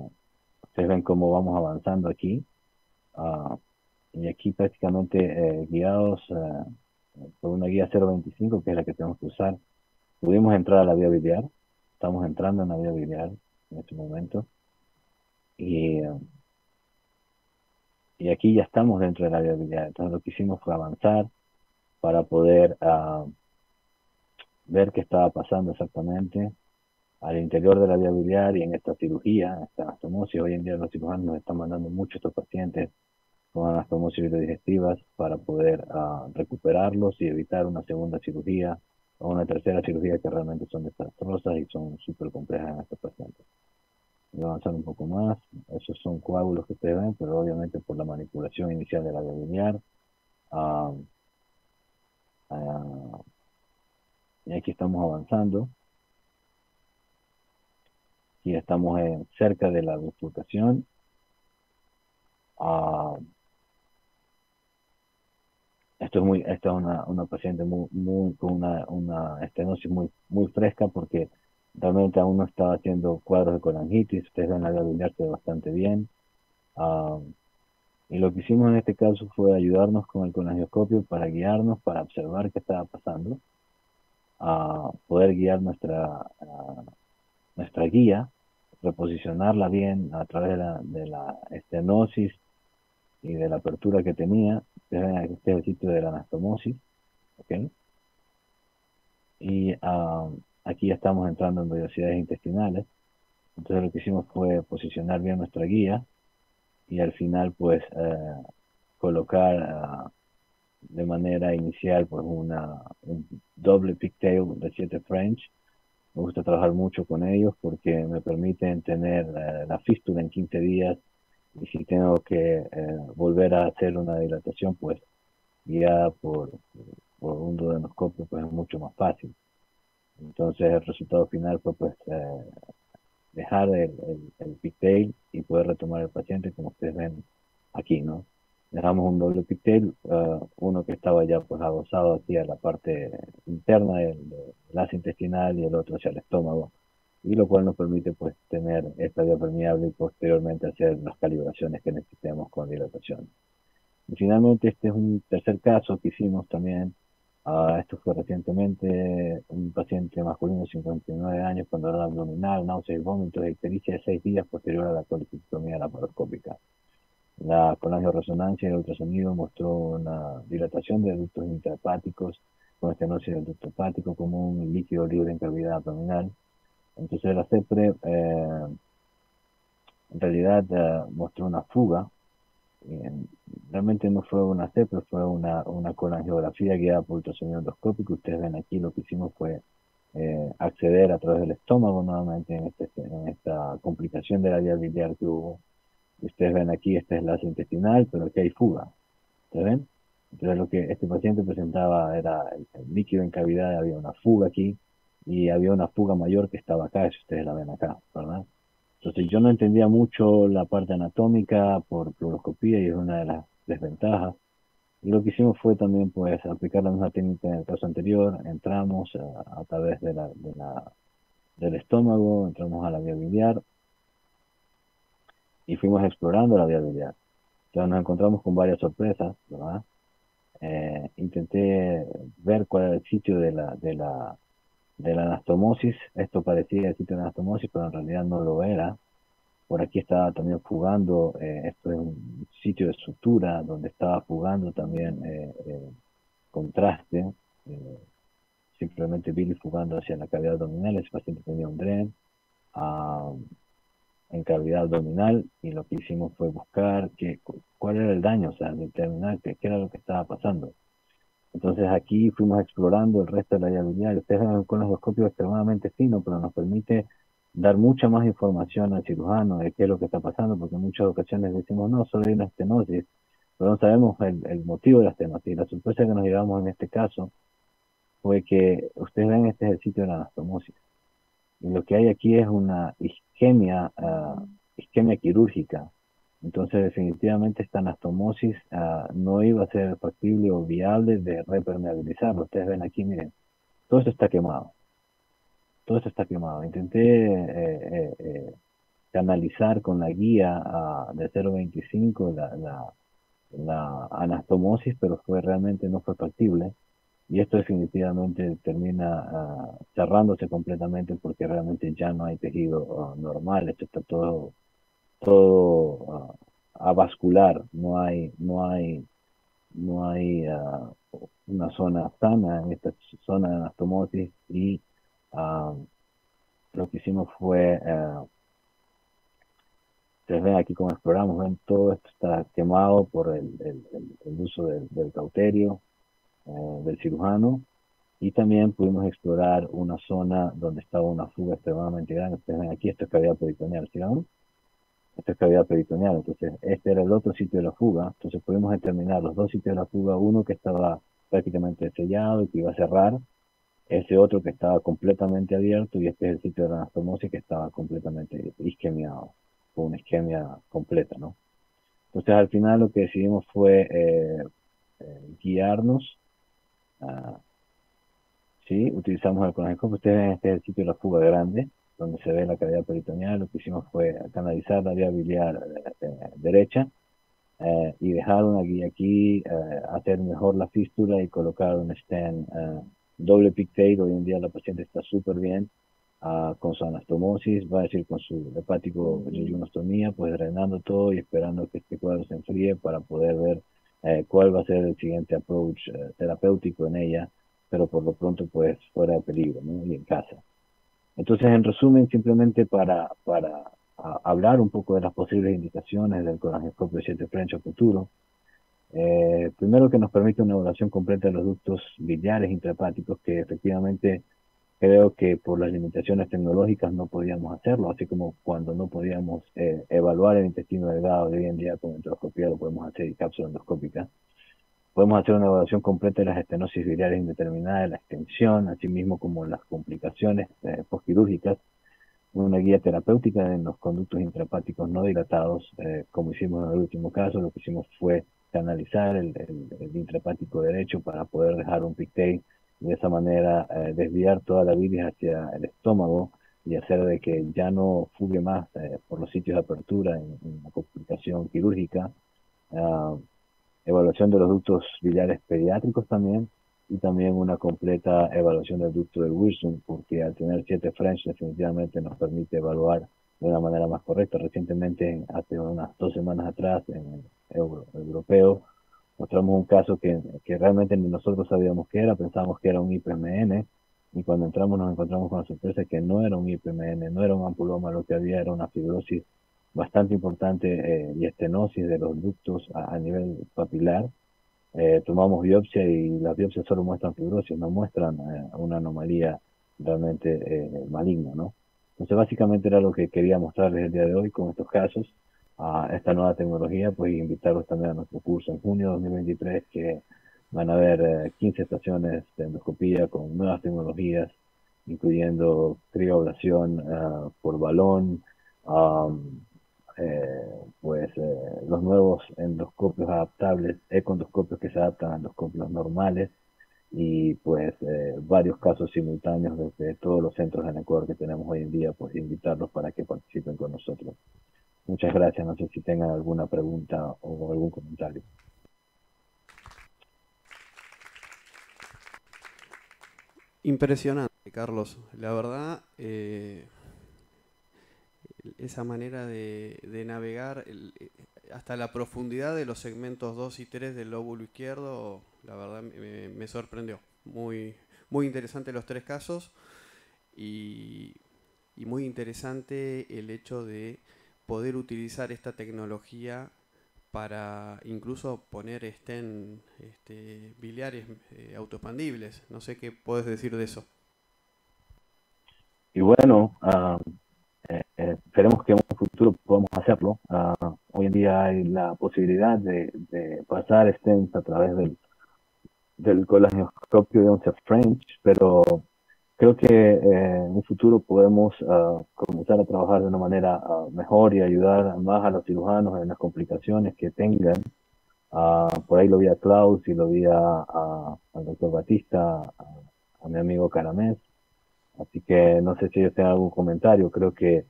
ustedes ven cómo vamos avanzando aquí. Ah, y aquí prácticamente eh, guiados eh, por una guía 025, que es la que tenemos que usar, pudimos entrar a la vía biliar. Estamos entrando en la vía biliar en este momento. Y, y aquí ya estamos dentro de la vía biliar. Entonces lo que hicimos fue avanzar para poder... Ah, ver qué estaba pasando exactamente al interior de la vía biliar y en esta cirugía, esta anastomosis. Hoy en día los cirujanos nos están mandando mucho estos pacientes con anastomosis digestivas para poder ah, recuperarlos y evitar una segunda cirugía o una tercera cirugía que realmente son desastrosas y son súper complejas en estos pacientes. Voy a avanzar un poco más. Esos son coágulos que ustedes ven, pero obviamente por la manipulación inicial de la vía biliar. Ah, ah, y aquí estamos avanzando. Y estamos cerca de la duplicación. Ah, esto es muy, esta es una, una paciente muy, muy, con una, una estenosis muy, muy fresca porque realmente aún no estaba haciendo cuadros de colangitis, ustedes van a gabinearse bastante bien. Ah, y lo que hicimos en este caso fue ayudarnos con el colangioscopio para guiarnos, para observar qué estaba pasando a poder guiar nuestra, nuestra guía, reposicionarla bien a través de la, estenosis y de la apertura que tenía, este es el sitio de la anastomosis, ¿ok? Y aquí ya estamos entrando en velocidades intestinales, entonces lo que hicimos fue posicionar bien nuestra guía y al final pues eh, colocar ah, de manera inicial pues una, un doble pigtail de 7 French. Me gusta trabajar mucho con ellos porque me permiten tener eh, la fístula en 15 días y si tengo que eh, volver a hacer una dilatación pues guiada por, por un dodenoscopio, pues es mucho más fácil. Entonces el resultado final fue pues eh, dejar el, el, pigtail y poder retomar el paciente como ustedes ven aquí, ¿no? dejamos un doble pictel, eh, uno que estaba ya pues adosado hacia la parte interna del, enlace intestinal y el otro hacia el estómago, y lo cual nos permite pues tener esta biopermeable y posteriormente hacer las calibraciones que necesitemos con dilatación. finalmente este es un tercer caso que hicimos también, ah, esto fue recientemente, un paciente masculino de 59 años con dolor abdominal, náuseas y vómitos, pericia de 6 días posterior a la colectomía laparoscópica. La resonancia y el ultrasonido mostró una dilatación de ductos intrahepáticos, con estenosis del ducto hepático como un líquido libre en cavidad abdominal. Entonces la CEPRE eh, en realidad eh, mostró una fuga. Realmente no fue una CEPRE, fue una, una colangiografía guiada por ultrasonido endoscópico. Ustedes ven aquí lo que hicimos fue eh, acceder a través del estómago nuevamente en, este, en esta complicación de la vía que hubo ustedes ven aquí, este es la intestinal, pero aquí hay fuga. ¿Se ven? Entonces lo que este paciente presentaba era el, líquido en cavidad, había una fuga aquí y había una fuga mayor que estaba acá, si ustedes la ven acá, ¿verdad? Entonces yo no entendía mucho la parte anatómica por fluoroscopía y es una de las desventajas. Y lo que hicimos fue también pues aplicar la misma técnica en el caso anterior, entramos a, través de la, del estómago, entramos a la vía biliar y fuimos explorando la viabilidad. Entonces nos encontramos con varias sorpresas, ¿verdad? Eh, intenté ver cuál era el sitio de la, de la, de la anastomosis. Esto parecía el sitio de anastomosis, pero en realidad no lo era. Por aquí estaba también jugando eh, esto es un sitio de sutura donde estaba jugando también eh, contraste. simplemente Billy jugando hacia la cavidad abdominal, ese paciente tenía un dren. Ah, en cavidad abdominal y lo que hicimos fue buscar que, cuál era el daño, o sea, determinar qué, era lo que estaba pasando. Entonces aquí fuimos explorando el resto de la viabilidad. Ustedes ven un colonoscopio extremadamente fino, pero nos permite dar mucha más información al cirujano de qué es lo que está pasando, porque en muchas ocasiones decimos, no, solo hay una estenosis, pero no sabemos el, motivo de la estenosis. La sorpresa que nos llevamos en este caso fue que ustedes ven este es el sitio de la anastomosis. Y lo que hay aquí es una isquemia, ah, isquemia quirúrgica. Entonces, definitivamente esta anastomosis ah, no iba a ser factible o viable de repermeabilizarlo. Ustedes ven aquí, miren, todo esto está quemado. Todo esto está quemado. Intenté eh, eh, eh, canalizar con la guía ah, de 0.25 la, la, la anastomosis, pero fue realmente no fue factible y esto definitivamente termina ah, cerrándose completamente porque realmente ya no hay tejido ah, normal, esto está todo, todo ah, a vascular, no hay, no hay, no hay una zona sana en esta zona de anastomosis y lo que hicimos fue, ustedes ven aquí como exploramos, ven todo esto está quemado por el, el, uso del cauterio, Ah, del cirujano y también pudimos explorar una zona donde estaba una fuga extremadamente grande. Ustedes ven aquí, esto es cavidad peritoneal, ¿sí Esto es cavidad peritoneal, entonces este era el otro sitio de la fuga, entonces pudimos determinar los dos sitios de la fuga, uno que estaba prácticamente sellado y que iba a cerrar, ese otro que estaba completamente abierto y este es el sitio de la anastomosis que estaba completamente isquemiado, con una isquemia completa, ¿no? Entonces al final lo que decidimos fue eh, eh guiarnos Ah, sí, utilizamos el conocimiento como pues, ustedes ven, este es el sitio de la fuga grande, donde se ve la cavidad peritoneal. Lo que hicimos fue canalizar la vía biliar eh, eh, derecha eh, y dejar una guía aquí, hacer mejor la fístula y colocar un stent doble pigtail. Hoy en día la paciente está súper bien ah, con su anastomosis, va a decir con su hepático mm. ostomía, pues drenando todo y esperando que este cuadro se enfríe para poder ver eh, cuál va a ser el siguiente approach eh, terapéutico en ella, pero por lo pronto pues fuera de peligro ¿no? y en casa. Entonces, en resumen, simplemente para, para hablar un poco de las posibles indicaciones del colangioscopio 7 French futuro, eh, primero que nos permite una evaluación completa de los ductos biliares intrahepáticos que efectivamente creo que por las limitaciones tecnológicas no podíamos hacerlo, así como cuando no podíamos eh, evaluar el intestino delgado de hoy en día con endoscopía, lo podemos hacer y cápsula endoscópica. Podemos hacer una evaluación completa de las estenosis biliares indeterminadas, la extensión, así mismo como las complicaciones eh, postquirúrgicas posquirúrgicas, una guía terapéutica en los conductos intrapáticos no dilatados, eh, como hicimos en el último caso, lo que hicimos fue canalizar el, el, intrapático derecho para poder dejar un tape de esa manera eh, desviar toda la bilis hacia el estómago y hacer de que ya no fugue más eh, por los sitios de apertura en, la complicación quirúrgica, ah, evaluación de los ductos biliares pediátricos también y también una completa evaluación del ducto de Wilson, porque al tener siete French definitivamente nos permite evaluar de una manera más correcta. Recientemente, hace unas dos semanas atrás, en el Euro, europeo, mostramos un caso que, que realmente ni nosotros sabíamos que era, pensábamos que era un IPMN, y cuando entramos nos encontramos con la sorpresa que no era un IPMN, no era un ampuloma, lo que había era una fibrosis bastante importante eh, y estenosis de los ductos a, nivel papilar. Eh, tomamos biopsia y las biopsias solo muestran fibrosis, no muestran eh, una anomalía realmente eh, maligna, ¿no? Entonces básicamente era lo que quería mostrarles el día de hoy con estos casos a esta nueva tecnología, pues invitarlos también a nuestro curso en junio de 2023, que van a haber 15 eh, estaciones de endoscopía con nuevas tecnologías, incluyendo crioblación eh, por balón, eh, pues los nuevos endoscopios adaptables, econdoscopios que se adaptan a endoscopios normales y pues varios casos simultáneos desde todos los centros de Ecuador que tenemos hoy en día, pues invitarlos para que participen con nosotros. Muchas gracias. No sé si tengan alguna pregunta o algún comentario. Impresionante, Carlos. La verdad, eh, esa manera de, navegar eh, hasta la profundidad de los segmentos 2 y 3 del lóbulo izquierdo, la verdad me, sorprendió. Muy, muy interesante los tres casos y muy interesante el hecho de poder utilizar esta tecnología para incluso poner estén este, biliares eh, autoexpandibles. No sé qué puedes decir de eso. Y bueno, ah, eh, eh, esperemos que en un futuro podamos hacerlo. Ah, hoy en día hay la posibilidad de, pasar estén a través del, del colagioscopio de 11 French, pero creo que eh, en un futuro podemos ah, comenzar a trabajar de una manera ah, mejor y ayudar más a los cirujanos en las complicaciones que tengan. Ah, por ahí lo vi a Klaus y lo vi a, al doctor Batista, a, mi amigo Caramés. Así que no sé si ellos tienen algún comentario. Creo que,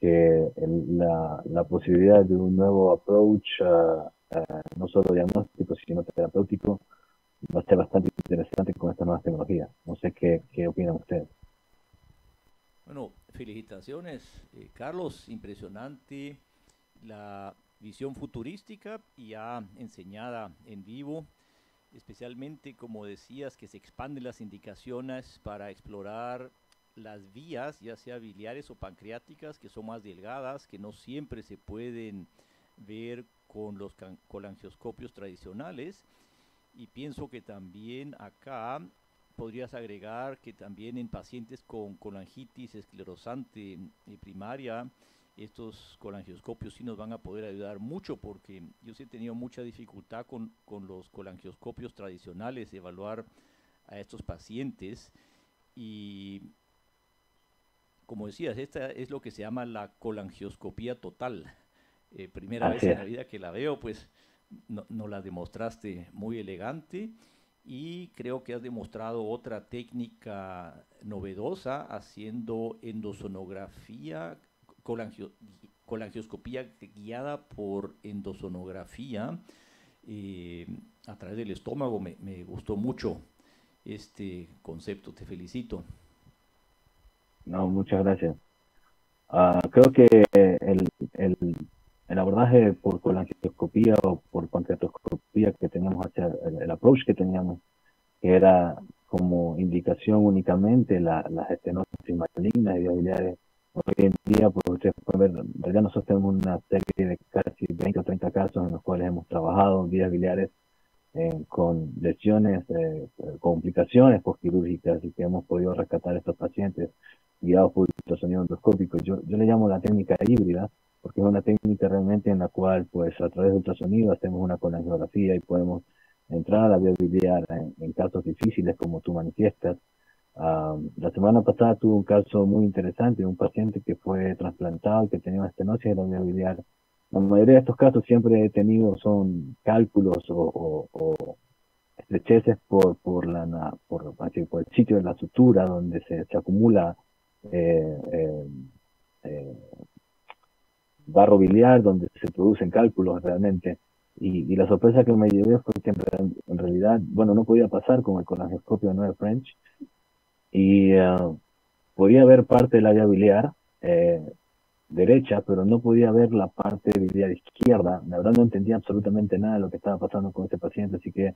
que la, la, posibilidad de un nuevo approach, no solo diagnóstico, sino terapéutico, va a ser bastante interesante con estas nuevas tecnologías. No sé qué, qué opinan ustedes. Bueno, felicitaciones, eh, Carlos. Impresionante la visión futurística ya enseñada en vivo, especialmente como decías que se expanden las indicaciones para explorar las vías, ya sea biliares o pancreáticas, que son más delgadas, que no siempre se pueden ver con los colangioscopios tradicionales y pienso que también acá podrías agregar que también en pacientes con colangitis esclerosante primaria, estos colangioscopios sí nos van a poder ayudar mucho porque yo sí he tenido mucha dificultad con, con los colangioscopios tradicionales, de evaluar a estos pacientes y como decías, esta es lo que se llama la colangioscopía total. Eh, primera vez en la vida que la veo, pues nos no la demostraste muy elegante y creo que has demostrado otra técnica novedosa haciendo endosonografía, colangio, colangioscopía guiada por endosonografía eh, a través del estómago. Me, gustó mucho este concepto, te felicito. No, muchas gracias. Ah, creo que el, el el eh, abordaje por colangioscopía o por pancreatoscopía que teníamos el, approach que teníamos, que era como indicación únicamente la, las estenosis malignas y viabilidades. Hoy en día, pues ustedes pueden ver, en realidad nosotros tenemos una serie de casi 20 o 30 casos en los cuales hemos trabajado vías biliares eh, con lesiones, eh, complicaciones postquirúrgicas y que hemos podido rescatar a estos pacientes guiados por tratamiento endoscópico. Yo, yo le llamo la técnica híbrida, porque es una técnica realmente en la cual, pues a través de ultrasonido hacemos una colangiografía y podemos entrar a biobiliar en, casos difíciles como tú manifiestas. Ah, la semana pasada tuve un caso muy interesante de un paciente que fue trasplantado, que tenía una estenosis de la biobiliar. La mayoría de estos casos siempre he tenido son cálculos o, estrecheces por, la, por, el sitio de la sutura donde se, acumula eh, eh, eh barro biliar, donde se producen cálculos realmente. Y, la sorpresa que me dio fue que en, realidad, bueno, no podía pasar con el colangioscopio no French y ah, podía ver parte del vía biliar eh, derecha, pero no podía ver la parte biliar izquierda. La verdad no entendía absolutamente nada de lo que estaba pasando con este paciente, así que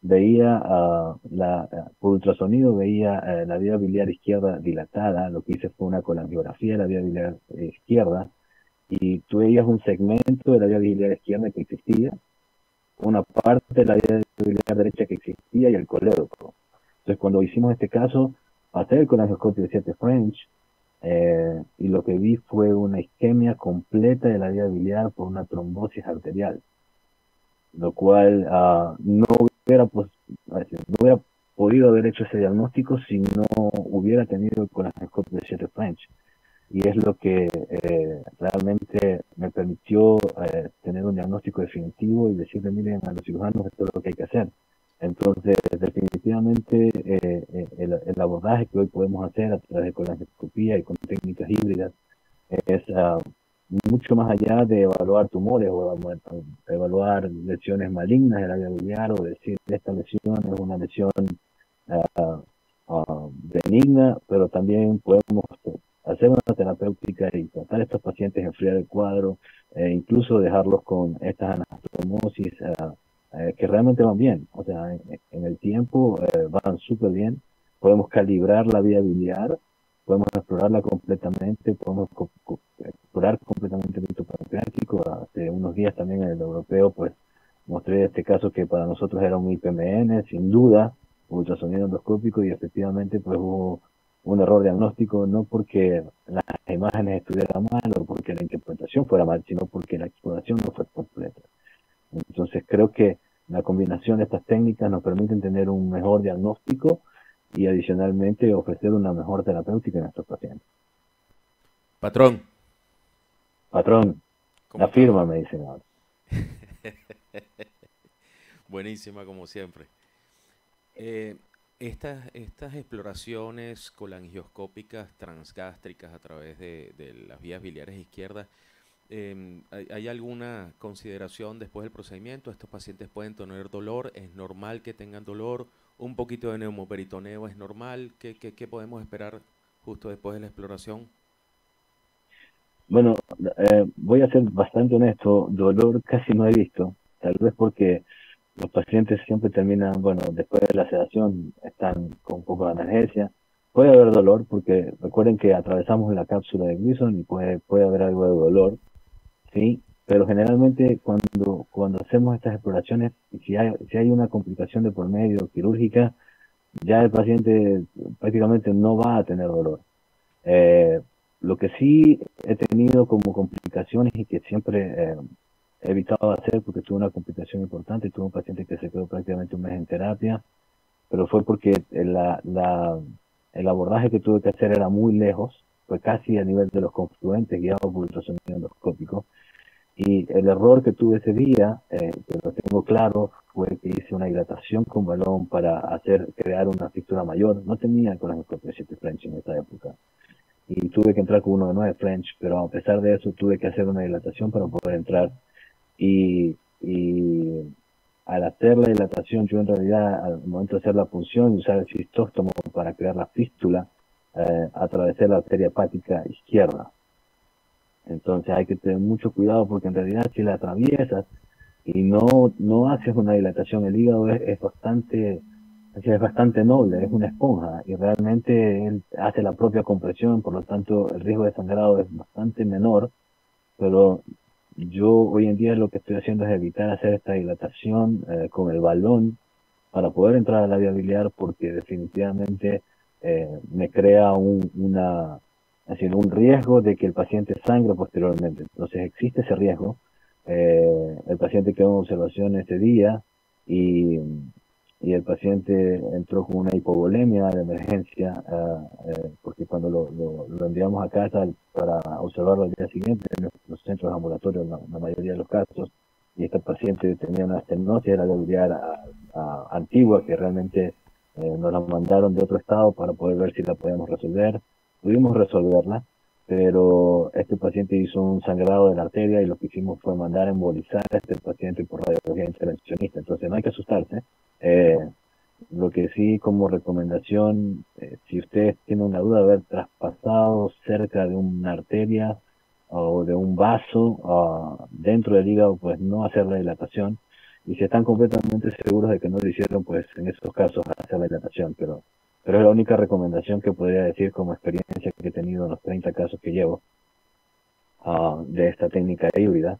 veía uh, por ultrasonido veía eh, la vía biliar izquierda dilatada, lo que hice fue una colangiografía de la vía biliar eh, izquierda, y tú veías un segmento de la vía biliar izquierda que existía, una parte de la vía biliar derecha que existía y el colédoco. Entonces, cuando hicimos este caso, pasé el colonoscopio de 7 French eh, y lo que vi fue una isquemia completa de la vía biliar por una trombosis arterial, lo cual ah, no, hubiera pues, no hubiera podido haber hecho ese diagnóstico si no hubiera tenido el escote de 7 French y es lo que eh, realmente me permitió eh, tener un diagnóstico definitivo y decirle, miren, a los cirujanos esto es lo que hay que hacer. Entonces, definitivamente, eh, el, abordaje que hoy podemos hacer a través de colangioscopía y con técnicas híbridas es ah, mucho más allá de evaluar tumores o evaluar lesiones malignas del área biliar o decir, esta lesión es una lesión ah, ah, benigna, pero también podemos hacer una terapéutica y tratar a estos pacientes, enfriar el cuadro, e incluso dejarlos con estas anastomosis eh, eh, que realmente van bien, o sea, en, el tiempo van súper bien, podemos calibrar la vía biliar, podemos explorarla completamente, podemos explorar completamente el ducto pancreático, hace unos días también en el europeo pues mostré este caso que para nosotros era un IPMN, sin duda, ultrasonido endoscópico y efectivamente pues hubo un error diagnóstico no porque las imágenes estuvieran mal o porque la interpretación fuera mal, sino porque la exploración no fue completa. Entonces creo que la combinación de estas técnicas nos permite tener un mejor diagnóstico y adicionalmente ofrecer una mejor terapéutica en nuestros pacientes. Patrón. Patrón. La firma me dice ahora. Buenísima como siempre. Eh, estas, estas exploraciones colangioscópicas transgástricas a través de, las vías biliares izquierdas, em, ¿hay, alguna consideración después del procedimiento? ¿Estos pacientes pueden tener dolor? ¿Es normal que tengan dolor? ¿Un poquito de neumoperitoneo es normal? ¿Qué, podemos esperar justo después de la exploración? Bueno, eh, voy a ser bastante honesto, dolor casi no he visto, tal vez porque los pacientes siempre terminan, bueno, después de la sedación están con poco de analgesia. Puede haber dolor porque recuerden que atravesamos la cápsula de Gleason y puede, puede haber algo de dolor, ¿sí? Pero generalmente cuando, cuando hacemos estas exploraciones, si hay, si hay una complicación de por medio quirúrgica, ya el paciente prácticamente no va a tener dolor. Eh, lo que sí he tenido como complicaciones y que siempre eh, evitado hacer porque tuve una complicación importante, tuve un paciente que se quedó prácticamente un mes en terapia, pero fue porque la, la, el abordaje que tuve que hacer era muy lejos, fue casi a nivel de los confluentes guiados por ultrasonido endoscópico, y el error que tuve ese día, eh, que lo tengo claro, fue que hice una hidratación con balón para hacer crear una fístula mayor. No tenía colonoscopio 7 French en esa época. Y tuve que entrar con uno de 9 French, pero a pesar de eso tuve que hacer una dilatación para poder entrar y, al hacer la dilatación, yo en realidad al momento de hacer la punción usar el cistóstomo para crear la fístula, eh, atravesé la arteria hepática izquierda. Entonces hay que tener mucho cuidado porque en realidad si la atraviesas y no, no haces una dilatación, el hígado es, bastante es bastante noble, es una esponja y realmente hace la propia compresión, por lo tanto el riesgo de sangrado es bastante menor, pero yo hoy en día lo que estoy haciendo es evitar hacer esta dilatación eh, con el balón para poder entrar a la biliar porque definitivamente eh, me crea un, una, un riesgo de que el paciente sangre posteriormente. Entonces existe ese riesgo. Eh, el paciente queda en observación este día y y el paciente entró con una hipovolemia de emergencia, ah, eh, porque cuando lo, lo, lo, enviamos a casa para observarlo al día siguiente, en los centros ambulatorios, la, la mayoría de los casos, y este paciente tenía una estenosis, era de a, antigua, que realmente eh, nos la mandaron de otro estado para poder ver si la podíamos resolver. Pudimos resolverla, pero este paciente hizo un sangrado de la arteria y lo que hicimos fue mandar a embolizar a este paciente por radiología intervencionista. Entonces no hay que asustarse, eh, lo que sí como recomendación, eh, si ustedes tienen una duda de haber traspasado cerca de una arteria o de un vaso ah, dentro del hígado, pues no hacer la dilatación. Y si están completamente seguros de que no lo hicieron, pues en estos casos hacer la dilatación. Pero, pero es la única recomendación que podría decir como experiencia que he tenido en los 30 casos que llevo ah, de esta técnica híbrida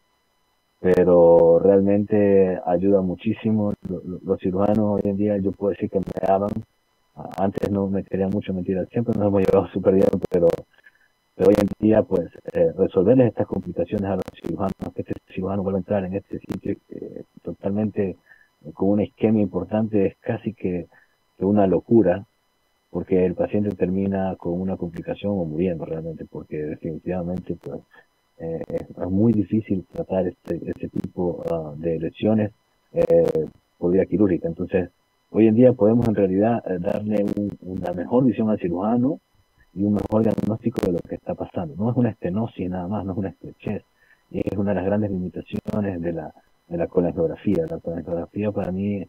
pero realmente ayuda muchísimo. Los, cirujanos hoy en día, yo puedo decir que me daban, Antes no me quería mucho mentir, siempre nos hemos llevado súper bien, pero, pero, hoy en día, pues, eh, resolverles estas complicaciones a los cirujanos, que este cirujano vuelva a entrar en este sitio eh, totalmente eh, con un esquema importante, es casi que, que, una locura, porque el paciente termina con una complicación o muriendo realmente, porque definitivamente, pues, es muy difícil tratar este, este tipo ah, de lesiones eh, por vía quirúrgica. Entonces, hoy en día podemos en realidad eh, darle una mejor visión al cirujano y un mejor diagnóstico de lo que está pasando. No es una estenosis nada más, no es una estrechez. Y es una de las grandes limitaciones de la, de la colangiografía. La para mí eh,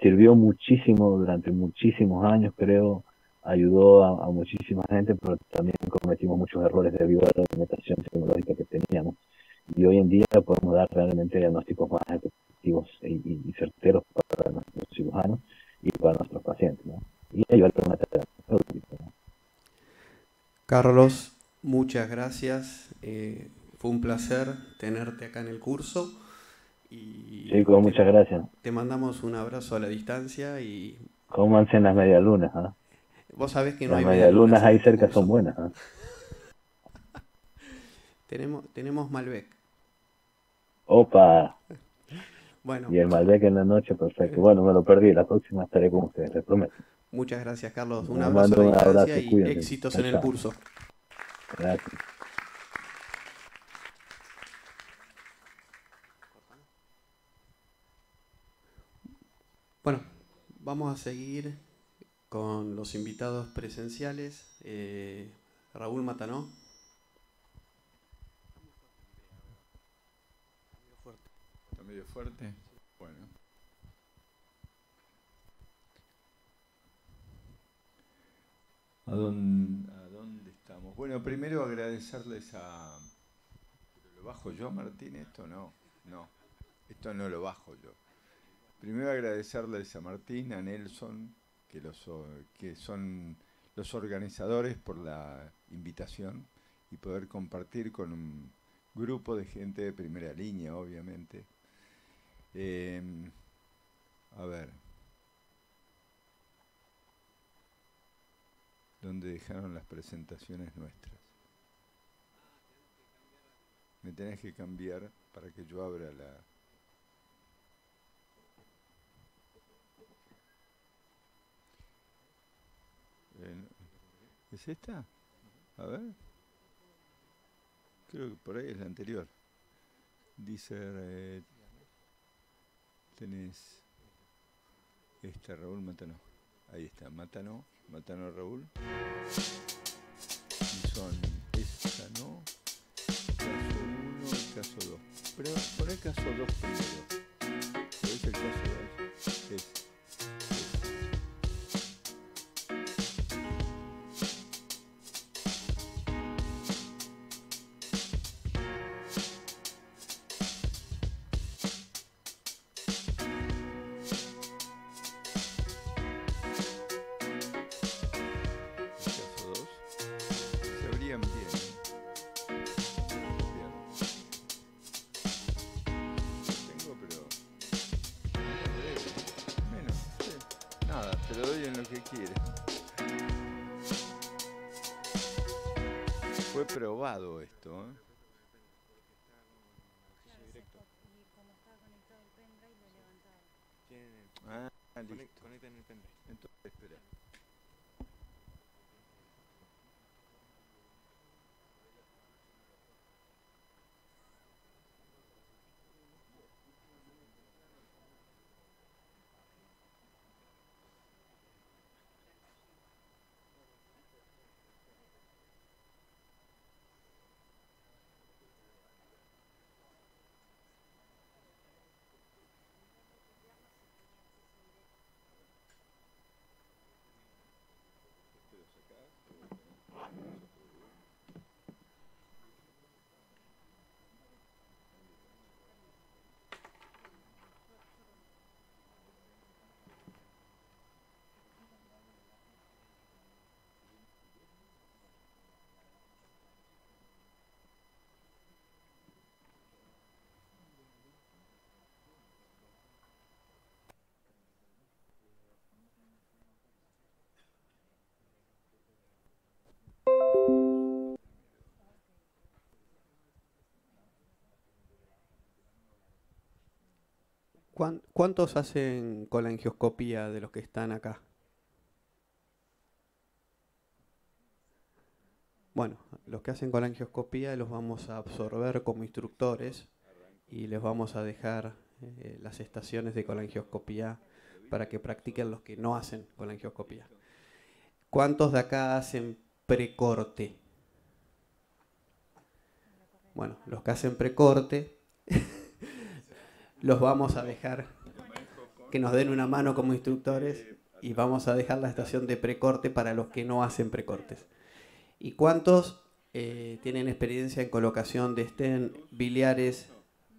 sirvió muchísimo durante muchísimos años, creo, ayudó a, muchísima gente, pero también cometimos muchos errores debido a la alimentación tecnológica que teníamos. Y hoy en día podemos dar realmente diagnósticos más efectivos e, y, certeros para nuestros cirujanos y para nuestros pacientes, Y ayudar a la terapia. Carlos, muchas gracias. Eh, fue un placer tenerte acá en el curso. Y con muchas gracias. Te mandamos un abrazo a la distancia y... cómo en las medialunas. ¿eh? Vos sabés que no Las hay lunas ahí cerca son buenas. ¿ah? tenemos, tenemos Malbec. Opa. Bueno. Y el Malbec en la noche, perfecto. Bueno, me lo perdí. La próxima estaré con ustedes, les prometo. Muchas gracias, Carlos. Un abrazo, un abrazo y éxitos en el curso. Gracias. Bueno, vamos a seguir con los invitados presenciales, eh, Raúl Matanó. Está medio fuerte. Bueno. ¿A dónde, ¿A dónde estamos? Bueno, primero agradecerles a... ¿Lo bajo yo, Martín? Esto no, no. Esto no lo bajo yo. Primero agradecerles a Martín, a Nelson, que, son los organizadores por la invitación y poder compartir con un grupo de gente de primera línea, obviamente. Em, a ver. ¿Dónde dejaron las presentaciones nuestras? Me tenés que cambiar para que yo abra la... ¿Es esta? A ver. Creo que por ahí es la anterior. Dice, eh, tenés esta, Raúl Matano. Ahí está, Matano, Matano Raúl. Y son esta, ¿no? Caso 1 y caso 2. Pero por el caso 2 primero. Pero es el caso 2. Es Lo doy en lo que quiera Fue probado esto, ¿eh? ¿Cuántos hacen colangioscopía de los que están acá? Bueno, los que hacen colangioscopía los vamos a absorber como instructores y les vamos a dejar eh, las estaciones de colangioscopía para que practiquen los que no hacen colangioscopía. ¿Cuántos de acá hacen precorte? Bueno, los que hacen precorte los vamos a dejar que nos den una mano como instructores y vamos a dejar la estación de precorte para los que no hacen precortes. ¿Y cuántos eh, tienen experiencia en colocación de estén biliares,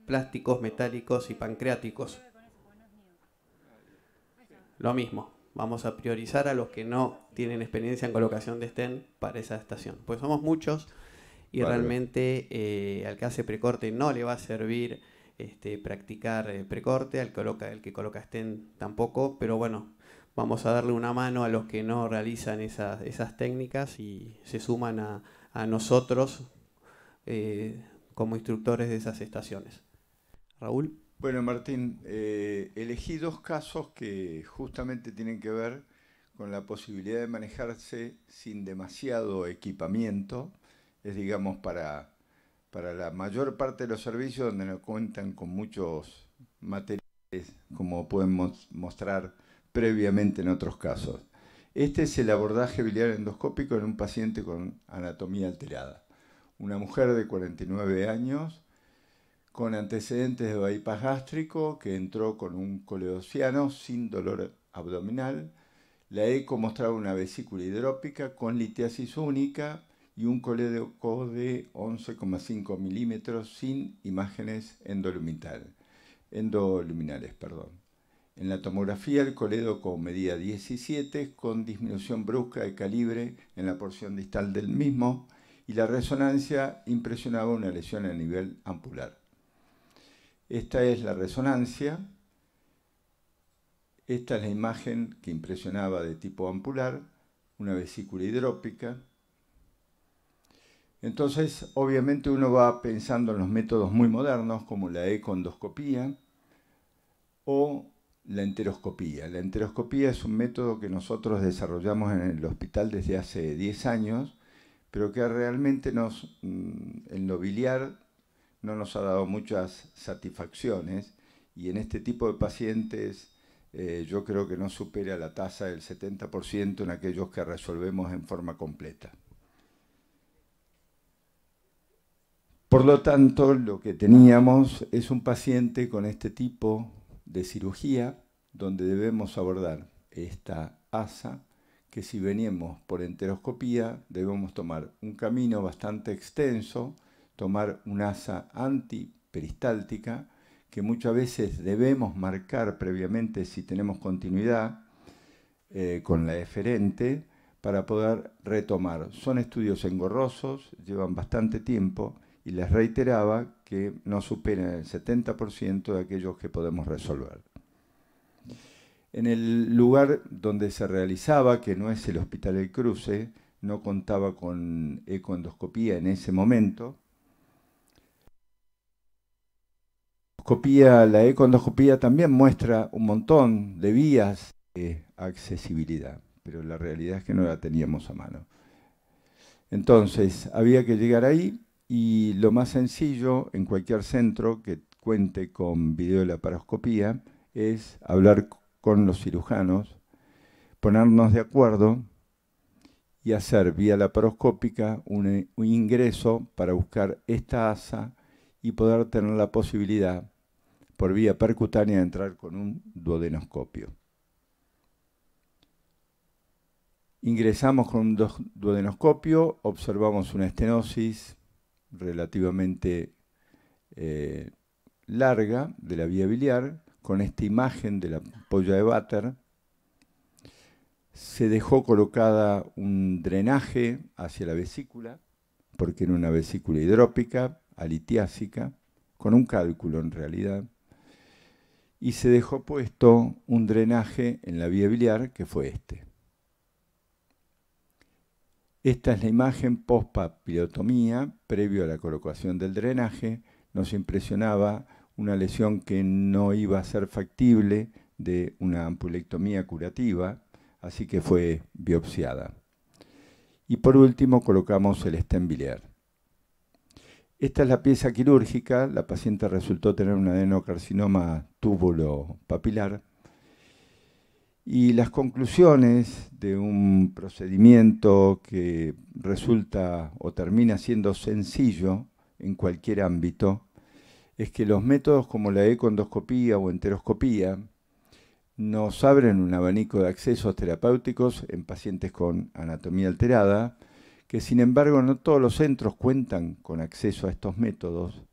plásticos, metálicos y pancreáticos? Lo mismo, vamos a priorizar a los que no tienen experiencia en colocación de estén para esa estación. Pues somos muchos y realmente eh, al que hace precorte no le va a servir este, practicar eh, precorte, al coloca, el que coloca estén tampoco, pero bueno, vamos a darle una mano a los que no realizan esas, técnicas y se suman a, nosotros eh, como instructores de esas estaciones. Raúl. Bueno, Martín, eh, elegí dos casos que justamente tienen que ver con la posibilidad de manejarse sin demasiado equipamiento, es digamos para para la mayor parte de los servicios donde no cuentan con muchos materiales, como podemos mostrar previamente en otros casos. Este es el abordaje biliar endoscópico en un paciente con anatomía alterada. Una mujer de 49 años con antecedentes de bypass gástrico que entró con un coleociano sin dolor abdominal. La ECO mostraba una vesícula hidrópica con litiasis única, y un colédoco de 11,5 milímetros sin imágenes endoluminal, endoluminales. Perdón. En la tomografía el colédoco medía 17 con disminución brusca de calibre en la porción distal del mismo y la resonancia impresionaba una lesión a nivel ampular. Esta es la resonancia. Esta es la imagen que impresionaba de tipo ampular, una vesícula hidrópica, entonces, obviamente uno va pensando en los métodos muy modernos como la econdoscopía o la enteroscopía. La enteroscopía es un método que nosotros desarrollamos en el hospital desde hace 10 años, pero que realmente nos, mm, en lo biliar no nos ha dado muchas satisfacciones y en este tipo de pacientes eh, yo creo que no supera la tasa del 70% en aquellos que resolvemos en forma completa. Por lo tanto, lo que teníamos es un paciente con este tipo de cirugía donde debemos abordar esta asa que si venimos por enteroscopía debemos tomar un camino bastante extenso, tomar una asa antiperistáltica que muchas veces debemos marcar previamente si tenemos continuidad eh, con la eferente para poder retomar. Son estudios engorrosos, llevan bastante tiempo y les reiteraba que no supera el 70% de aquellos que podemos resolver. En el lugar donde se realizaba, que no es el Hospital El Cruce, no contaba con ecoendoscopía en ese momento. La ecoendoscopía también muestra un montón de vías de accesibilidad, pero la realidad es que no la teníamos a mano. Entonces, había que llegar ahí, y lo más sencillo en cualquier centro que cuente con video videolaparoscopía es hablar con los cirujanos, ponernos de acuerdo y hacer vía laparoscópica un, un ingreso para buscar esta asa y poder tener la posibilidad por vía percutánea de entrar con un duodenoscopio. Ingresamos con un duodenoscopio, observamos una estenosis relativamente eh, larga de la vía biliar, con esta imagen de la polla de váter, se dejó colocada un drenaje hacia la vesícula, porque era una vesícula hidrópica, alitiásica, con un cálculo en realidad, y se dejó puesto un drenaje en la vía biliar que fue este. Esta es la imagen post-papilotomía, previo a la colocación del drenaje. Nos impresionaba una lesión que no iba a ser factible de una ampulectomía curativa, así que fue biopsiada. Y por último colocamos el stem Esta es la pieza quirúrgica, la paciente resultó tener un adenocarcinoma túbulo papilar, y las conclusiones de un procedimiento que resulta o termina siendo sencillo en cualquier ámbito es que los métodos como la econdoscopía o enteroscopía nos abren un abanico de accesos terapéuticos en pacientes con anatomía alterada, que sin embargo no todos los centros cuentan con acceso a estos métodos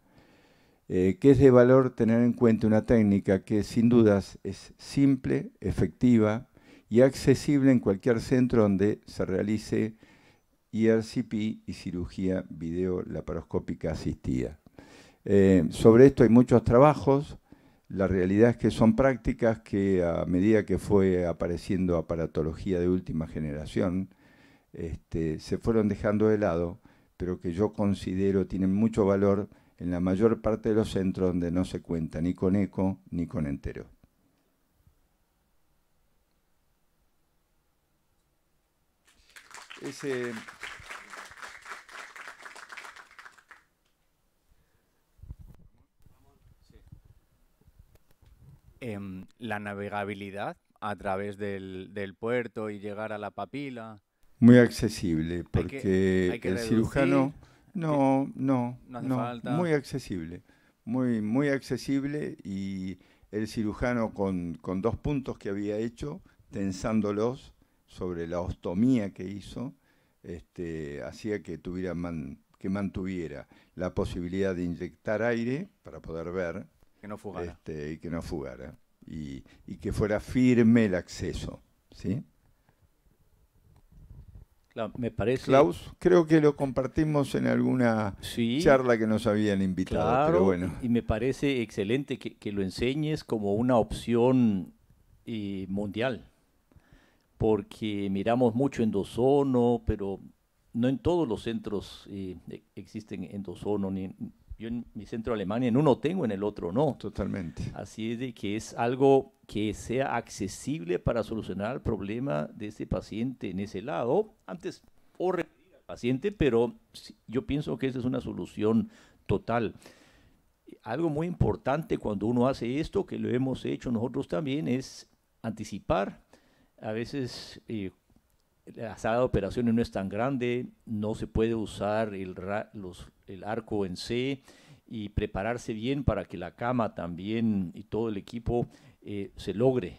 eh, que es de valor tener en cuenta una técnica que sin dudas es simple, efectiva y accesible en cualquier centro donde se realice IRCP y cirugía laparoscópica asistida. Eh, sobre esto hay muchos trabajos, la realidad es que son prácticas que a medida que fue apareciendo aparatología de última generación, este, se fueron dejando de lado, pero que yo considero tienen mucho valor en la mayor parte de los centros donde no se cuenta ni con eco ni con entero. Ese... Em, la navegabilidad a través del, puerto y llegar a la papila. Muy accesible, porque el cirujano no, no, no, muy accesible, muy, muy accesible y el cirujano con, dos puntos que había hecho, tensándolos sobre la ostomía que hizo, este, hacía que tuviera que mantuviera la posibilidad de inyectar aire para poder ver. Que no fugara. Este, y que no fugara. Y, y que fuera firme el acceso. ¿sí? me parece. Klaus, creo que lo compartimos en alguna charla que nos habían invitado, Y me parece excelente que, lo enseñes como una opción eh, mundial, porque miramos mucho endosono, pero no en todos los centros eh, e-, existen endosono ni, yo en mi centro de Alemania en uno tengo, en el otro no. Totalmente. Así es de que es algo que sea accesible para solucionar el problema de este paciente en ese lado. Antes, o al paciente, pero yo pienso que esa es una solución total. Algo muy importante cuando uno hace esto, que lo hemos hecho nosotros también, es anticipar. A veces eh, la sala de operaciones no es tan grande, no se puede usar el, arco en C y prepararse bien para que la cama también y todo el equipo eh, se logre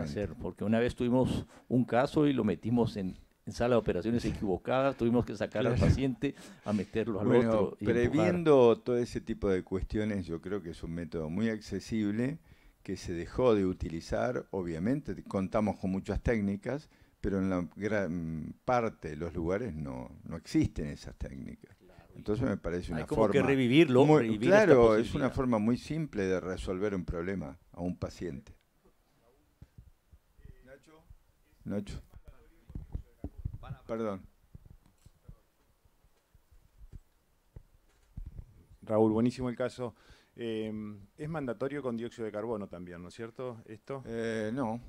hacer. Porque una vez tuvimos un caso y lo metimos en, sala de operaciones equivocada, tuvimos que sacar al paciente a meterlo al otro. previendo todo ese tipo de cuestiones, yo creo que es un método muy accesible que se dejó de utilizar, obviamente contamos con muchas técnicas, pero en la gran parte de los lugares no, no existen esas técnicas. Entonces me parece una Hay como que revivirlo. claro, es una forma muy simple de resolver un problema a un paciente. Nacho. Nacho. Perdón. Raúl, buenísimo el caso. Em, es mandatorio con dióxido de carbono también, ¿no es cierto? Esto. Eh, no,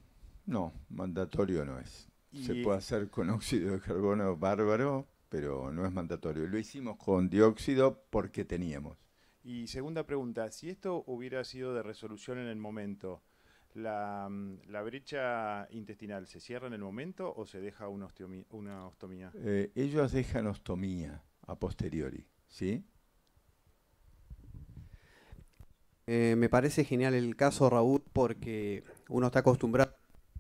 no, mandatorio no es. Se puede hacer con óxido de carbono bárbaro, pero no es mandatorio. Lo hicimos con dióxido porque teníamos. Y segunda pregunta, si esto hubiera sido de resolución en el momento, la, mm, brecha intestinal se cierra en el momento o se deja una, ostomía? Eh, ellos dejan ostomía a posteriori, ¿sí? Eh, me parece genial el caso, Raúl, porque uno está acostumbrado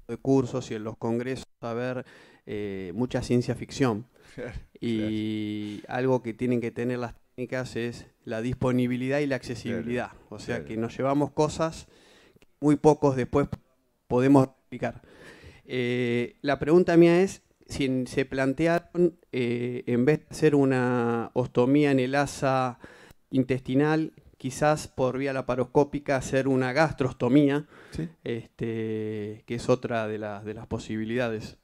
de cursos y en los congresos a ver eh, mucha ciencia ficción. y algo que tienen que tener las técnicas es la disponibilidad y la accesibilidad. O sea que nos llevamos cosas que muy pocos después podemos explicar. Eh, la pregunta mía es si se plantearon, eh, en vez de hacer una ostomía en el asa intestinal, quizás por vía laparoscópica hacer una gastrostomía, este, que es otra de, las posibilidades.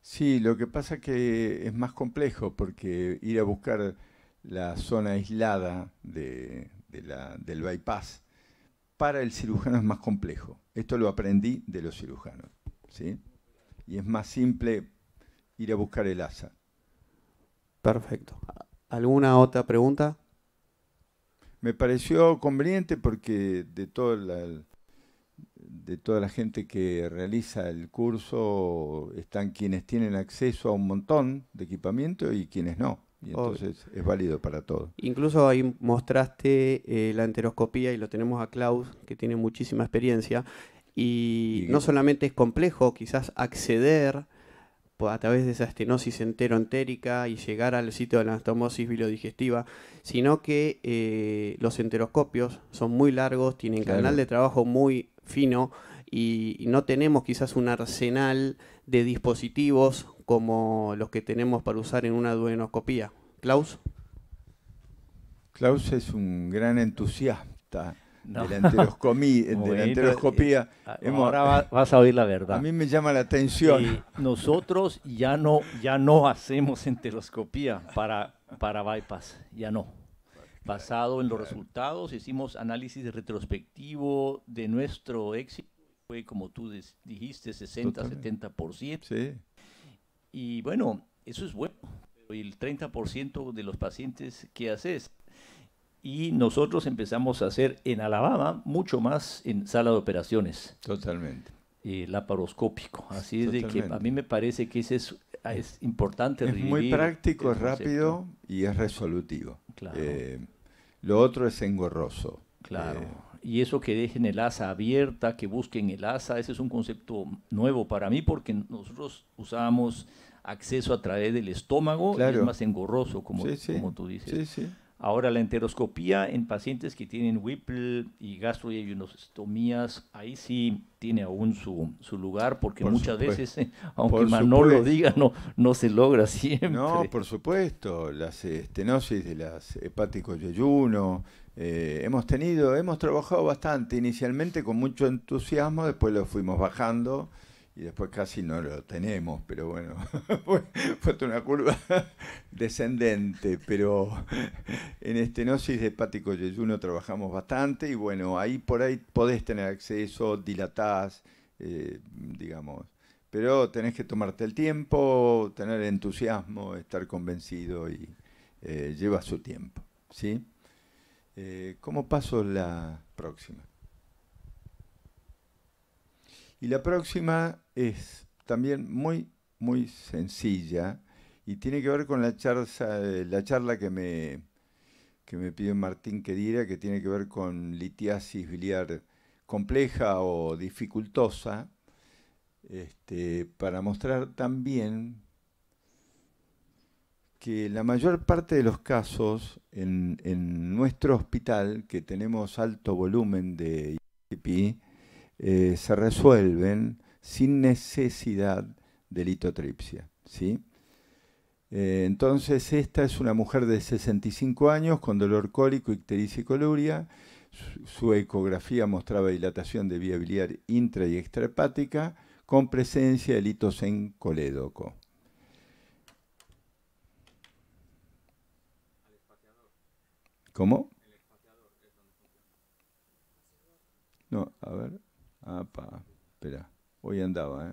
Sí, lo que pasa es que es más complejo porque ir a buscar la zona aislada del bypass para el cirujano es más complejo. Esto lo aprendí de los cirujanos. ¿sí? Y es más simple ir a buscar el asa. Perfecto. ¿Alguna otra pregunta? me pareció conveniente porque de toda la, de toda la gente que realiza el curso están quienes tienen acceso a un montón de equipamiento y quienes no. Y entonces es válido para todo. Incluso ahí mostraste eh, la enteroscopía y lo tenemos a Klaus, que tiene muchísima experiencia. y no solamente es complejo quizás acceder a través de esa estenosis enteroentérica y llegar al sitio de la anastomosis bilodigestiva, sino que eh, los enteroscopios son muy largos, tienen canal de trabajo muy fino y, no tenemos quizás un arsenal de dispositivos como los que tenemos para usar en una duodenoscopía. Klaus. Klaus es un gran entusiasta de la enteroscopía. Eh, ahora vas a oír la verdad. A mí me llama la atención. Eh, nosotros ya no, ya no hacemos enteroscopía para, para bypass, ya no. Basado en los resultados, hicimos análisis retrospectivo de nuestro éxito, fue como tú dijiste, 60, 70%. Sí. Y bueno, eso es bueno. el 30% de los pacientes, que haces? y nosotros empezamos a hacer en Alabama mucho más en sala de operaciones. Totalmente. Eh, laparoscópico. Así es de que a mí me parece que ese es, es importante. Es muy práctico, es rápido y es resolutivo. Claro. Eh, lo otro es engorroso. Claro. Eh, y eso que dejen el asa abierta, que busquen el asa, ese es un concepto nuevo para mí porque nosotros usábamos acceso a través del estómago, claro. es más engorroso, como, como tú dices. Sí, Sí, Ahora, la enteroscopía en pacientes que tienen Whipple y gastroyeyunostomías, ahí sí tiene aún su, su lugar, porque muchas veces, aunque no lo diga, no, no se logra siempre. No, por supuesto, las estenosis eh, de las hepáticos yeyuno, eh, hemos tenido, hemos trabajado bastante, inicialmente con mucho entusiasmo, después lo fuimos bajando, y después casi no lo tenemos, pero bueno, fue, fue una curva descendente, pero en estenosis de hepático yeyuno trabajamos bastante y bueno, ahí por ahí podés tener acceso, dilatás, eh, digamos, pero tenés que tomarte el tiempo, tener entusiasmo, estar convencido y eh, lleva su tiempo, ¿sí? Eh, ¿Cómo paso la próxima? Y la próxima es también muy, muy sencilla y tiene que ver con la charla, la charla que me, que me pidió Martín que diera, que tiene que ver con litiasis biliar compleja o dificultosa, este, para mostrar también que la mayor parte de los casos en, en nuestro hospital, que tenemos alto volumen de ICP, eh, se resuelven sin necesidad de litotripsia. ¿sí? Eh, entonces, esta es una mujer de 65 años con dolor cólico, ictericia y coluria. Su, ecografía mostraba dilatación de vía biliar intra y extrahepática con presencia de en colédoco. ¿Cómo? No, a ver. Ah, pa, espera, hoy andaba, ¿eh?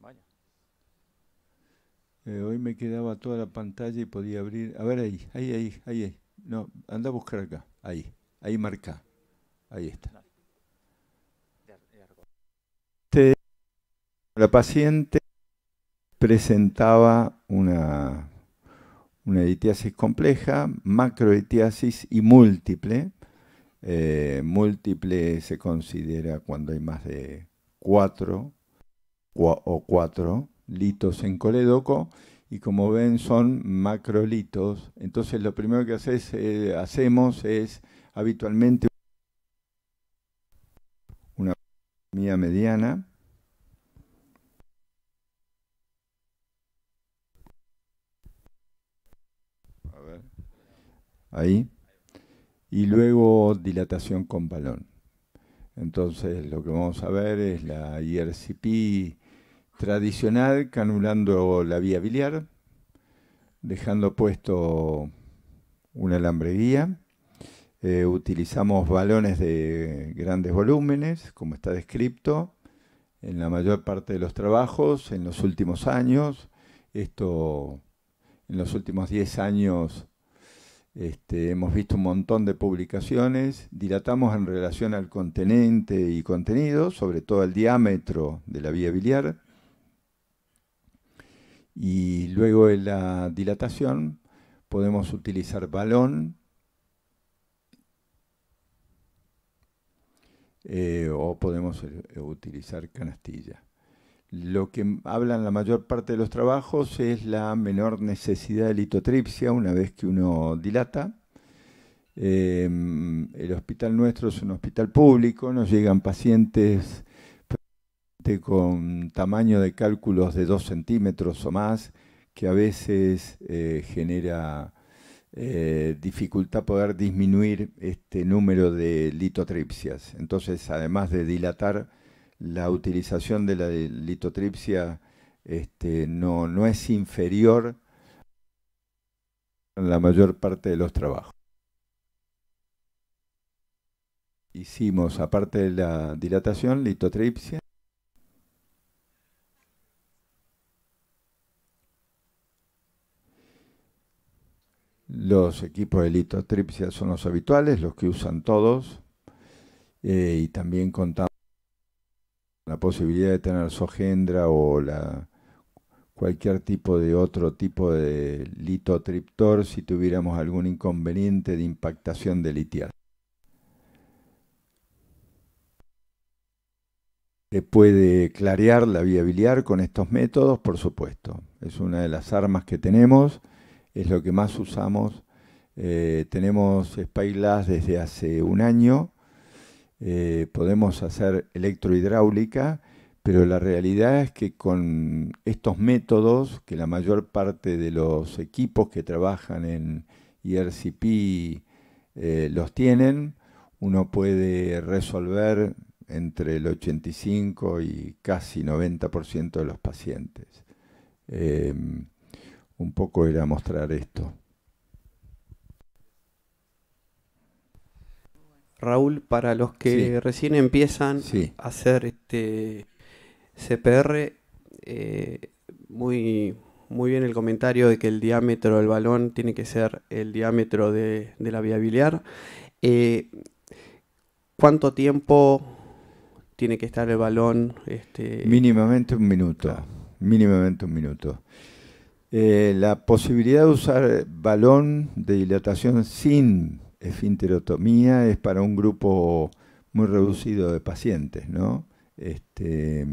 Vaya. Eh, hoy me quedaba toda la pantalla y podía abrir. A ver ahí, ahí, ahí, ahí, ahí. No, anda a buscar acá, ahí, ahí marca. Ahí está. Este, la paciente presentaba una una editiasis compleja, macroetiasis y múltiple. Eh, múltiple se considera cuando hay más de cuatro o cuatro litos en coledoco y como ven son macrolitos. Entonces lo primero que eh, hacemos es habitualmente una mediana ahí, y luego dilatación con balón. Entonces lo que vamos a ver es la IRCP tradicional canulando la vía biliar, dejando puesto una alambre eh, utilizamos balones de grandes volúmenes, como está descrito, en la mayor parte de los trabajos en los últimos años. Esto en los últimos 10 años este, hemos visto un montón de publicaciones, dilatamos en relación al contenente y contenido, sobre todo el diámetro de la vía biliar. Y luego en la dilatación podemos utilizar balón eh, o podemos eh, utilizar canastilla. Lo que hablan la mayor parte de los trabajos es la menor necesidad de litotripsia una vez que uno dilata. Em, el hospital nuestro es un hospital público, nos llegan pacientes con tamaño de cálculos de 2 centímetros o más, que a veces eh, genera eh, dificultad poder disminuir este número de litotripsias. Entonces, además de dilatar, la utilización de la litotripsia este, no, es inferior en la mayor parte de los trabajos. Hicimos, aparte de la dilatación, litotripsia. Los equipos de litotripsia son los habituales, los que usan todos. Eh, y también contamos la posibilidad de tener sojendra o cualquier tipo de otro tipo de litotriptor si tuviéramos algún inconveniente de impactación de litiar. Se puede clarear la vía biliar con estos métodos, por supuesto. Es una de las armas que tenemos, es lo que más usamos. Eh, tenemos Spyglass desde hace un año eh, podemos hacer electrohidráulica, pero la realidad es que con estos métodos, que la mayor parte de los equipos que trabajan en IRCP eh, los tienen, uno puede resolver entre el 85 y casi 90% de los pacientes. Eh, un poco era mostrar esto. Raúl, para los que recién empiezan a hacer este CPR, eh, muy, muy bien el comentario de que el diámetro del balón tiene que ser el diámetro de, la vía biliar. Eh, ¿Cuánto tiempo tiene que estar el balón? Este? Mínimamente un minuto. Mínimamente un minuto. Eh, la posibilidad de usar balón de dilatación sin esfinterotomía es para un grupo muy mm. reducido de pacientes, ¿no? Este,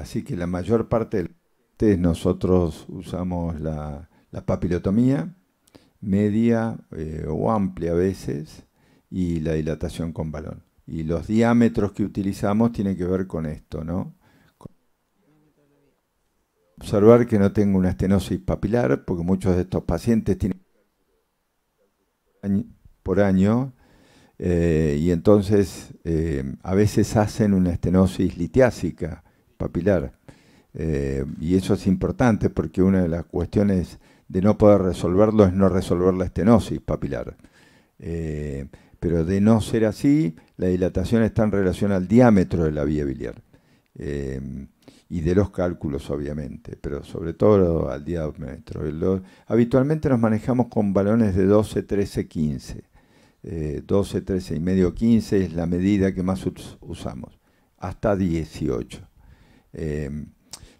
así que la mayor parte los test nosotros usamos la, papilotomía media eh, o amplia a veces y la dilatación con balón. Y los diámetros que utilizamos tienen que ver con esto, ¿no? Observar que no tengo una estenosis papilar, porque muchos de estos pacientes tienen por año eh, y entonces eh, a veces hacen una estenosis litiásica papilar. Eh, y eso es importante porque una de las cuestiones de no poder resolverlo es no resolver la estenosis papilar. pero de no ser así, la dilatación está en relación al diámetro de la vía biliar y de los cálculos, obviamente, pero sobre todo al diámetro. Lo, habitualmente nos manejamos con balones de 12, 13, 15. 12, 13 y medio, 15 es la medida que más usamos, hasta 18. Em,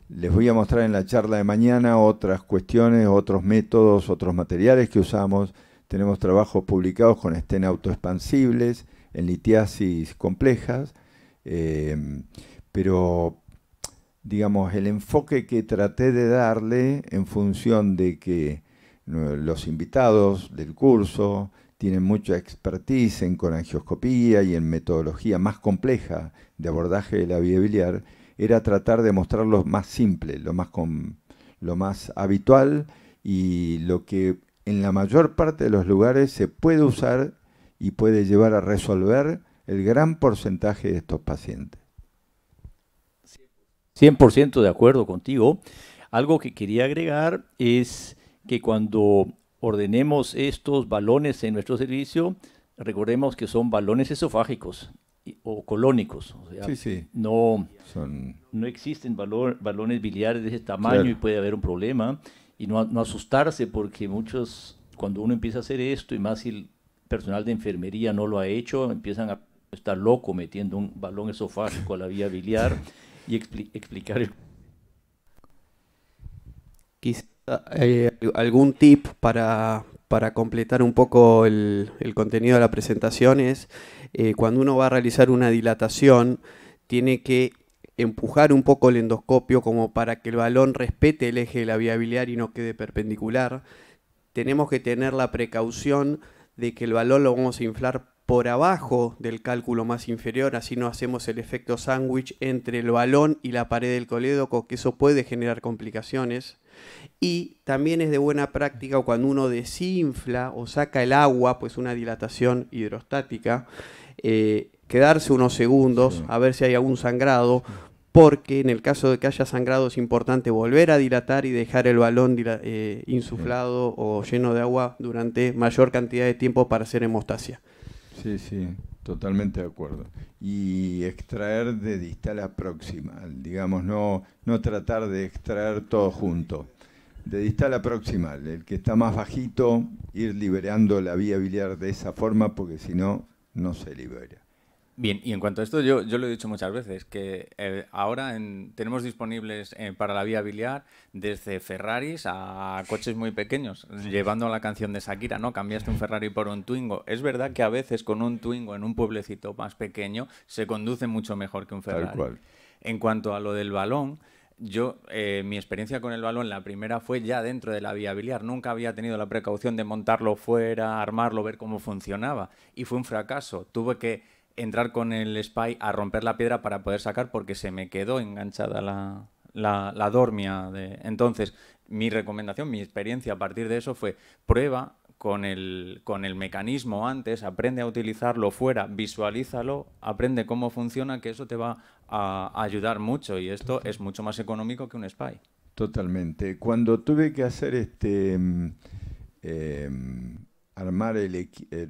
les voy a mostrar en la charla de mañana otras cuestiones, otros métodos, otros materiales que usamos. Tenemos trabajos publicados con estén autoexpansibles, en litiasis complejas, em, pero digamos, el enfoque que traté de darle en función de que eh, los invitados del curso tienen mucha expertise en conangioscopía y en metodología más compleja de abordaje de la vía biliar, era tratar de mostrar lo más simple, lo más, lo más habitual y lo que en la mayor parte de los lugares se puede usar y puede llevar a resolver el gran porcentaje de estos pacientes. 100% de acuerdo contigo. Algo que quería agregar es que cuando ordenemos estos balones en nuestro servicio, recordemos que son balones esofágicos o colónicos. No, son... no existen balones biliares de ese tamaño y puede haber un problema. Y no, asustarse porque muchos, cuando uno empieza a hacer esto, y más si el personal de enfermería no lo ha hecho, empiezan a estar loco metiendo un balón esofágico a la vía biliar. y expli explicar. Ah, eh, algún tip para, completar un poco el, contenido de la presentación es eh, cuando uno va a realizar una dilatación, tiene que empujar un poco el endoscopio como para que el balón respete el eje de la viabilidad y no quede perpendicular. Tenemos que tener la precaución de que el balón lo vamos a inflar por abajo del cálculo más inferior, así no hacemos el efecto sándwich entre el balón y la pared del colédoco, que eso puede generar complicaciones. Y también es de buena práctica cuando uno desinfla o saca el agua, pues una dilatación hidrostática, eh, quedarse unos segundos a ver si hay algún sangrado, porque en el caso de que haya sangrado es importante volver a dilatar y dejar el balón eh, insuflado o lleno de agua durante mayor cantidad de tiempo para hacer hemostasia. Sí, sí, totalmente de acuerdo. Y extraer de a proximal, digamos, no, no tratar de extraer todo junto. De a proximal, el que está más bajito, ir liberando la vía biliar de esa forma porque si no, no se libera. Bien, y en cuanto a esto, yo, yo lo he dicho muchas veces, que eh, ahora tenemos disponibles eh, para la vía biliar desde Ferraris a coches muy pequeños, llevando la canción de Shakira, ¿no? Cambiaste un Ferrari por un Twingo. Es verdad que a veces con un Twingo en un pueblecito más pequeño se conduce mucho mejor que un Ferrari. En cuanto a lo del balón, yo, eh, mi experiencia con el balón, la primera fue ya dentro de la vía biliar. Nunca había tenido la precaución de montarlo fuera, armarlo, ver cómo funcionaba. Y fue un fracaso. Tuve que entrar con el spy a romper la piedra para poder sacar porque se me quedó enganchada la, la, dormia. De... Entonces, mi recomendación, mi experiencia a partir de eso fue prueba con el, con el mecanismo antes, aprende a utilizarlo fuera, visualízalo, aprende cómo funciona, que eso te va a ayudar mucho y esto es mucho más económico que un spy. Totalmente. Cuando tuve que hacer este... Mm, em, armar el, eh,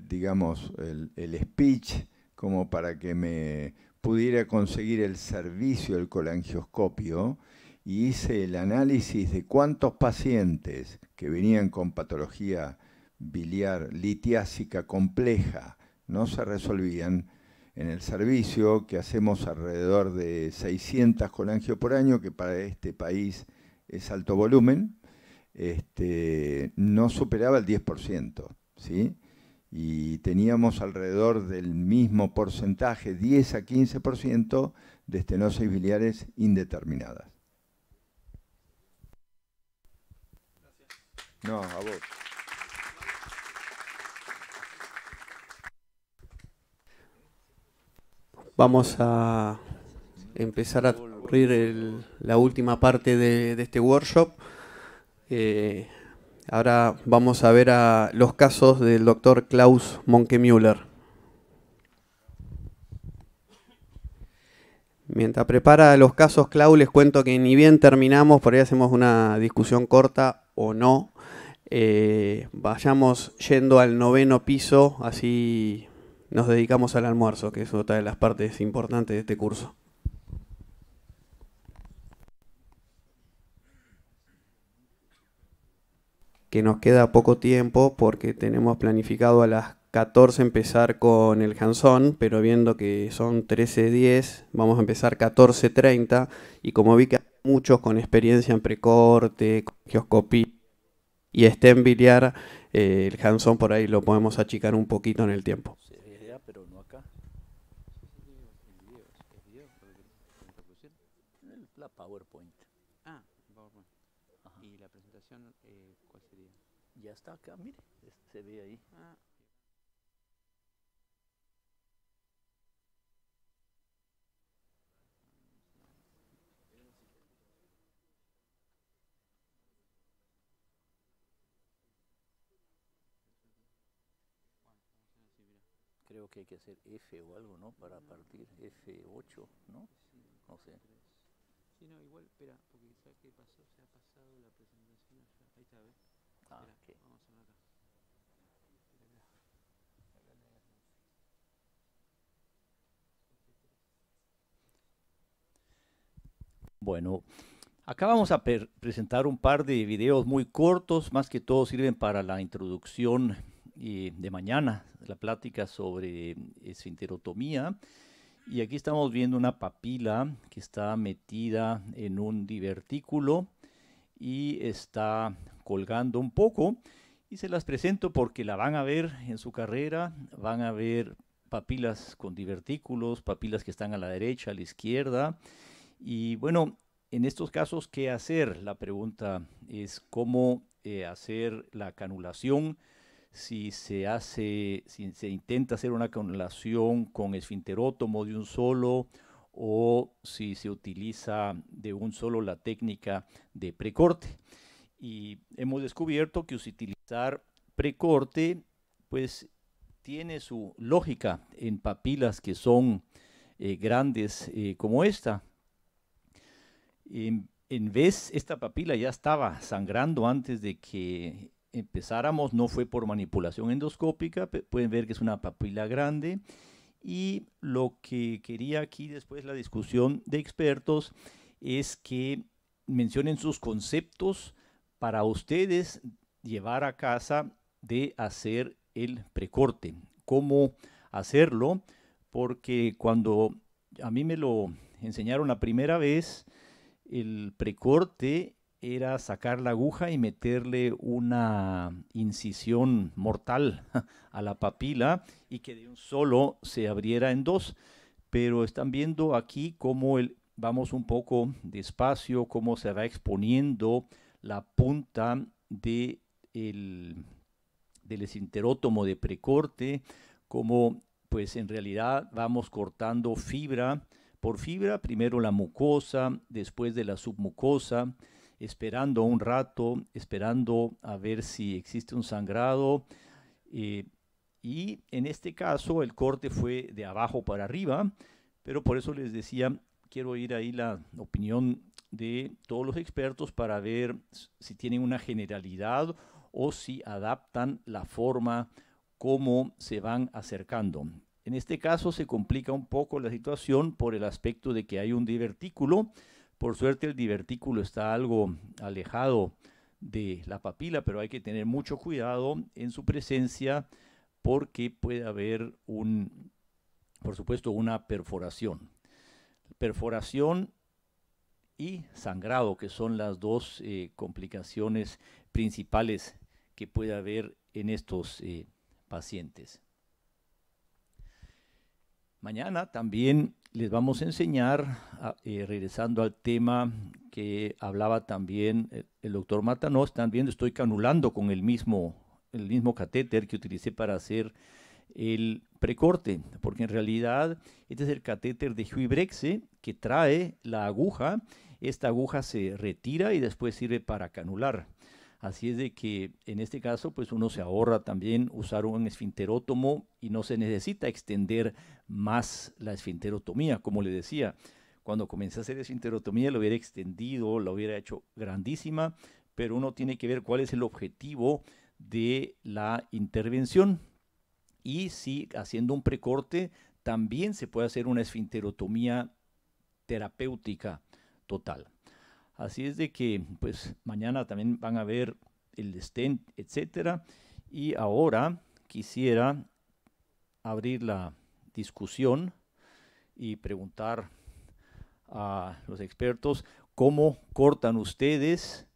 digamos, el, el speech como para que me pudiera conseguir el servicio del colangioscopio y hice el análisis de cuántos pacientes que venían con patología biliar litiásica compleja no se resolvían en el servicio que hacemos alrededor de 600 colangios por año, que para este país es alto volumen, este, no superaba el 10%. ¿sí? y teníamos alrededor del mismo porcentaje, 10 a 15%, de estenosis biliares indeterminadas. No, a vos. Vamos a empezar a cubrir la última parte de, este workshop. Eh, Ahora vamos a ver a los casos del doctor Klaus Müller. Mientras prepara los casos, Klaus, les cuento que ni bien terminamos, por ahí hacemos una discusión corta o no. Eh, vayamos yendo al noveno piso, así nos dedicamos al almuerzo, que es otra de las partes importantes de este curso. que nos queda poco tiempo porque tenemos planificado a las 14 empezar con el Hanson, pero viendo que son 13.10, vamos a empezar 14.30 y como vi que hay muchos con experiencia en precorte, con geoscopía y estén biliar, eh, el Hansón por ahí lo podemos achicar un poquito en el tiempo. creo que hay que hacer F o algo, ¿no? Para partir F8, ¿no? No sé. Sí, no, igual, espera, porque ¿sabes qué pasó? Se ha pasado la presentación allá. Ahí está, ¿ves? Ah, espera, Vamos a ver acá. Bueno, acá vamos a presentar un par de videos muy cortos, más que todo sirven para la introducción eh, de mañana, la plática sobre esfinterotomía. Eh, y aquí estamos viendo una papila que está metida en un divertículo y está colgando un poco. Y se las presento porque la van a ver en su carrera, van a ver papilas con divertículos, papilas que están a la derecha, a la izquierda. Y bueno, en estos casos, ¿qué hacer? La pregunta es cómo eh, hacer la canulación si se hace, si se intenta hacer una conlación con esfinterótomo de un solo o si se utiliza de un solo la técnica de precorte. Y hemos descubierto que utilizar precorte pues tiene su lógica en papilas que son eh, grandes eh, como esta. en vez, esta papila ya estaba sangrando antes de que empezáramos, no fue por manipulación endoscópica, pueden ver que es una papila grande. Y lo que quería aquí después la discusión de expertos es que mencionen sus conceptos para ustedes llevar a casa de hacer el precorte. ¿Cómo hacerlo? Porque cuando a mí me lo enseñaron la primera vez, el precorte era sacar la aguja y meterle una incisión mortal a la papila y que de un solo se abriera en dos. Pero están viendo aquí cómo el, vamos un poco despacio, cómo se va exponiendo la punta de del esinterótomo de precorte, cómo pues en realidad vamos cortando fibra por fibra, primero la mucosa, después de la submucosa, esperando un rato, esperando a ver si existe un sangrado. Eh, y en este caso el corte fue de abajo para arriba, pero por eso les decía, quiero oír ahí la opinión de todos los expertos para ver si tienen una generalidad o si adaptan la forma como se van acercando. En este caso se complica un poco la situación por el aspecto de que hay un divertículo por suerte el divertículo está algo alejado de la papila, pero hay que tener mucho cuidado en su presencia porque puede haber un, por supuesto, una perforación. Perforación y sangrado, que son las dos eh, complicaciones principales que puede haber en estos eh, pacientes. Mañana también les vamos a enseñar, ah, eh, regresando al tema que hablaba también eh, el, doctor Matanós, también estoy canulando con el mismo, el mismo catéter que utilicé para hacer el precorte, porque en realidad este es el catéter de Huibrexe que trae la aguja. Esta aguja se retira y después sirve para canular. Así es de que en este caso, pues uno se ahorra también usar un esfinterótomo y no se necesita extender más la esfinterotomía, como le decía. Cuando comencé a hacer esfinterotomía, lo hubiera extendido, lo hubiera hecho grandísima, pero uno tiene que ver cuál es el objetivo de la intervención. Y si haciendo un precorte, también se puede hacer una esfinterotomía terapéutica total. Así es de que, pues mañana también van a ver el stent, etcétera. Y ahora quisiera abrir la discusión y preguntar a los expertos cómo cortan ustedes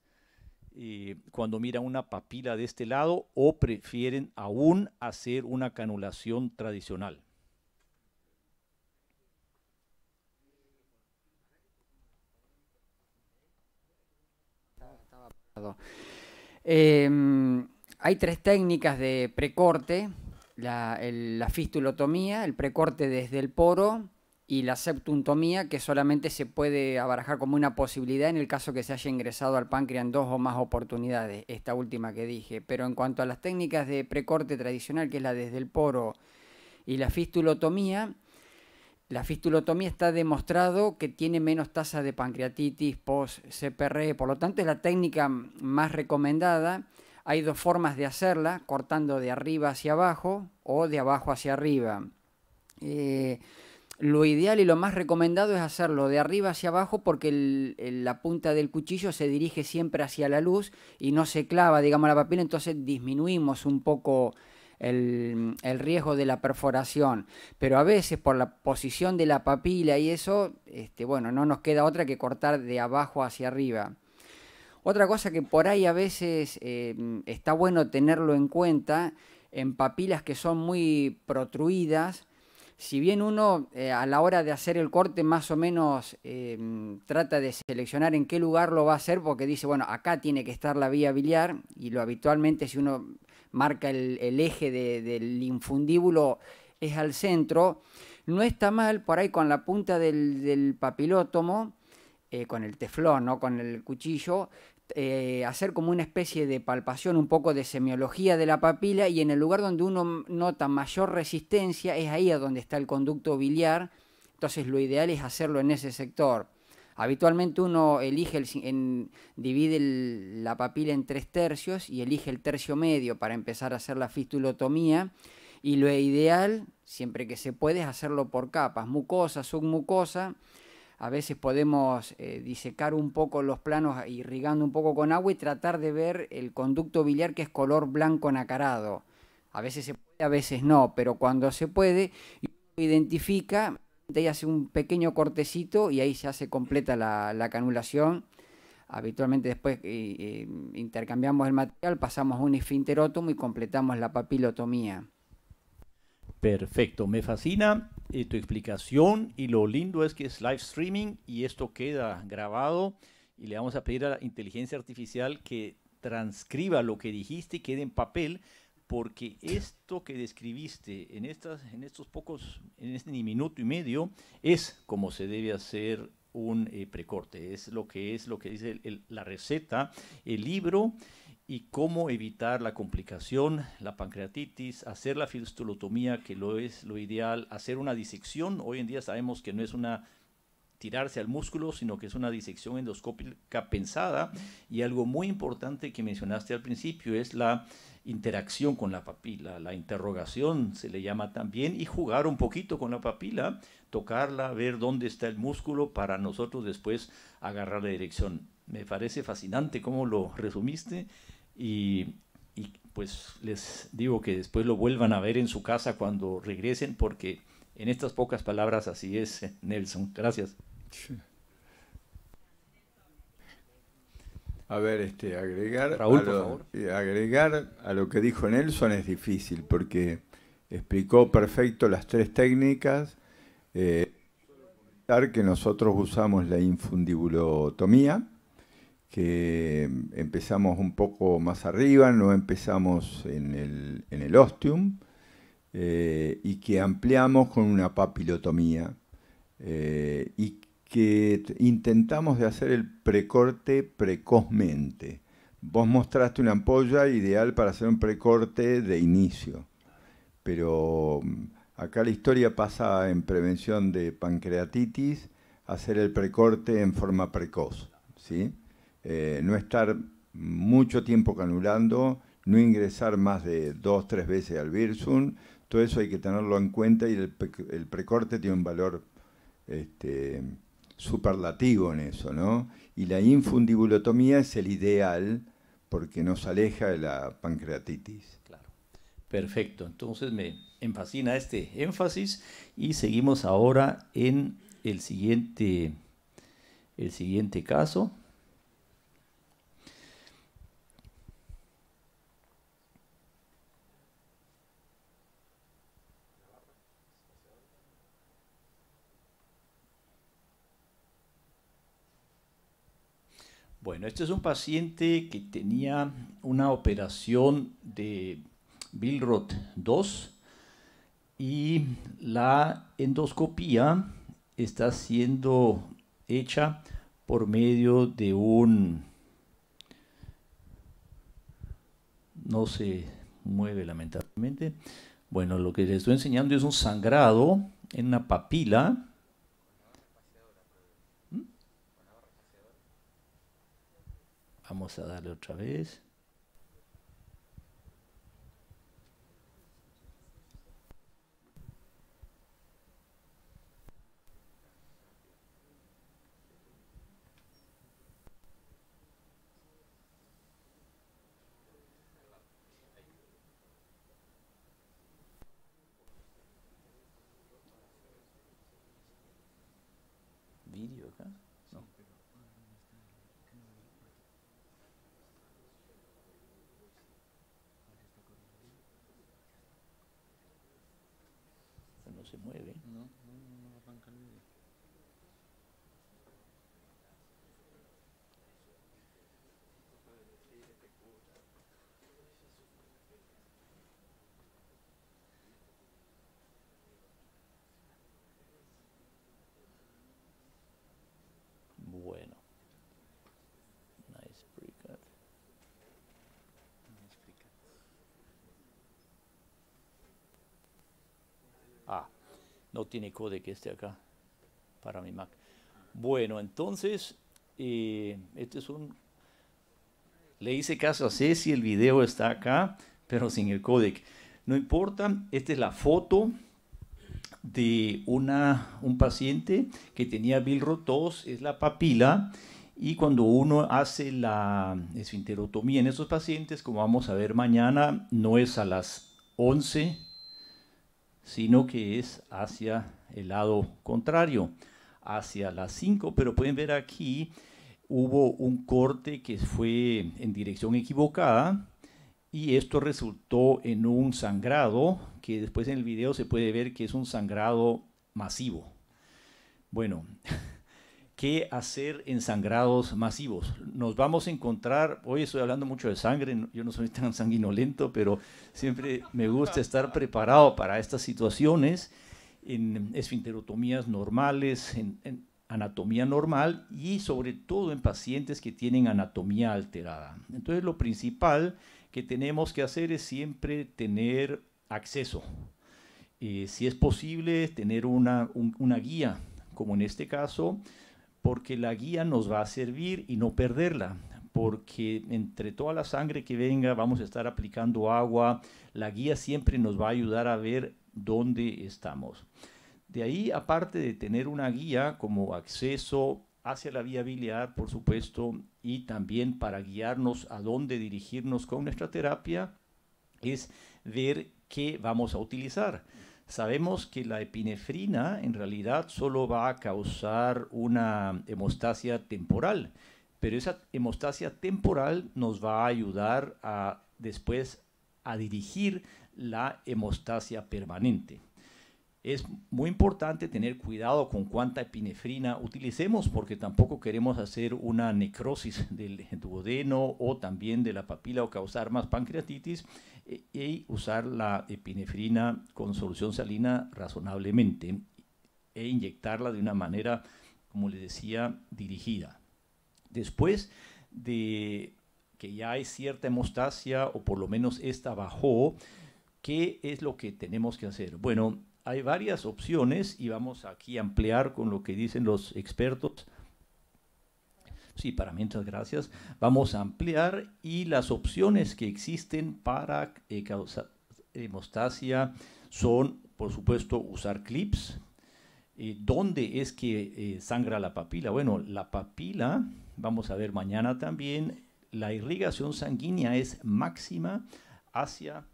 eh, cuando miran una papila de este lado o prefieren aún hacer una canulación tradicional. Em, hay tres técnicas de precorte, la, la fistulotomía, el precorte desde el poro y la septuntomía, que solamente se puede abarajar como una posibilidad en el caso que se haya ingresado al páncreas en dos o más oportunidades, esta última que dije. Pero en cuanto a las técnicas de precorte tradicional, que es la desde el poro y la fistulotomía, la fistulotomía está demostrado que tiene menos tasa de pancreatitis post-CPR, por lo tanto es la técnica más recomendada. Hay dos formas de hacerla, cortando de arriba hacia abajo o de abajo hacia arriba. Eh, lo ideal y lo más recomendado es hacerlo de arriba hacia abajo porque la punta del cuchillo se dirige siempre hacia la luz y no se clava, digamos, la papila, entonces disminuimos un poco el, riesgo de la perforación, pero a veces por la posición de la papila y eso, este, bueno, no nos queda otra que cortar de abajo hacia arriba. Otra cosa que por ahí a veces eh, está bueno tenerlo en cuenta, en papilas que son muy protruidas, si bien uno eh, a la hora de hacer el corte más o menos eh, trata de seleccionar en qué lugar lo va a hacer, porque dice, bueno, acá tiene que estar la vía biliar, y lo habitualmente si uno marca el, eje del infundíbulo, es al centro, no está mal por ahí con la punta del, papilótomo, eh, con el teflón, ¿no? con el cuchillo, eh, hacer como una especie de palpación, un poco de semiología de la papila y en el lugar donde uno nota mayor resistencia es ahí a donde está el conducto biliar, entonces lo ideal es hacerlo en ese sector. Habitualmente uno elige el, divide la papila en tres tercios y elige el tercio medio para empezar a hacer la fistulotomía. Y lo ideal, siempre que se puede, es hacerlo por capas, mucosa, submucosa. A veces podemos eh, disecar un poco los planos irrigando un poco con agua y tratar de ver el conducto biliar que es color blanco nacarado. A veces se puede, a veces no, pero cuando se puede, identifica ahí hace un pequeño cortecito y ahí ya se completa la, la canulación. Habitualmente después eh, eh, intercambiamos el material, pasamos un esfinterótomo y completamos la papilotomía. Perfecto, me fascina eh, tu explicación y lo lindo es que es live streaming y esto queda grabado y le vamos a pedir a la inteligencia artificial que transcriba lo que dijiste y quede en papel porque esto que describiste en, estas, en estos pocos, en este minuto y medio, es como se debe hacer un eh, precorte, es lo que es lo que dice la receta, el libro y cómo evitar la complicación, la pancreatitis, hacer la fistulotomía, que lo es lo ideal, hacer una disección, hoy en día sabemos que no es una tirarse al músculo, sino que es una disección endoscópica pensada y algo muy importante que mencionaste al principio es la interacción con la papila, la interrogación se le llama también, y jugar un poquito con la papila, tocarla, ver dónde está el músculo para nosotros después agarrar la dirección. Me parece fascinante cómo lo resumiste y, pues les digo que después lo vuelvan a ver en su casa cuando regresen porque en estas pocas palabras así es, Nelson. Gracias. A ver, este, agregar, a lo, agregar a lo que dijo Nelson es difícil porque explicó perfecto las tres técnicas. Eh, que nosotros usamos la infundibulotomía, que empezamos un poco más arriba, no empezamos en el, en ostium, eh, y que ampliamos con una papilotomía, eh, y que intentamos de hacer el precorte precozmente. Vos mostraste una ampolla ideal para hacer un precorte de inicio, pero mm, acá la historia pasa en prevención de pancreatitis, hacer el precorte en forma precoz, ¿sí? Eh, no estar mucho tiempo canulando, no ingresar más de dos, tres veces al virus, todo eso hay que tenerlo en cuenta y el, precorte tiene un valor este, superlativo en eso, ¿no? Y la infundibulotomía es el ideal porque nos aleja de la pancreatitis. Claro. Perfecto. Entonces me fascina este énfasis y seguimos ahora en el siguiente, el siguiente caso. Bueno, este es un paciente que tenía una operación de Billroth 2 y la endoscopía está siendo hecha por medio de un no se mueve lamentablemente bueno lo que les estoy enseñando es un sangrado en una papila Vamos a darle otra vez. No tiene codec este acá para mi Mac. Bueno, entonces, eh, este es un... Le hice caso a Ceci, el video está acá, pero sin el codec. No importa, esta es la foto de una, un paciente que tenía bilrotos, es la papila, y cuando uno hace la esfinterotomía en esos pacientes, como vamos a ver mañana, no es a las 11 sino que es hacia el lado contrario, hacia las 5, pero pueden ver aquí hubo un corte que fue en dirección equivocada y esto resultó en un sangrado que después en el video se puede ver que es un sangrado masivo. Bueno, qué hacer en sangrados masivos. Nos vamos a encontrar, hoy estoy hablando mucho de sangre, yo no soy tan sanguinolento, pero siempre me gusta estar preparado para estas situaciones en esfinterotomías normales, en, anatomía normal y sobre todo en pacientes que tienen anatomía alterada. Entonces lo principal que tenemos que hacer es siempre tener acceso. Eh, si es posible, tener una, una guía, como en este caso, porque la guía nos va a servir y no perderla porque entre toda la sangre que venga vamos a estar aplicando agua, la guía siempre nos va a ayudar a ver dónde estamos. De ahí, aparte de tener una guía como acceso hacia la vía biliar, por supuesto, y también para guiarnos a dónde dirigirnos con nuestra terapia, es ver qué vamos a utilizar. Sabemos que la epinefrina en realidad solo va a causar una hemostasia temporal, pero esa hemostasia temporal nos va a ayudar a después a dirigir la hemostasia permanente. Es muy importante tener cuidado con cuánta epinefrina utilicemos porque tampoco queremos hacer una necrosis del duodeno o también de la papila o causar más pancreatitis y usar la epinefrina con solución salina razonablemente e inyectarla de una manera, como les decía, dirigida. Después de que ya hay cierta hemostasia o por lo menos esta bajó, ¿qué es lo que tenemos que hacer? Bueno, hay varias opciones y vamos aquí a ampliar con lo que dicen los expertos Sí, para mientras, gracias. Vamos a ampliar y las opciones que existen para eh, causar eh, hemostasia son, por supuesto, usar clips. Eh, ¿Dónde es que sangra la papila? Bueno, la papila, vamos a ver mañana también, la irrigación sanguínea es máxima hacia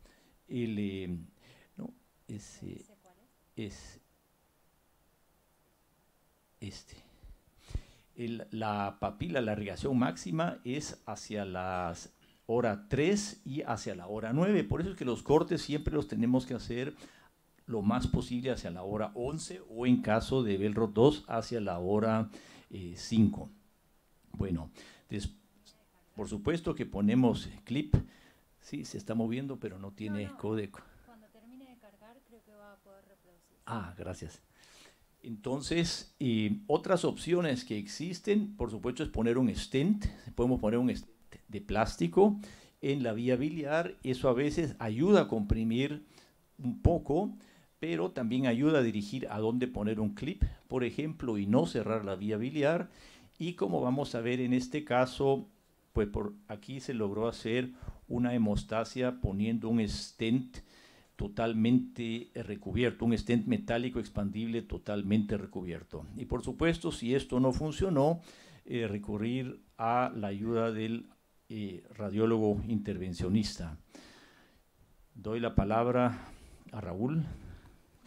el... no, es, es este la papila, la irrigación máxima es hacia las hora 3 y hacia la hora 9. Por eso es que los cortes siempre los tenemos que hacer lo más posible hacia la hora 11 o en caso de Belro 2 hacia la hora 5. Eh, bueno, por supuesto que ponemos clip. Sí, se está moviendo, pero no tiene código. Cuando termine de cargar, creo que va a poder reproducir. Ah, gracias. Entonces, eh, otras opciones que existen, por supuesto, es poner un stent. Podemos poner un stent de plástico en la vía biliar. Eso a veces ayuda a comprimir un poco, pero también ayuda a dirigir a dónde poner un clip, por ejemplo, y no cerrar la vía biliar. Y como vamos a ver en este caso, pues por aquí se logró hacer una hemostasia poniendo un stent totalmente recubierto, un stent metálico expandible totalmente recubierto. Y por supuesto, si esto no funcionó, eh, recurrir a la ayuda del eh, radiólogo intervencionista. Doy la palabra a Raúl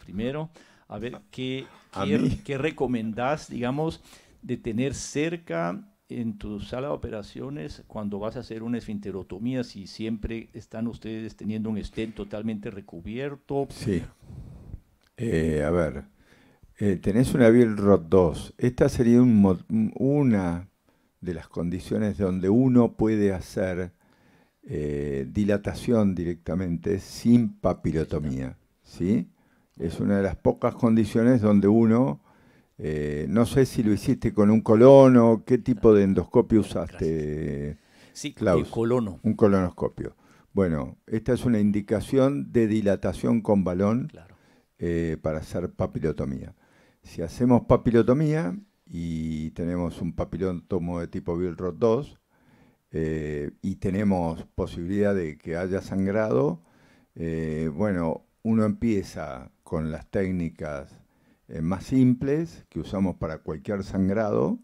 primero, a ver qué, qué, qué recomendás, digamos, de tener cerca en tu sala de operaciones, cuando vas a hacer una esfinterotomía, si siempre están ustedes teniendo un estén totalmente recubierto. Sí. Eh, a ver, eh, tenés una biel rot 2. Esta sería una de las condiciones donde uno puede hacer eh, dilatación directamente sin papirotomía. ¿sí? Es una de las pocas condiciones donde uno eh, no sé si lo hiciste con un colono, qué tipo de endoscopio usaste. Sí, eh, claro el colono. Un colonoscopio. Bueno, esta es una indicación de dilatación con balón eh, para hacer papilotomía. Si hacemos papilotomía y tenemos un papilotomo de tipo Billroth 2 y tenemos posibilidad de que haya sangrado, bueno, uno empieza con las técnicas eh, más simples que usamos para cualquier sangrado.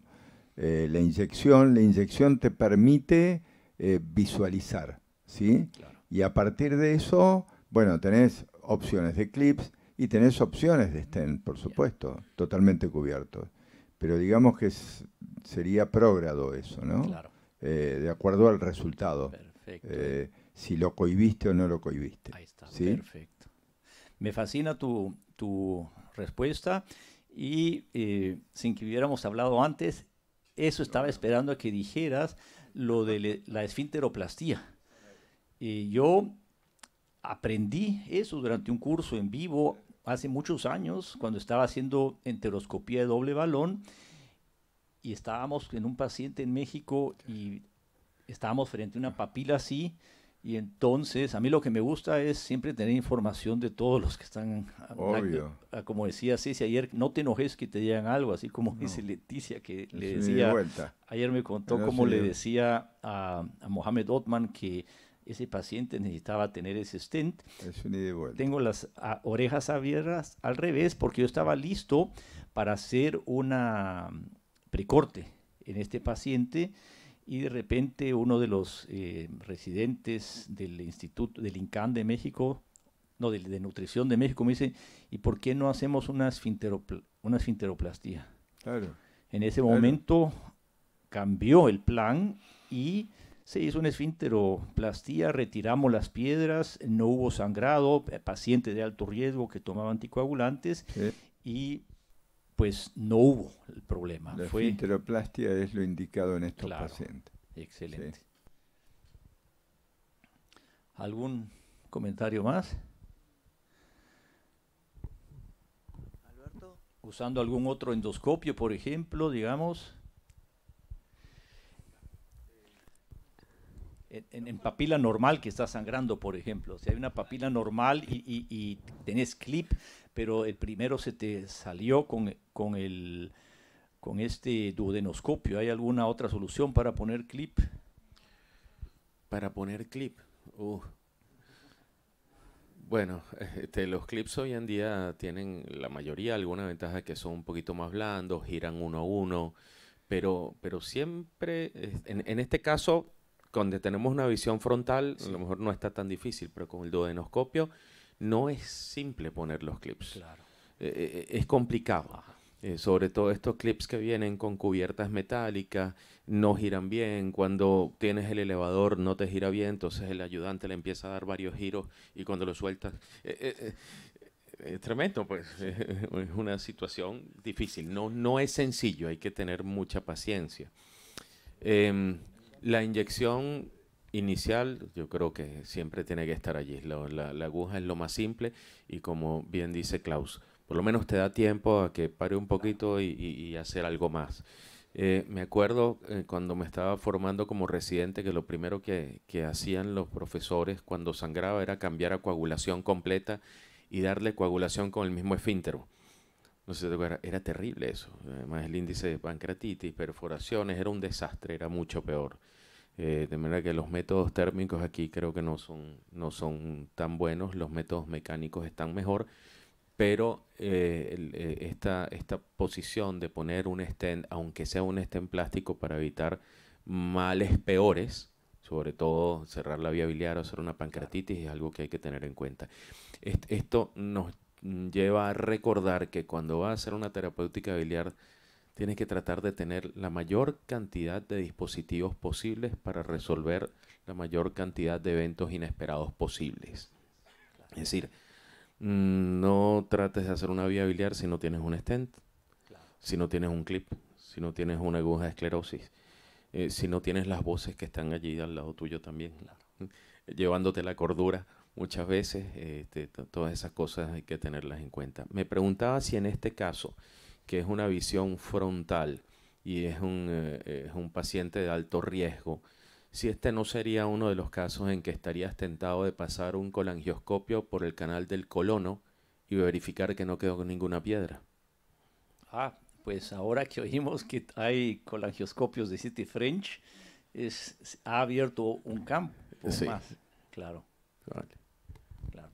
Eh, la inyección, la te permite eh, visualizar, ¿sí? Y a partir de eso, bueno, tenés opciones de clips y tenés opciones de stent, por supuesto, totalmente cubiertos. Pero digamos que sería prógrado eso, ¿no? Claro. de acuerdo al resultado. si lo cohibiste o no lo cohibiste. Ahí está, perfecto. Me fascina tu respuesta y eh, sin que hubiéramos hablado antes, eso estaba esperando a que dijeras lo de la esfinteroplastía. yo aprendí eso durante un curso en vivo hace muchos años, cuando estaba haciendo enteroscopía de doble balón, y estábamos en un paciente en México y estábamos frente a una papila así, y entonces, a mí lo que me gusta es siempre tener información de todos los que están. Obvio. como decía Ceci ayer, no te enojes que te digan algo, así como dice Leticia, que le decía. ayer me contó cómo le decía a, a Mohamed Otman que ese paciente necesitaba tener ese stent. Tengo las orejas abiertas al revés porque yo estaba listo para hacer una mm, precorte en este paciente y de repente uno de los eh, residentes del Instituto del INCAN de México, no, de, de, Nutrición de México, me dice, ¿y por qué no hacemos una, esfinteroplastía? Claro. En ese momento cambió el plan y se hizo una esfinteroplastía, retiramos las piedras, no hubo sangrado, eh, paciente de alto riesgo que tomaba anticoagulantes y pues no hubo el problema. La Fue... es lo indicado en estos pacientes. Excelente. ¿Algún comentario más? Alberto. Usando algún otro endoscopio, por ejemplo, digamos. En, papila normal que está sangrando, por ejemplo. Si hay una papila normal y, y, y tenés clip, pero el primero se te salió con, con, el, con este duodenoscopio. ¿Hay alguna otra solución para poner clip? Para poner clip. Uh. Bueno, este, los clips hoy en día tienen la mayoría alguna ventaja que son un poquito más blandos, giran uno a uno, pero, pero siempre, en, este caso, cuando tenemos una visión frontal, a lo mejor no está tan difícil, pero con el duodenoscopio no es simple poner los clips. Eh, eh, eh, es complicado. sobre todo estos clips que vienen con cubiertas metálicas, no giran bien, cuando tienes el elevador no te gira bien, entonces el ayudante le empieza a dar varios giros y cuando lo sueltas... es tremendo, pues es una situación difícil. No, no es sencillo, hay que tener mucha paciencia. Em, la inyección inicial, yo creo que siempre tiene que estar allí. La, aguja es lo más simple y como bien dice Klaus, por lo menos te da tiempo a que pare un poquito y, hacer algo más. Eh, me acuerdo eh, cuando me estaba formando como residente que lo primero que, hacían los profesores cuando sangraba era cambiar a coagulación completa y darle coagulación con el mismo esfíntero. No sé era terrible eso. Además, el índice de pancreatitis, perforaciones, era un desastre, era mucho peor. Eh, de manera que los métodos térmicos aquí creo que no son, no son tan buenos, los métodos mecánicos están mejor, pero eh, eh, esta, posición de poner un stent, aunque sea un stent plástico, para evitar males peores, sobre todo cerrar la vía biliar o hacer una pancreatitis, es algo que hay que tener en cuenta. esto nos lleva a recordar que cuando va a hacer una terapéutica biliar, tienes que tratar de tener la mayor cantidad de dispositivos posibles para resolver la mayor cantidad de eventos inesperados posibles. Es decir, mm, no trates de hacer una vía biliar si no tienes un stent, si no tienes un clip, si no tienes una aguja de esclerosis, eh, si no tienes las voces que están allí al lado tuyo también, llevándote la cordura muchas veces, este, todas esas cosas hay que tenerlas en cuenta. Me preguntaba si en este caso que es una visión frontal y eh, es un, paciente de alto riesgo, si este no sería uno de los casos en que estarías tentado de pasar un colangioscopio por el canal del colono y verificar que no quedó ninguna piedra. Ah, pues ahora que oímos que hay colangioscopios de City French, es, ha abierto un campo más. Claro. claro.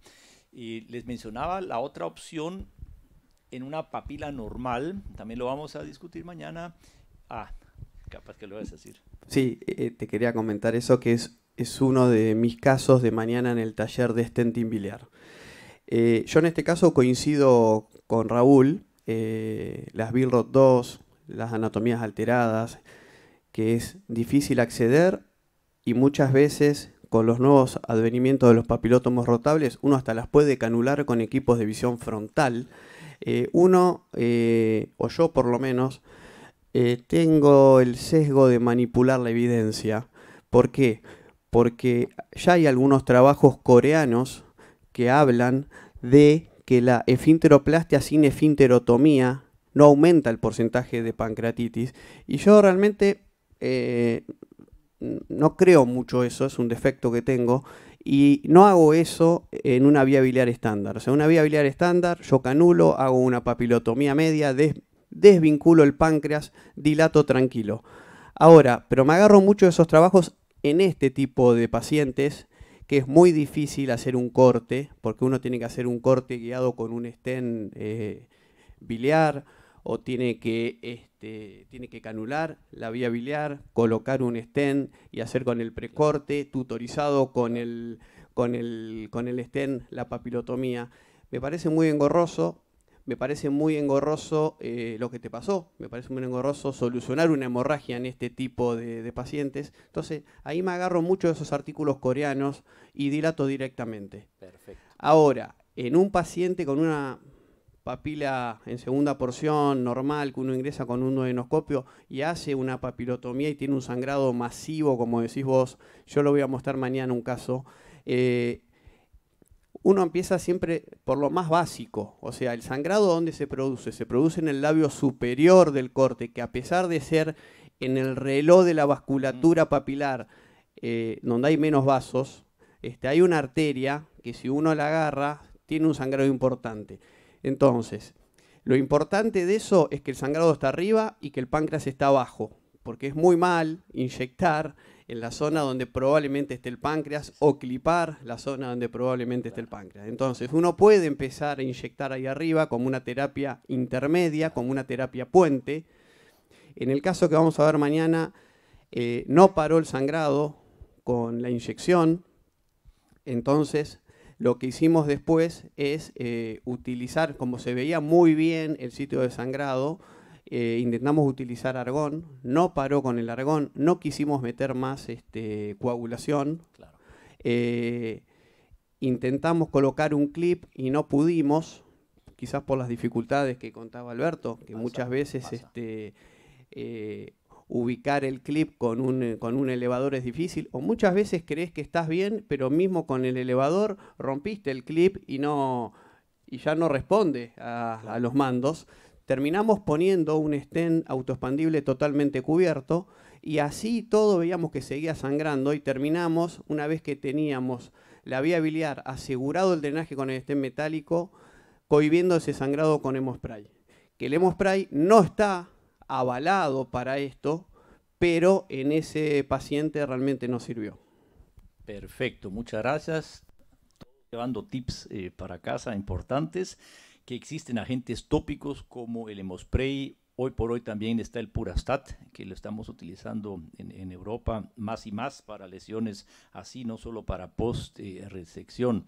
Y les mencionaba la otra opción en una papila normal, también lo vamos a discutir mañana. Ah, capaz que lo vas a decir. Sí, eh, te quería comentar eso, que es, uno de mis casos de mañana en el taller de Stenting Biliar. Eh, yo en este caso coincido con Raúl, eh, las Bilrod 2, las anatomías alteradas, que es difícil acceder y muchas veces con los nuevos advenimientos de los papilótomos rotables uno hasta las puede canular con equipos de visión frontal eh, uno, eh, o yo por lo menos, eh, tengo el sesgo de manipular la evidencia. ¿Por qué? Porque ya hay algunos trabajos coreanos que hablan de que la efinteroplastia sin efinterotomía no aumenta el porcentaje de pancreatitis. Y yo realmente no creo mucho eso, es un defecto que tengo. Y no hago eso en una vía biliar estándar. O sea, una vía biliar estándar, yo canulo, hago una papilotomía media, desvinculo el páncreas, dilato tranquilo. Ahora, pero me agarro mucho de esos trabajos en este tipo de pacientes que es muy difícil hacer un corte, porque uno tiene que hacer un corte guiado con un estén eh, biliar o tiene que, este, tiene que canular la vía biliar, colocar un stent y hacer con el precorte, tutorizado con el, con con el stent la papilotomía. Me parece muy engorroso, me parece muy engorroso eh, lo que te pasó, me parece muy engorroso solucionar una hemorragia en este tipo de, pacientes. Entonces, ahí me agarro mucho de esos artículos coreanos y dilato directamente. Perfecto. Ahora, en un paciente con una papila en segunda porción normal que uno ingresa con un endoscopio y hace una papilotomía y tiene un sangrado masivo, como decís vos, yo lo voy a mostrar mañana un caso, eh, uno empieza siempre por lo más básico, o sea, el sangrado dónde se produce, se produce en el labio superior del corte, que a pesar de ser en el reloj de la vasculatura papilar, eh, donde hay menos vasos, este, hay una arteria que si uno la agarra, tiene un sangrado importante. Entonces, lo importante de eso es que el sangrado está arriba y que el páncreas está abajo, porque es muy mal inyectar en la zona donde probablemente esté el páncreas o clipar la zona donde probablemente esté el páncreas. Entonces, uno puede empezar a inyectar ahí arriba como una terapia intermedia, como una terapia puente. En el caso que vamos a ver mañana, eh, no paró el sangrado con la inyección, entonces lo que hicimos después es eh, utilizar, como se veía muy bien el sitio de sangrado, eh, intentamos utilizar argón, no paró con el argón, no quisimos meter más este, coagulación. Eh, intentamos colocar un clip y no pudimos, quizás por las dificultades que contaba Alberto, que muchas veces este, ubicar el clip con un, eh, con un elevador es difícil, o muchas veces crees que estás bien, pero mismo con el elevador rompiste el clip y, no, y ya no responde a, a los mandos. Terminamos poniendo un estén autoexpandible totalmente cubierto y así todo veíamos que seguía sangrando y terminamos, una vez que teníamos la vía biliar asegurado el drenaje con el estén metálico, cohibiendo ese sangrado con hemospray. Que el hemospray no está avalado para esto, pero en ese paciente realmente no sirvió. Perfecto, muchas gracias. llevando tips eh, para casa importantes que existen agentes tópicos como el hemospray. Hoy por hoy también está el Purastat, que lo estamos utilizando en, Europa más y más para lesiones así, no solo para post-resección.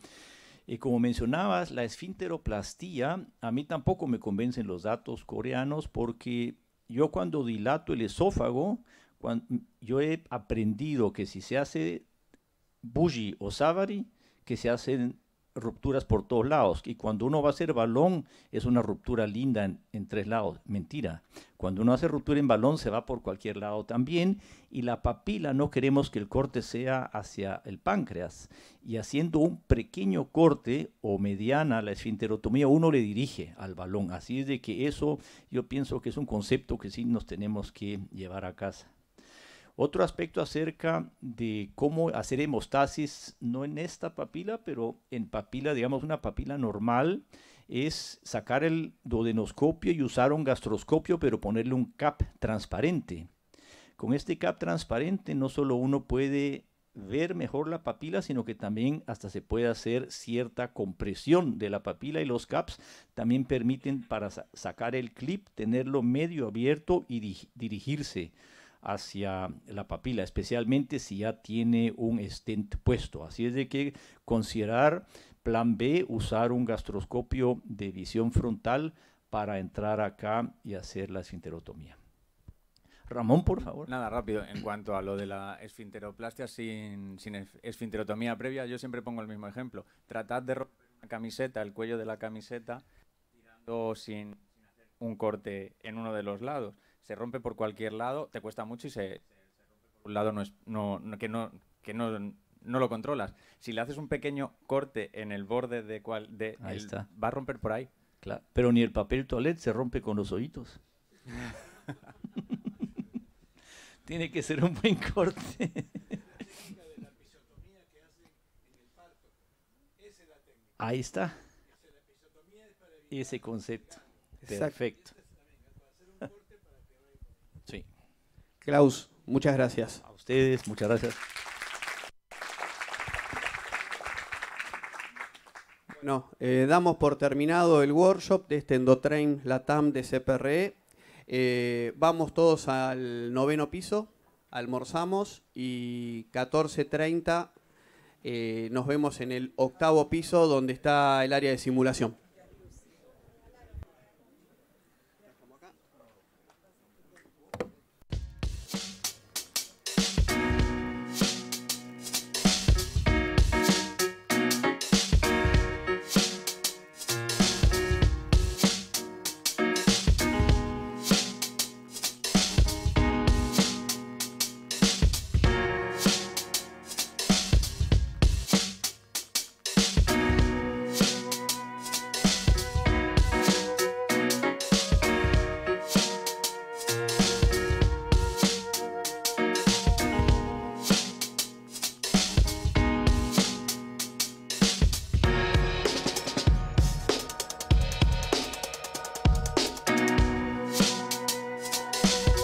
Eh, como mencionabas, la esfinteroplastía, a mí tampoco me convencen los datos coreanos porque yo cuando dilato el esófago, yo he aprendido que si se hace buji o sabari, que se hacen rupturas por todos lados. Y cuando uno va a hacer balón, es una ruptura linda en, tres lados. Mentira. Cuando uno hace ruptura en balón, se va por cualquier lado también. Y la papila, no queremos que el corte sea hacia el páncreas. Y haciendo un pequeño corte o mediana la esfinterotomía, uno le dirige al balón. Así es de que eso yo pienso que es un concepto que sí nos tenemos que llevar a casa. Otro aspecto acerca de cómo hacer hemostasis, no en esta papila, pero en papila, digamos una papila normal, es sacar el dodenoscopio y usar un gastroscopio, pero ponerle un cap transparente. Con este cap transparente no solo uno puede ver mejor la papila, sino que también hasta se puede hacer cierta compresión de la papila y los caps también permiten para sacar el clip tenerlo medio abierto y dirigirse hacia la papila, especialmente si ya tiene un stent puesto. Así es de que considerar plan B, usar un gastroscopio de visión frontal para entrar acá y hacer la esfinterotomía. Ramón, por favor. Nada, rápido. En cuanto a lo de la esfinteroplastia sin, esfinterotomía previa, yo siempre pongo el mismo ejemplo. Tratad de romper una camiseta, el cuello de la camiseta, tirando sin, sin hacer un corte en uno de los lados se rompe por cualquier lado, te cuesta mucho y se, rompe por un lado no es, no, que, no, que no, no lo controlas. Si le haces un pequeño corte en el borde de cual de ahí está. va a romper por ahí. Claro. Pero ni el papel toilet se rompe con los oídos. Tiene que ser un buen corte. Ahí está. Y Ese concepto. Perfecto. Sí. Klaus, muchas gracias. A ustedes, muchas gracias. Bueno, eh, damos por terminado el workshop de este Endotrain Latam de CPRE. Eh, vamos todos al noveno piso, almorzamos y 14.30 eh, nos vemos en el octavo piso donde está el área de simulación.